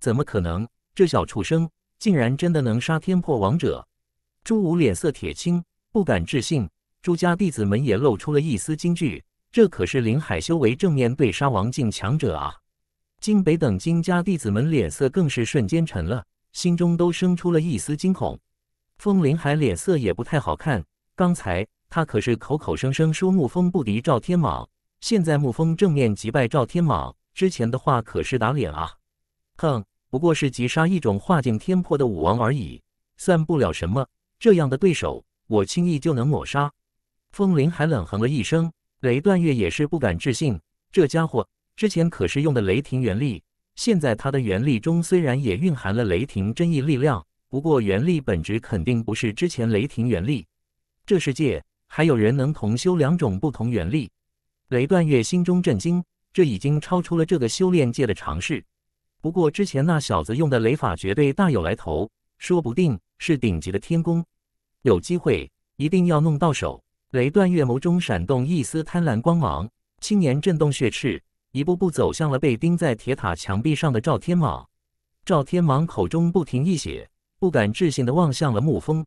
怎么可能？这小畜生竟然真的能杀天破王者？朱武脸色铁青，不敢置信。朱家弟子们也露出了一丝惊惧。这可是林海修为正面对杀王境强者啊！金北等金家弟子们脸色更是瞬间沉了，心中都生出了一丝惊恐。风铃海脸色也不太好看，刚才他可是口口声声说沐风不敌赵天蟒，现在沐风正面击败赵天蟒，之前的话可是打脸啊！哼，不过是击杀一种化境天破的武王而已，算不了什么。这样的对手，我轻易就能抹杀。风铃海冷哼了一声，雷断月也是不敢置信，这家伙。之前可是用的雷霆原力，现在他的原力中虽然也蕴含了雷霆真意力量，不过原力本质肯定不是之前雷霆原力。这世界还有人能同修两种不同原力？雷断月心中震惊，这已经超出了这个修炼界的常识。不过之前那小子用的雷法绝对大有来头，说不定是顶级的天功。有机会一定要弄到手。雷断月眸中闪动一丝贪婪光芒，青年震动血翅。一步步走向了被钉在铁塔墙壁上的赵天蟒。赵天蟒口中不停溢血，不敢置信的望向了沐风：“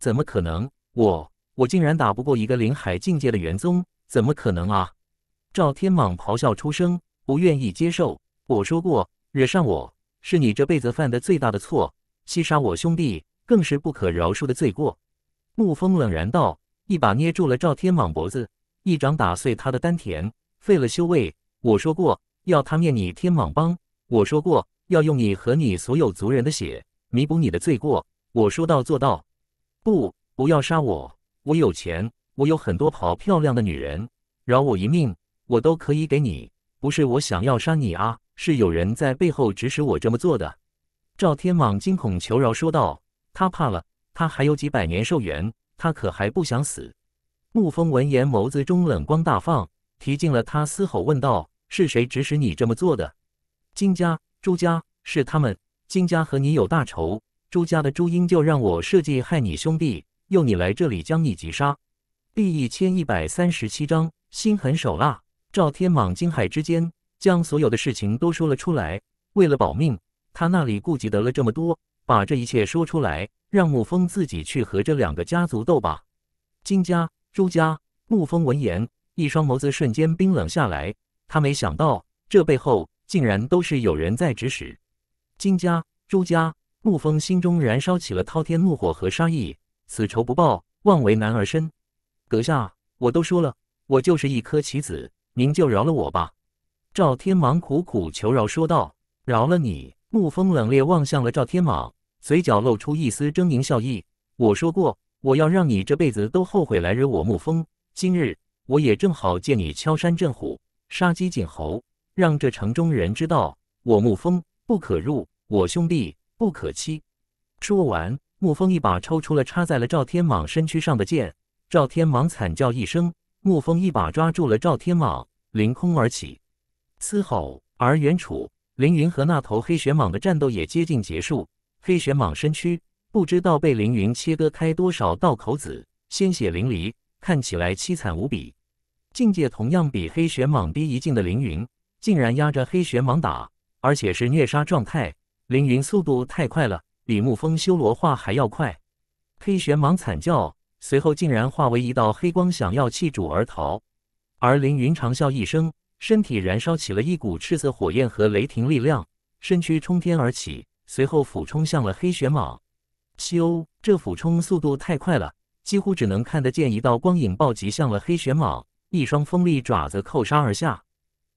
怎么可能？我我竟然打不过一个灵海境界的元宗？怎么可能啊！”赵天蟒咆哮出声，不愿意接受。我说过，惹上我是你这辈子犯的最大的错，欺杀我兄弟更是不可饶恕的罪过。沐风冷然道，一把捏住了赵天蟒脖子，一掌打碎他的丹田，废了修为。我说过要他灭你天蟒帮，我说过要用你和你所有族人的血弥补你的罪过。我说到做到，不，不要杀我，我有钱，我有很多好漂亮的女人，饶我一命，我都可以给你。不是我想要杀你啊，是有人在背后指使我这么做的。赵天蟒惊恐求饶说道：“他怕了，他还有几百年寿元，他可还不想死。”沐风闻言，眸子中冷光大放，提进了他嘶吼问道。是谁指使你这么做的？金家、朱家是他们。金家和你有大仇，朱家的朱英就让我设计害你兄弟，诱你来这里将你击杀。第一千一百三十七章，心狠手辣。赵天蟒惊骇之间，将所有的事情都说了出来。为了保命，他那里顾及得了这么多，把这一切说出来，让沐风自己去和这两个家族斗吧。金家、朱家。沐风闻言，一双眸子瞬间冰冷下来。他没想到，这背后竟然都是有人在指使。金家、朱家、沐风心中燃烧起了滔天怒火和杀意，此仇不报，枉为男儿身。阁下，我都说了，我就是一颗棋子，您就饶了我吧。赵天芒苦苦求饶说道：“饶了你！”沐风冷冽望向了赵天蟒，嘴角露出一丝狰狞笑意：“我说过，我要让你这辈子都后悔来惹我沐风。今日，我也正好借你敲山震虎。”杀鸡儆猴，让这城中人知道，我沐风不可入，我兄弟不可欺。说完，沐风一把抽出了插在了赵天蟒身躯上的剑。赵天蟒惨叫一声，沐风一把抓住了赵天蟒，凌空而起，嘶吼。而远处，凌云和那头黑玄蟒的战斗也接近结束。黑玄蟒身躯不知道被凌云切割开多少道口子，鲜血淋漓，看起来凄惨无比。境界同样比黑玄蟒低一境的凌云，竟然压着黑玄蟒打，而且是虐杀状态。凌云速度太快了，比沐风修罗化还要快。黑玄蟒惨叫，随后竟然化为一道黑光，想要弃主而逃。而凌云长啸一声，身体燃烧起了一股赤色火焰和雷霆力量，身躯冲天而起，随后俯冲向了黑玄蟒。咻！这俯冲速度太快了，几乎只能看得见一道光影暴击向了黑玄蟒。一双锋利爪子扣杀而下，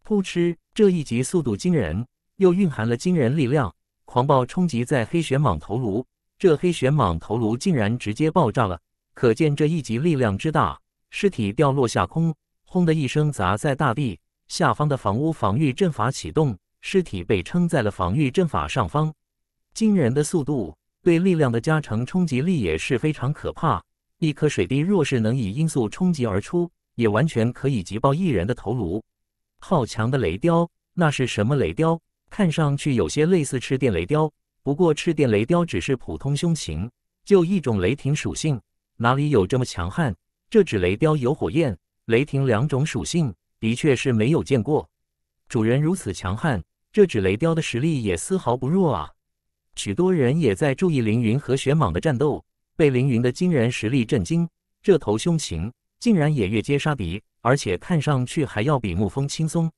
扑哧！这一击速度惊人，又蕴含了惊人力量，狂暴冲击在黑玄蟒头颅，这黑玄蟒头颅竟然直接爆炸了，可见这一击力量之大。尸体掉落下空，轰的一声砸在大地下方的房屋防御阵法启动，尸体被撑在了防御阵法上方。惊人的速度，对力量的加成，冲击力也是非常可怕。一颗水滴若是能以音速冲击而出。也完全可以击爆一人的头颅。好强的雷雕，那是什么雷雕？看上去有些类似赤电雷雕，不过赤电雷雕只是普通凶禽，就一种雷霆属性，哪里有这么强悍？这只雷雕有火焰、雷霆两种属性，的确是没有见过。主人如此强悍，这只雷雕的实力也丝毫不弱啊！许多人也在注意凌云和玄蟒的战斗，被凌云的惊人实力震惊。这头凶禽。竟然也越阶杀敌，而且看上去还要比沐风轻松。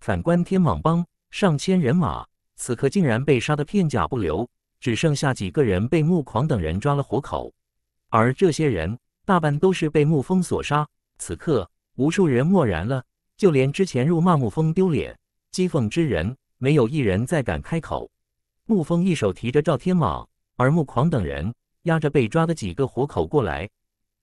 反观天蟒帮上千人马，此刻竟然被杀得片甲不留，只剩下几个人被沐狂等人抓了活口。而这些人大半都是被沐风所杀。此刻无数人默然了，就连之前辱骂沐风丢脸、讥讽之人，没有一人再敢开口。沐风一手提着赵天蟒，而沐狂等人压着被抓的几个活口过来。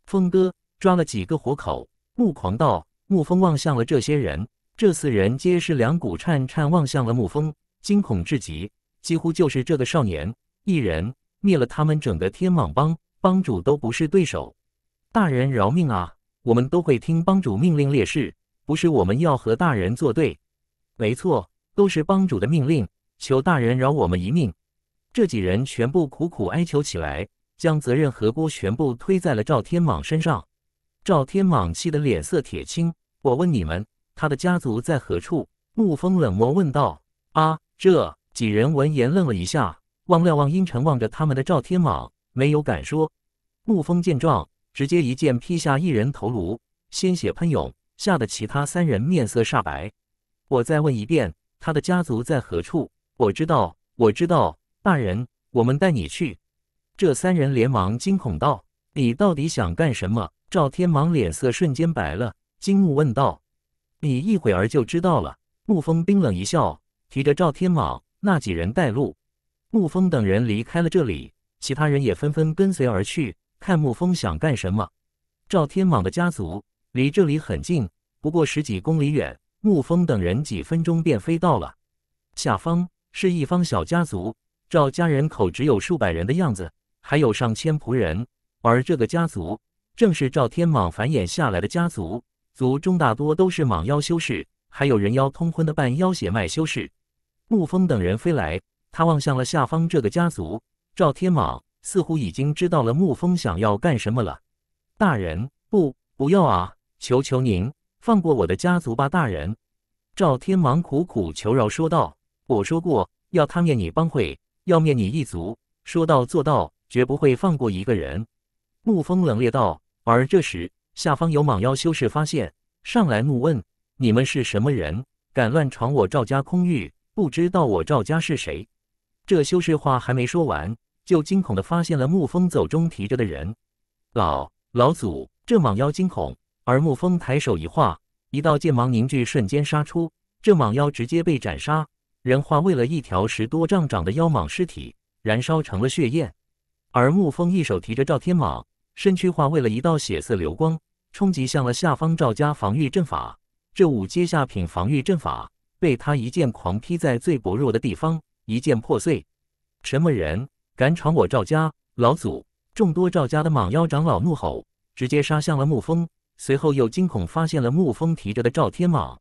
风哥。抓了几个活口，穆狂道，穆风望向了这些人，这四人皆是两股颤颤望向了穆风，惊恐至极，几乎就是这个少年一人灭了他们整个天蟒帮，帮主都不是对手。大人饶命啊！我们都会听帮主命令，烈士不是我们要和大人作对，没错，都是帮主的命令，求大人饶我们一命。这几人全部苦苦哀求起来，将责任和锅全部推在了赵天蟒身上。赵天蟒气得脸色铁青，我问你们，他的家族在何处？沐风冷漠问道。啊！这几人闻言愣了一下，望瞭望阴沉望着他们的赵天蟒，没有敢说。沐风见状，直接一剑劈下一人头颅，鲜血喷涌，吓得其他三人面色煞白。我再问一遍，他的家族在何处？我知道，我知道，大人，我们带你去。这三人连忙惊恐道。你到底想干什么？赵天蟒脸色瞬间白了，惊怒问道：“你一会儿就知道了。”沐风冰冷一笑，提着赵天蟒那几人带路，沐风等人离开了这里，其他人也纷纷跟随而去，看沐风想干什么。赵天蟒的家族离这里很近，不过十几公里远，沐风等人几分钟便飞到了。下方是一方小家族，赵家人口只有数百人的样子，还有上千仆人。而这个家族正是赵天蟒繁衍下来的家族，族中大多都是蟒妖修士，还有人妖通婚的半妖血脉修士。沐风等人飞来，他望向了下方这个家族，赵天蟒似乎已经知道了沐风想要干什么了。大人，不，不要啊！求求您放过我的家族吧，大人！赵天蟒苦苦求饶说道：“我说过要他灭你帮会，要灭你一族，说到做到，绝不会放过一个人。”沐风冷冽道，而这时下方有蟒妖修士发现，上来怒问：“你们是什么人？敢乱闯我赵家空域？不知道我赵家是谁？”这修士话还没说完，就惊恐的发现了沐风走中提着的人。老老祖，这蟒妖惊恐，而沐风抬手一画，一道剑芒凝聚，瞬间杀出，这蟒妖直接被斩杀，人化为了一条十多丈长的妖蟒尸体，燃烧成了血焰。而沐风一手提着赵天蟒。身躯化为了一道血色流光，冲击向了下方赵家防御阵法。这五阶下品防御阵法被他一剑狂劈在最薄弱的地方，一剑破碎。什么人敢闯我赵家？老祖！众多赵家的蟒妖长老怒吼，直接杀向了沐风。随后又惊恐发现了沐风提着的赵天蟒。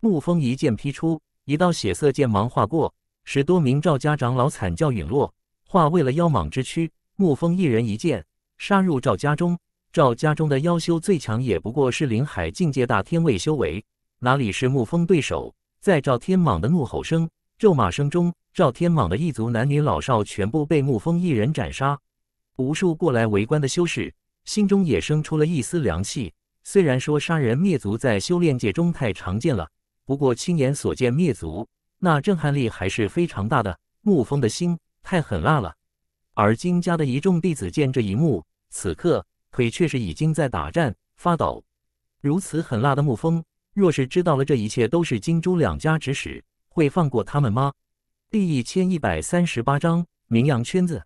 沐风一剑劈出，一道血色剑芒划过，十多名赵家长老惨叫陨落，化为了妖蟒之躯。沐风一人一剑。杀入赵家中，赵家中的妖修最强也不过是灵海境界大天位修为，哪里是沐风对手？在赵天蟒的怒吼声、咒骂声中，赵天蟒的一族男女老少全部被沐风一人斩杀。无数过来围观的修士心中也生出了一丝凉气。虽然说杀人灭族在修炼界中太常见了，不过亲眼所见灭族，那震撼力还是非常大的。沐风的心太狠辣了。而金家的一众弟子见这一幕。此刻腿却是已经在打颤发抖。如此狠辣的沐风，若是知道了这一切都是金朱两家指使，会放过他们吗？第一千一百三十八章名扬圈子。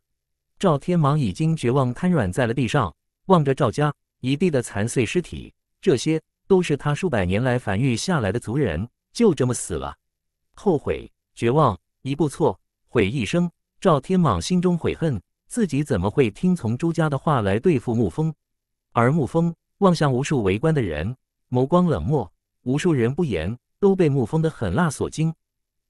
赵天蟒已经绝望瘫软在了地上，望着赵家一地的残碎尸体，这些都是他数百年来繁育下来的族人，就这么死了。后悔，绝望，一步错，悔一生。赵天蟒心中悔恨。自己怎么会听从朱家的话来对付沐风？而沐风望向无数围观的人，眸光冷漠。无数人不言，都被沐风的狠辣所惊。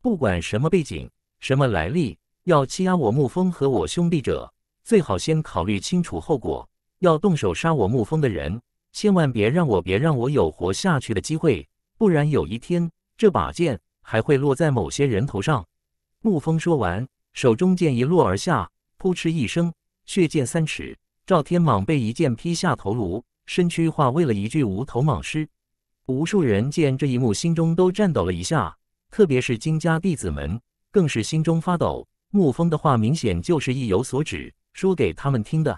不管什么背景，什么来历，要欺压我沐风和我兄弟者，最好先考虑清楚后果。要动手杀我沐风的人，千万别让我别让我有活下去的机会，不然有一天这把剑还会落在某些人头上。沐风说完，手中剑一落而下。扑哧一声，血溅三尺，赵天蟒被一剑劈下头颅，身躯化为了一具无头蟒尸。无数人见这一幕，心中都颤抖了一下，特别是金家弟子们，更是心中发抖。沐风的话明显就是意有所指，说给他们听的。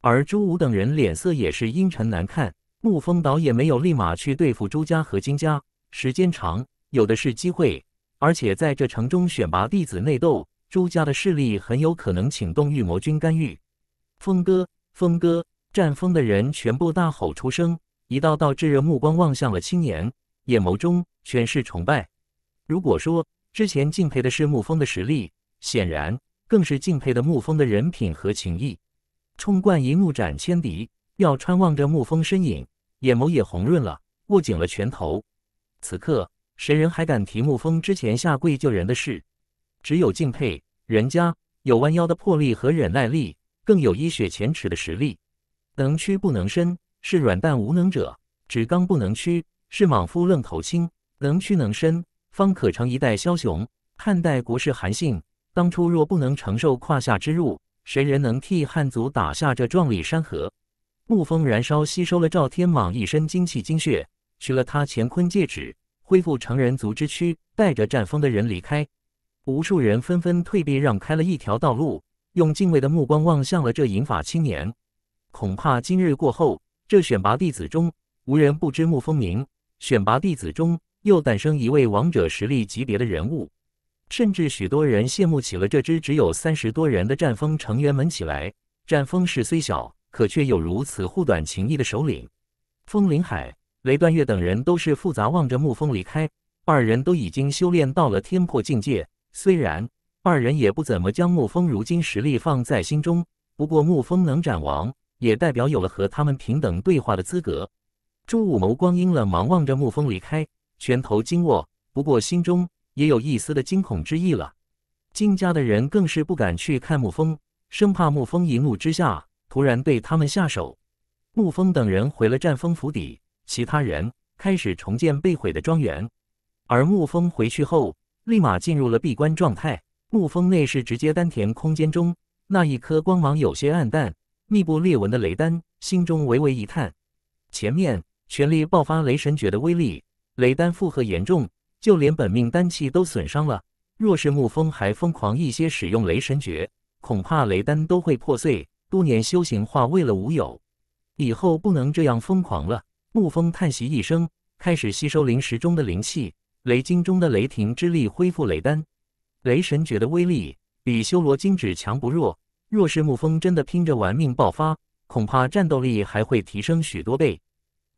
而朱武等人脸色也是阴沉难看。沐风倒也没有立马去对付朱家和金家，时间长，有的是机会，而且在这城中选拔弟子内斗。朱家的势力很有可能请动御魔军干预。峰哥，峰哥，战枫的人全部大吼出声，一道道炙热目光望向了青年，眼眸中全是崇拜。如果说之前敬佩的是沐风的实力，显然更是敬佩的沐风的人品和情谊。冲冠一怒斩千敌，耀川望着沐风身影，眼眸也红润了，握紧了拳头。此刻，谁人还敢提沐风之前下跪救人的事？只有敬佩人家有弯腰的魄力和忍耐力，更有一雪前耻的实力。能屈不能伸，是软蛋无能者；只刚不能屈，是莽夫愣头青。能屈能伸，方可成一代枭雄。汉代国士韩信，当初若不能承受胯下之辱，谁人能替汉族打下这壮丽山河？沐风燃烧吸收了赵天蟒一身精气精血，取了他乾坤戒指，恢复成人族之躯，带着战风的人离开。无数人纷纷退避，让开了一条道路，用敬畏的目光望向了这银发青年。恐怕今日过后，这选拔弟子中无人不知慕风鸣，选拔弟子中又诞生一位王者实力级别的人物，甚至许多人羡慕起了这支只有三十多人的战风成员们起来。战风势虽小，可却有如此护短情义的首领。风林海、雷断月等人都是复杂望着沐风离开。二人都已经修炼到了天破境界。虽然二人也不怎么将沐风如今实力放在心中，不过沐风能斩王，也代表有了和他们平等对话的资格。朱武眸光阴了，忙望着沐风离开，拳头紧握，不过心中也有一丝的惊恐之意了。金家的人更是不敢去看沐风，生怕沐风一怒之下突然对他们下手。沐风等人回了战风府邸，其他人开始重建被毁的庄园，而沐风回去后。立马进入了闭关状态。沐风内室直接丹田空间中那一颗光芒有些暗淡、密布裂纹的雷丹，心中微微一叹。前面全力爆发雷神诀的威力，雷丹负荷严重，就连本命丹气都损伤了。若是沐风还疯狂一些使用雷神诀，恐怕雷丹都会破碎。多年修行化为了无有，以后不能这样疯狂了。沐风叹息一声，开始吸收灵石中的灵气。雷经中的雷霆之力恢复雷丹，雷神诀的威力比修罗金指强不弱。若是沐风真的拼着玩命爆发，恐怕战斗力还会提升许多倍。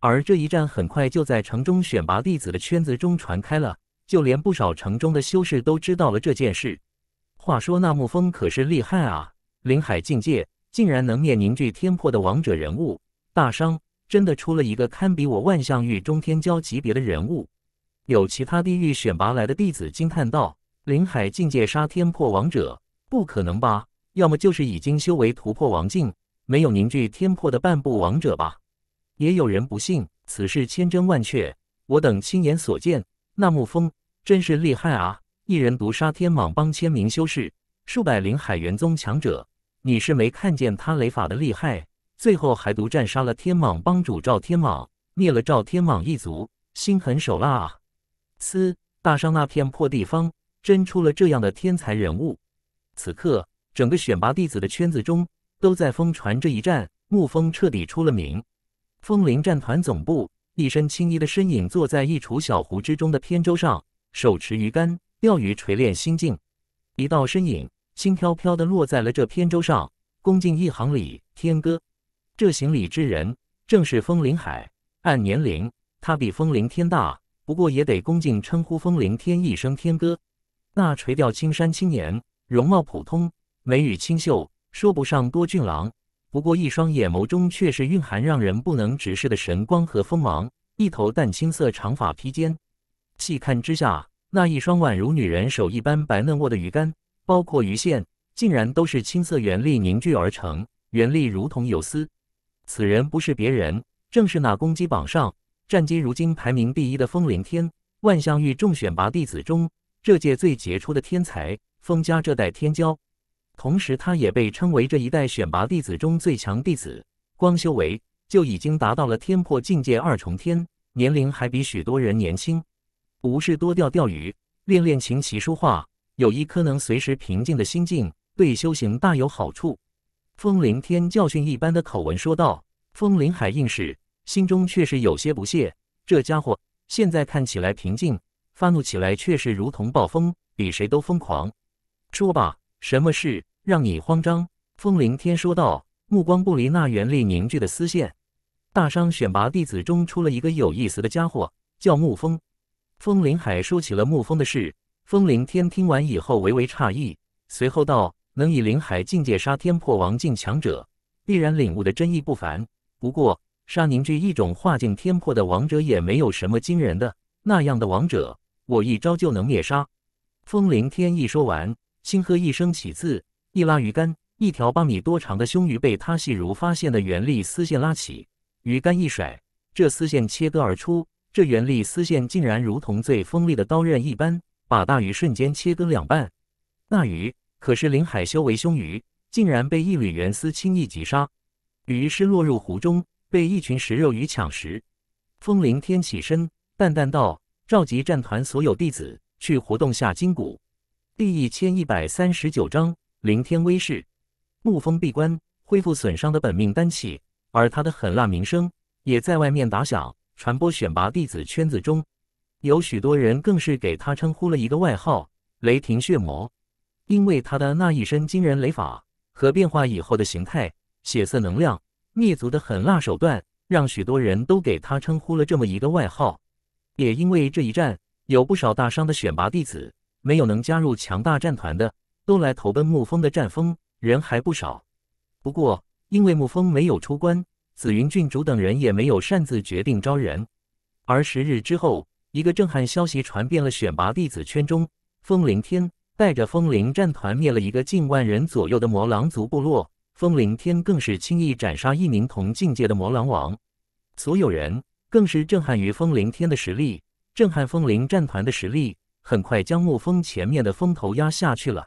而这一战很快就在城中选拔弟子的圈子中传开了，就连不少城中的修士都知道了这件事。话说那沐风可是厉害啊，临海境界竟然能灭凝聚天魄的王者人物，大商真的出了一个堪比我万象域中天骄级别的人物。有其他地域选拔来的弟子惊叹道：“林海境界杀天破王者，不可能吧？要么就是已经修为突破王境，没有凝聚天破的半步王者吧？”也有人不信此事千真万确，我等亲眼所见。那沐风真是厉害啊！一人独杀天蟒帮千名修士，数百灵海元宗强者，你是没看见他雷法的厉害。最后还独占杀了天蟒帮主赵天蟒，灭了赵天蟒一族，心狠手辣啊！司大商那片破地方，真出了这样的天才人物。此刻，整个选拔弟子的圈子中，都在疯传这一战。沐风彻底出了名。风铃战团总部，一身青衣的身影坐在一处小湖之中的扁舟上，手持鱼竿钓鱼，锤炼心境。一道身影轻飘飘的落在了这扁舟上，恭敬一行礼。天哥，这行礼之人正是风铃海。按年龄，他比风铃天大。不过也得恭敬称呼风铃天一声天哥。那垂钓青山青年容貌普通，眉宇清秀，说不上多俊朗，不过一双眼眸中却是蕴含让人不能直视的神光和锋芒。一头淡青色长发披肩，细看之下，那一双宛如女人手一般白嫩握的鱼竿，包括鱼线，竟然都是青色原力凝聚而成，原力如同游丝。此人不是别人，正是那攻击榜上。战姬如今排名第一的风凌天，万象域重选拔弟子中这届最杰出的天才，风家这代天骄。同时，他也被称为这一代选拔弟子中最强弟子。光修为就已经达到了天破境界二重天，年龄还比许多人年轻。无事多钓钓鱼，练练琴棋书画，有一颗能随时平静的心境，对修行大有好处。风凌天教训一般的口吻说道：“风凌海，应是。”心中却是有些不屑，这家伙现在看起来平静，发怒起来却是如同暴风，比谁都疯狂。说吧，什么事让你慌张？风凌天说道，目光不离那原力凝聚的丝线。大商选拔弟子中出了一个有意思的家伙，叫沐风。风凌海说起了沐风的事。风凌天听完以后微微诧异，随后道：“能以灵海境界杀天破王境强者，必然领悟的真意不凡。不过。”杀凝聚一种化境天破的王者也没有什么惊人的，那样的王者，我一招就能灭杀。风灵天一说完，轻喝一声起字，一拉鱼竿，一条八米多长的胸鱼被他细如发现的原力丝线拉起，鱼竿一甩，这丝线切割而出，这原力丝线竟然如同最锋利的刀刃一般，把大鱼瞬间切割两半。那鱼可是林海修为凶鱼，竟然被一缕元丝轻易击杀，鱼尸落入湖中。被一群食肉鱼抢食，风凌天起身淡淡道：“召集战团所有弟子去活动下筋骨。”第一千一百三十九章凌天威势。沐风闭关恢复损伤的本命丹气，而他的狠辣名声也在外面打响，传播选拔弟子圈子中，有许多人更是给他称呼了一个外号——雷霆血魔，因为他的那一身惊人雷法和变化以后的形态，血色能量。灭族的狠辣手段，让许多人都给他称呼了这么一个外号。也因为这一战，有不少大商的选拔弟子没有能加入强大战团的，都来投奔沐风的战风，人还不少。不过，因为沐风没有出关，紫云郡主等人也没有擅自决定招人。而十日之后，一个震撼消息传遍了选拔弟子圈中：风灵天带着风灵战团灭了一个近万人左右的魔狼族部落。风铃天更是轻易斩杀一名同境界的魔狼王，所有人更是震撼于风铃天的实力，震撼风铃战团的实力，很快将沐风前面的风头压下去了。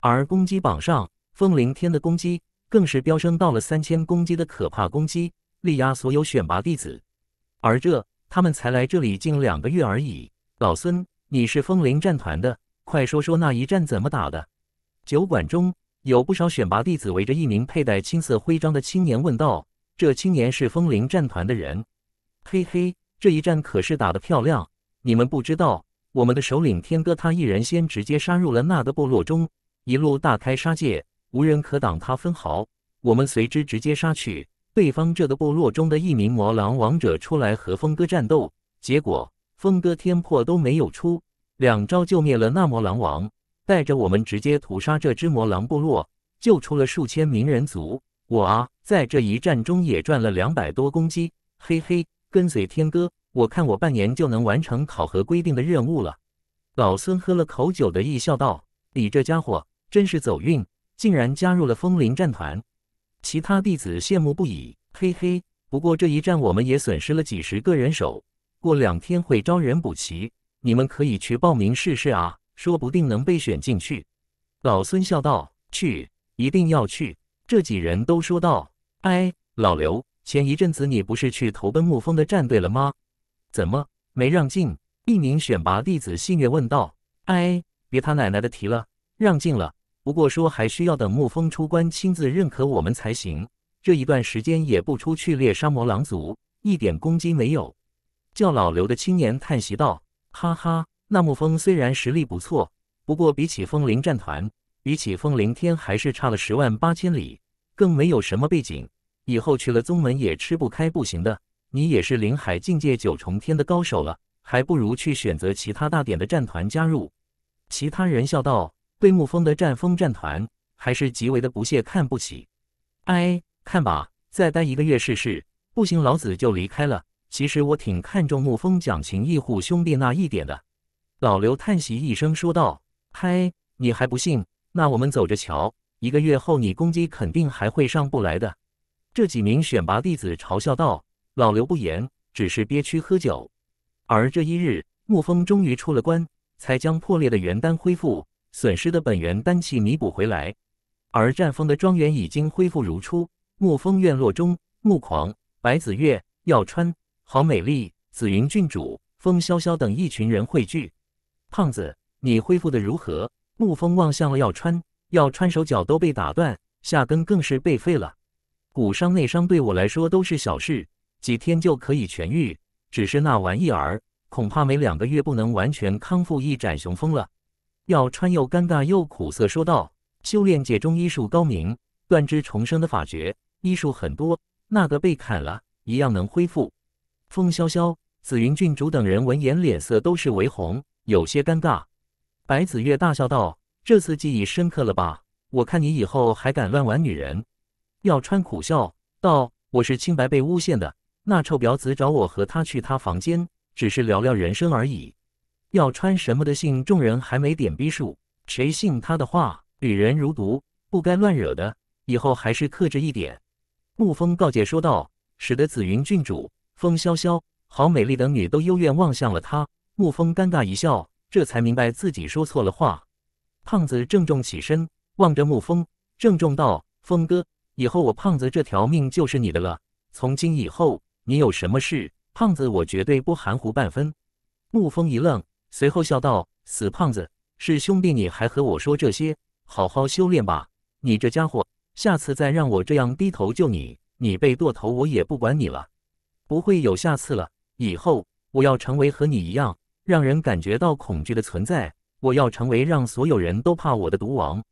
而攻击榜上，风铃天的攻击更是飙升到了三千攻击的可怕攻击，力压所有选拔弟子。而这，他们才来这里近两个月而已。老孙，你是风铃战团的，快说说那一战怎么打的？酒馆中。有不少选拔弟子围着一名佩戴青色徽章的青年问道：“这青年是风灵战团的人？嘿嘿，这一战可是打得漂亮！你们不知道，我们的首领天哥他一人先直接杀入了那个部落中，一路大开杀戒，无人可挡他分毫。我们随之直接杀去对方这个部落中的一名魔狼王者出来和风哥战斗，结果风哥天破都没有出两招就灭了那魔狼王。”带着我们直接屠杀这只魔狼部落，救出了数千名人族。我啊，在这一战中也赚了两百多公鸡，嘿嘿。跟随天哥，我看我半年就能完成考核规定的任务了。老孙喝了口酒的意笑道：“你这家伙真是走运，竟然加入了风林战团。”其他弟子羡慕不已，嘿嘿。不过这一战我们也损失了几十个人手，过两天会招人补齐，你们可以去报名试试啊。说不定能被选进去，老孙笑道：“去，一定要去。”这几人都说道：“哎，老刘，前一阵子你不是去投奔沐风的战队了吗？怎么没让进？”一名选拔弟子戏谑问道：“哎，别他奶奶的提了，让进了。不过说还需要等沐风出关亲自认可我们才行。这一段时间也不出去猎杀魔狼族，一点攻击没有。”叫老刘的青年叹息道：“哈哈。”那沐风虽然实力不错，不过比起风灵战团，比起风灵天还是差了十万八千里，更没有什么背景，以后去了宗门也吃不开，不行的。你也是灵海境界九重天的高手了，还不如去选择其他大点的战团加入。其他人笑道：“对沐风的战风战团，还是极为的不屑，看不起。”哎，看吧，再待一个月试试，不行老子就离开了。其实我挺看重沐风讲情义护兄弟那一点的。老刘叹息一声说道：“嗨，你还不信？那我们走着瞧。一个月后，你攻击肯定还会上不来的。”这几名选拔弟子嘲笑道：“老刘不言，只是憋屈喝酒。”而这一日，沐风终于出了关，才将破裂的元丹恢复，损失的本元丹气弥补回来。而战风的庄园已经恢复如初。沐风院落中，沐狂、白子月、耀川、郝美丽、紫云郡主、风萧萧等一群人汇聚。胖子，你恢复的如何？沐风望向了药川，药川手脚都被打断，下根更是被废了，骨伤内伤对我来说都是小事，几天就可以痊愈。只是那玩意儿，恐怕没两个月不能完全康复，一展雄风了。药川又尴尬又苦涩说道：“修炼界中医术高明，断肢重生的法诀，医术很多，那个被砍了，一样能恢复。”风萧萧、紫云郡主等人闻言，脸色都是微红。有些尴尬，白子月大笑道：“这次记忆深刻了吧？我看你以后还敢乱玩女人？”耀川苦笑道：“我是清白被诬陷的，那臭婊子找我和他去她房间，只是聊聊人生而已。”要川什么的信？众人还没点逼数，谁信他的话？女人如毒，不该乱惹的，以后还是克制一点。”沐风告诫说道，使得紫云郡主、风萧萧、好美丽等女都幽怨望向了他。沐风尴尬一笑，这才明白自己说错了话。胖子郑重起身，望着沐风，郑重道：“峰哥，以后我胖子这条命就是你的了。从今以后，你有什么事，胖子我绝对不含糊半分。”沐风一愣，随后笑道：“死胖子，是兄弟你还和我说这些？好好修炼吧，你这家伙，下次再让我这样低头救你，你被剁头我也不管你了。不会有下次了，以后我要成为和你一样。”让人感觉到恐惧的存在。我要成为让所有人都怕我的毒王。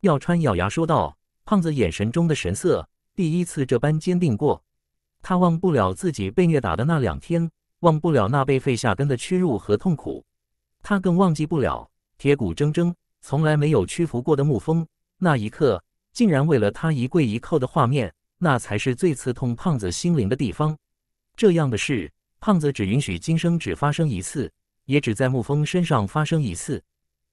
耀川咬牙说道。胖子眼神中的神色第一次这般坚定过。他忘不了自己被虐打的那两天，忘不了那被废下根的屈辱和痛苦。他更忘记不了铁骨铮铮、从来没有屈服过的沐风。那一刻，竟然为了他一跪一叩的画面，那才是最刺痛胖子心灵的地方。这样的事，胖子只允许今生只发生一次。也只在沐风身上发生一次。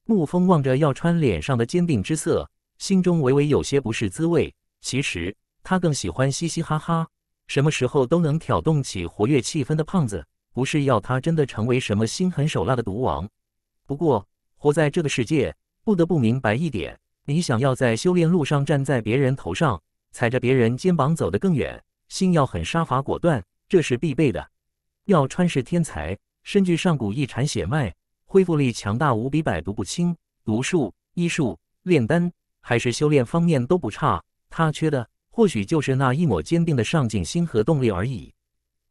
沐风望着药川脸上的坚定之色，心中微微有些不是滋味。其实他更喜欢嘻嘻哈哈，什么时候都能挑动起活跃气氛的胖子。不是要他真的成为什么心狠手辣的毒王。不过活在这个世界，不得不明白一点：你想要在修炼路上站在别人头上，踩着别人肩膀走得更远，心要很杀伐果断，这是必备的。药川是天才。身具上古一禅血脉，恢复力强大无比，百毒不侵，毒术、医术、炼丹还是修炼方面都不差。他缺的或许就是那一抹坚定的上进心和动力而已。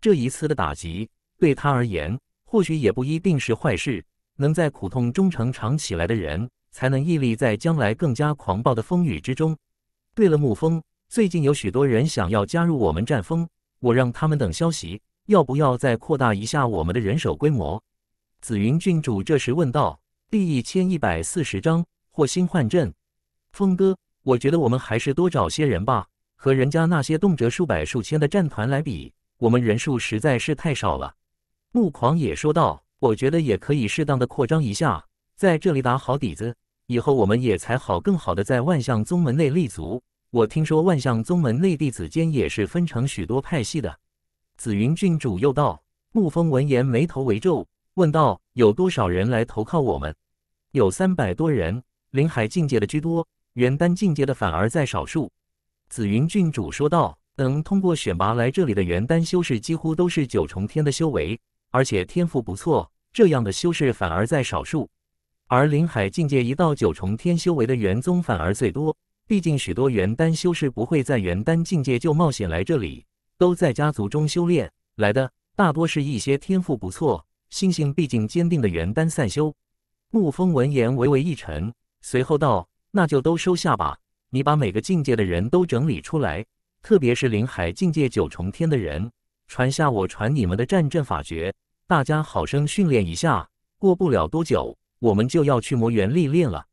这一次的打击对他而言，或许也不一定是坏事。能在苦痛中成长起来的人，才能屹立在将来更加狂暴的风雨之中。对了，沐风，最近有许多人想要加入我们战风，我让他们等消息。要不要再扩大一下我们的人手规模？紫云郡主这时问道。第一千一百四十章破星幻阵。峰哥，我觉得我们还是多找些人吧。和人家那些动辄数百数千的战团来比，我们人数实在是太少了。木狂也说道：“我觉得也可以适当的扩张一下，在这里打好底子，以后我们也才好更好的在万象宗门内立足。我听说万象宗门内弟子间也是分成许多派系的。”紫云郡主又道，沐风闻言眉头微皱，问道：“有多少人来投靠我们？”“有三百多人，灵海境界的居多，元丹境界的反而在少数。”紫云郡主说道：“能通过选拔来这里的元丹修士，几乎都是九重天的修为，而且天赋不错。这样的修士反而在少数，而灵海境界一到九重天修为的元宗反而最多。毕竟许多元丹修士不会在元丹境界就冒险来这里。”都在家族中修炼来的，大多是一些天赋不错、心性毕竟坚定的元丹散修。沐风闻言微微一沉，随后道：“那就都收下吧。你把每个境界的人都整理出来，特别是灵海境界九重天的人，传下我传你们的战阵法诀，大家好生训练一下。过不了多久，我们就要去魔元历练了。”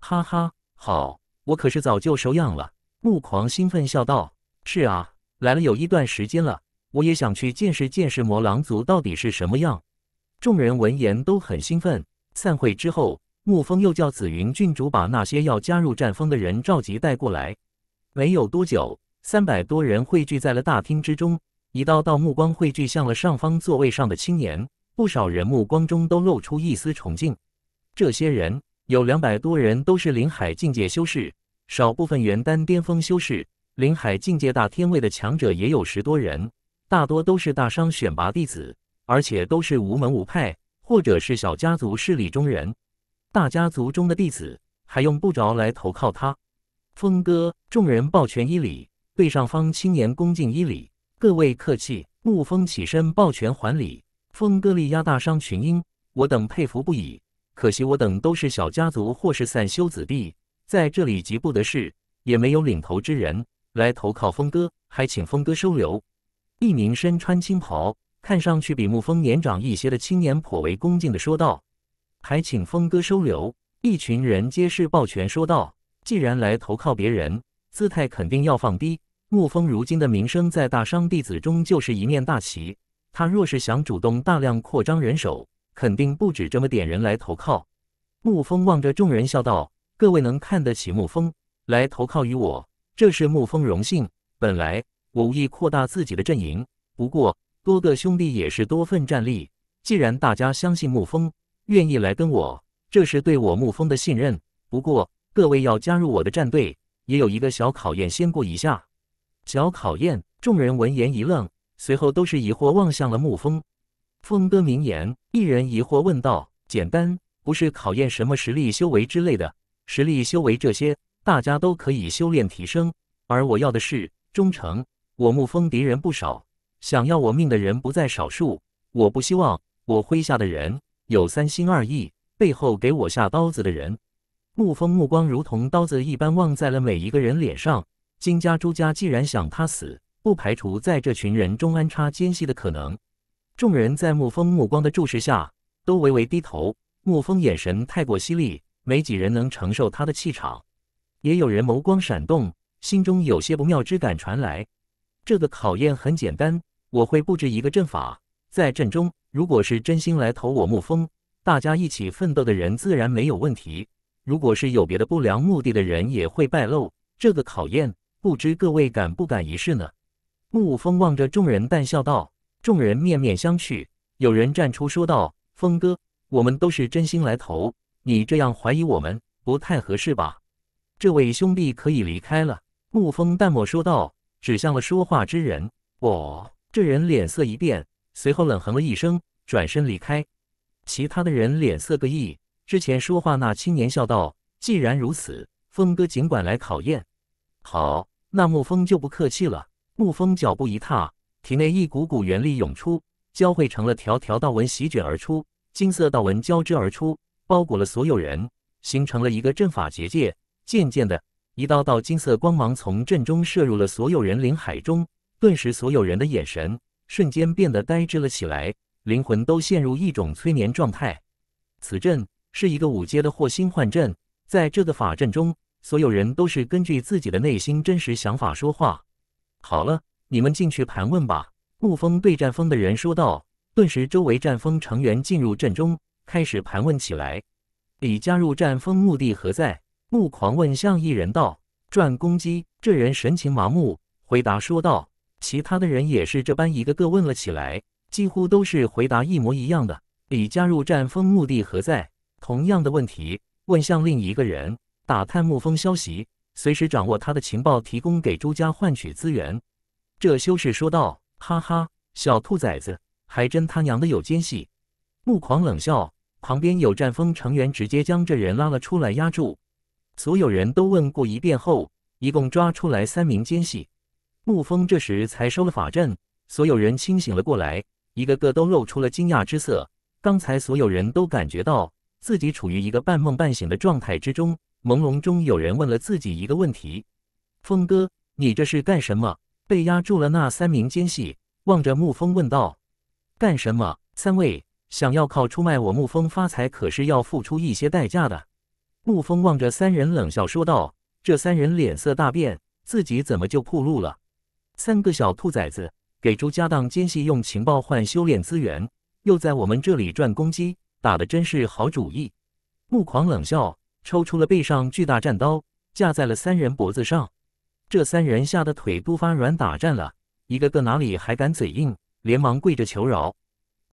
哈哈，好！我可是早就收养了。牧狂兴奋笑道：“是啊。”来了有一段时间了，我也想去见识见识魔狼族到底是什么样。众人闻言都很兴奋。散会之后，沐风又叫紫云郡主把那些要加入战风的人召集带过来。没有多久，三百多人汇聚在了大厅之中，一道道目光汇聚向了上方座位上的青年，不少人目光中都露出一丝崇敬。这些人有两百多人都是灵海境界修士，少部分元丹巅峰修士。林海境界大天位的强者也有十多人，大多都是大商选拔弟子，而且都是无门无派，或者是小家族势力中人。大家族中的弟子还用不着来投靠他。峰哥，众人抱拳一礼，对上方青年恭敬一礼。各位客气。沐风起身抱拳还礼。峰哥力压大商群英，我等佩服不已。可惜我等都是小家族或是散修子弟，在这里极不得势，也没有领头之人。来投靠峰哥，还请峰哥收留。一名身穿青袍、看上去比沐风年长一些的青年颇为恭敬地说道：“还请峰哥收留。”一群人皆是抱拳说道：“既然来投靠别人，姿态肯定要放低。”沐风如今的名声在大商弟子中就是一面大旗，他若是想主动大量扩张人手，肯定不止这么点人来投靠。沐风望着众人笑道：“各位能看得起沐风，来投靠于我。”这是沐风荣幸。本来我无意扩大自己的阵营，不过多个兄弟也是多份战力。既然大家相信沐风，愿意来跟我，这是对我沐风的信任。不过各位要加入我的战队，也有一个小考验，先过一下。小考验？众人闻言一愣，随后都是疑惑望向了沐风。风哥名言，一人疑惑问道：“简单，不是考验什么实力、修为之类的？实力、修为这些？”大家都可以修炼提升，而我要的是忠诚。我沐风敌人不少，想要我命的人不在少数。我不希望我麾下的人有三心二意，背后给我下刀子的人。沐风目光如同刀子一般望在了每一个人脸上。金家、朱家既然想他死，不排除在这群人中安插奸细的可能。众人在沐风目光的注视下都微微低头。沐风眼神太过犀利，没几人能承受他的气场。也有人眸光闪动，心中有些不妙之感传来。这个考验很简单，我会布置一个阵法，在阵中，如果是真心来投我沐风，大家一起奋斗的人自然没有问题；如果是有别的不良目的的人，也会败露。这个考验，不知各位敢不敢一试呢？沐风望着众人，淡笑道。众人面面相觑，有人站出说道：“风哥，我们都是真心来投，你这样怀疑我们，不太合适吧？”这位兄弟可以离开了。”沐风淡漠说道，指向了说话之人。我这人脸色一变，随后冷哼了一声，转身离开。其他的人脸色各异。之前说话那青年笑道：“既然如此，风哥尽管来考验。”好，那沐风就不客气了。沐风脚步一踏，体内一股股元力涌出，交汇成了条条道纹，席卷而出，金色道纹交织而出，包裹了所有人，形成了一个阵法结界。渐渐的，一道道金色光芒从阵中射入了所有人灵海中，顿时所有人的眼神瞬间变得呆滞了起来，灵魂都陷入一种催眠状态。此阵是一个五阶的惑星幻阵，在这个法阵中，所有人都是根据自己的内心真实想法说话。好了，你们进去盘问吧。”沐风对战风的人说道。顿时，周围战风成员进入阵中，开始盘问起来：“你加入战风目的何在？”木狂问向一人道：“赚公鸡。”这人神情麻木，回答说道：“其他的人也是这般，一个个问了起来，几乎都是回答一模一样的。”李加入战风，目的何在？同样的问题问向另一个人，打探沐风消息，随时掌握他的情报，提供给朱家换取资源。这修士说道：“哈哈，小兔崽子，还真他娘的有奸细！”木狂冷笑，旁边有战风成员直接将这人拉了出来，压住。所有人都问过一遍后，一共抓出来三名奸细。沐风这时才收了法阵，所有人清醒了过来，一个个都露出了惊讶之色。刚才所有人都感觉到自己处于一个半梦半醒的状态之中，朦胧中有人问了自己一个问题：“风哥，你这是干什么？”被压住了那三名奸细望着沐风问道：“干什么？三位想要靠出卖我沐风发财，可是要付出一些代价的。”沐风望着三人冷笑说道：“这三人脸色大变，自己怎么就铺路了？三个小兔崽子给朱家当奸细，用情报换修炼资源，又在我们这里赚公鸡，打的真是好主意。”沐狂冷笑，抽出了背上巨大战刀，架在了三人脖子上。这三人吓得腿都发软打颤了，一个个哪里还敢嘴硬，连忙跪着求饶。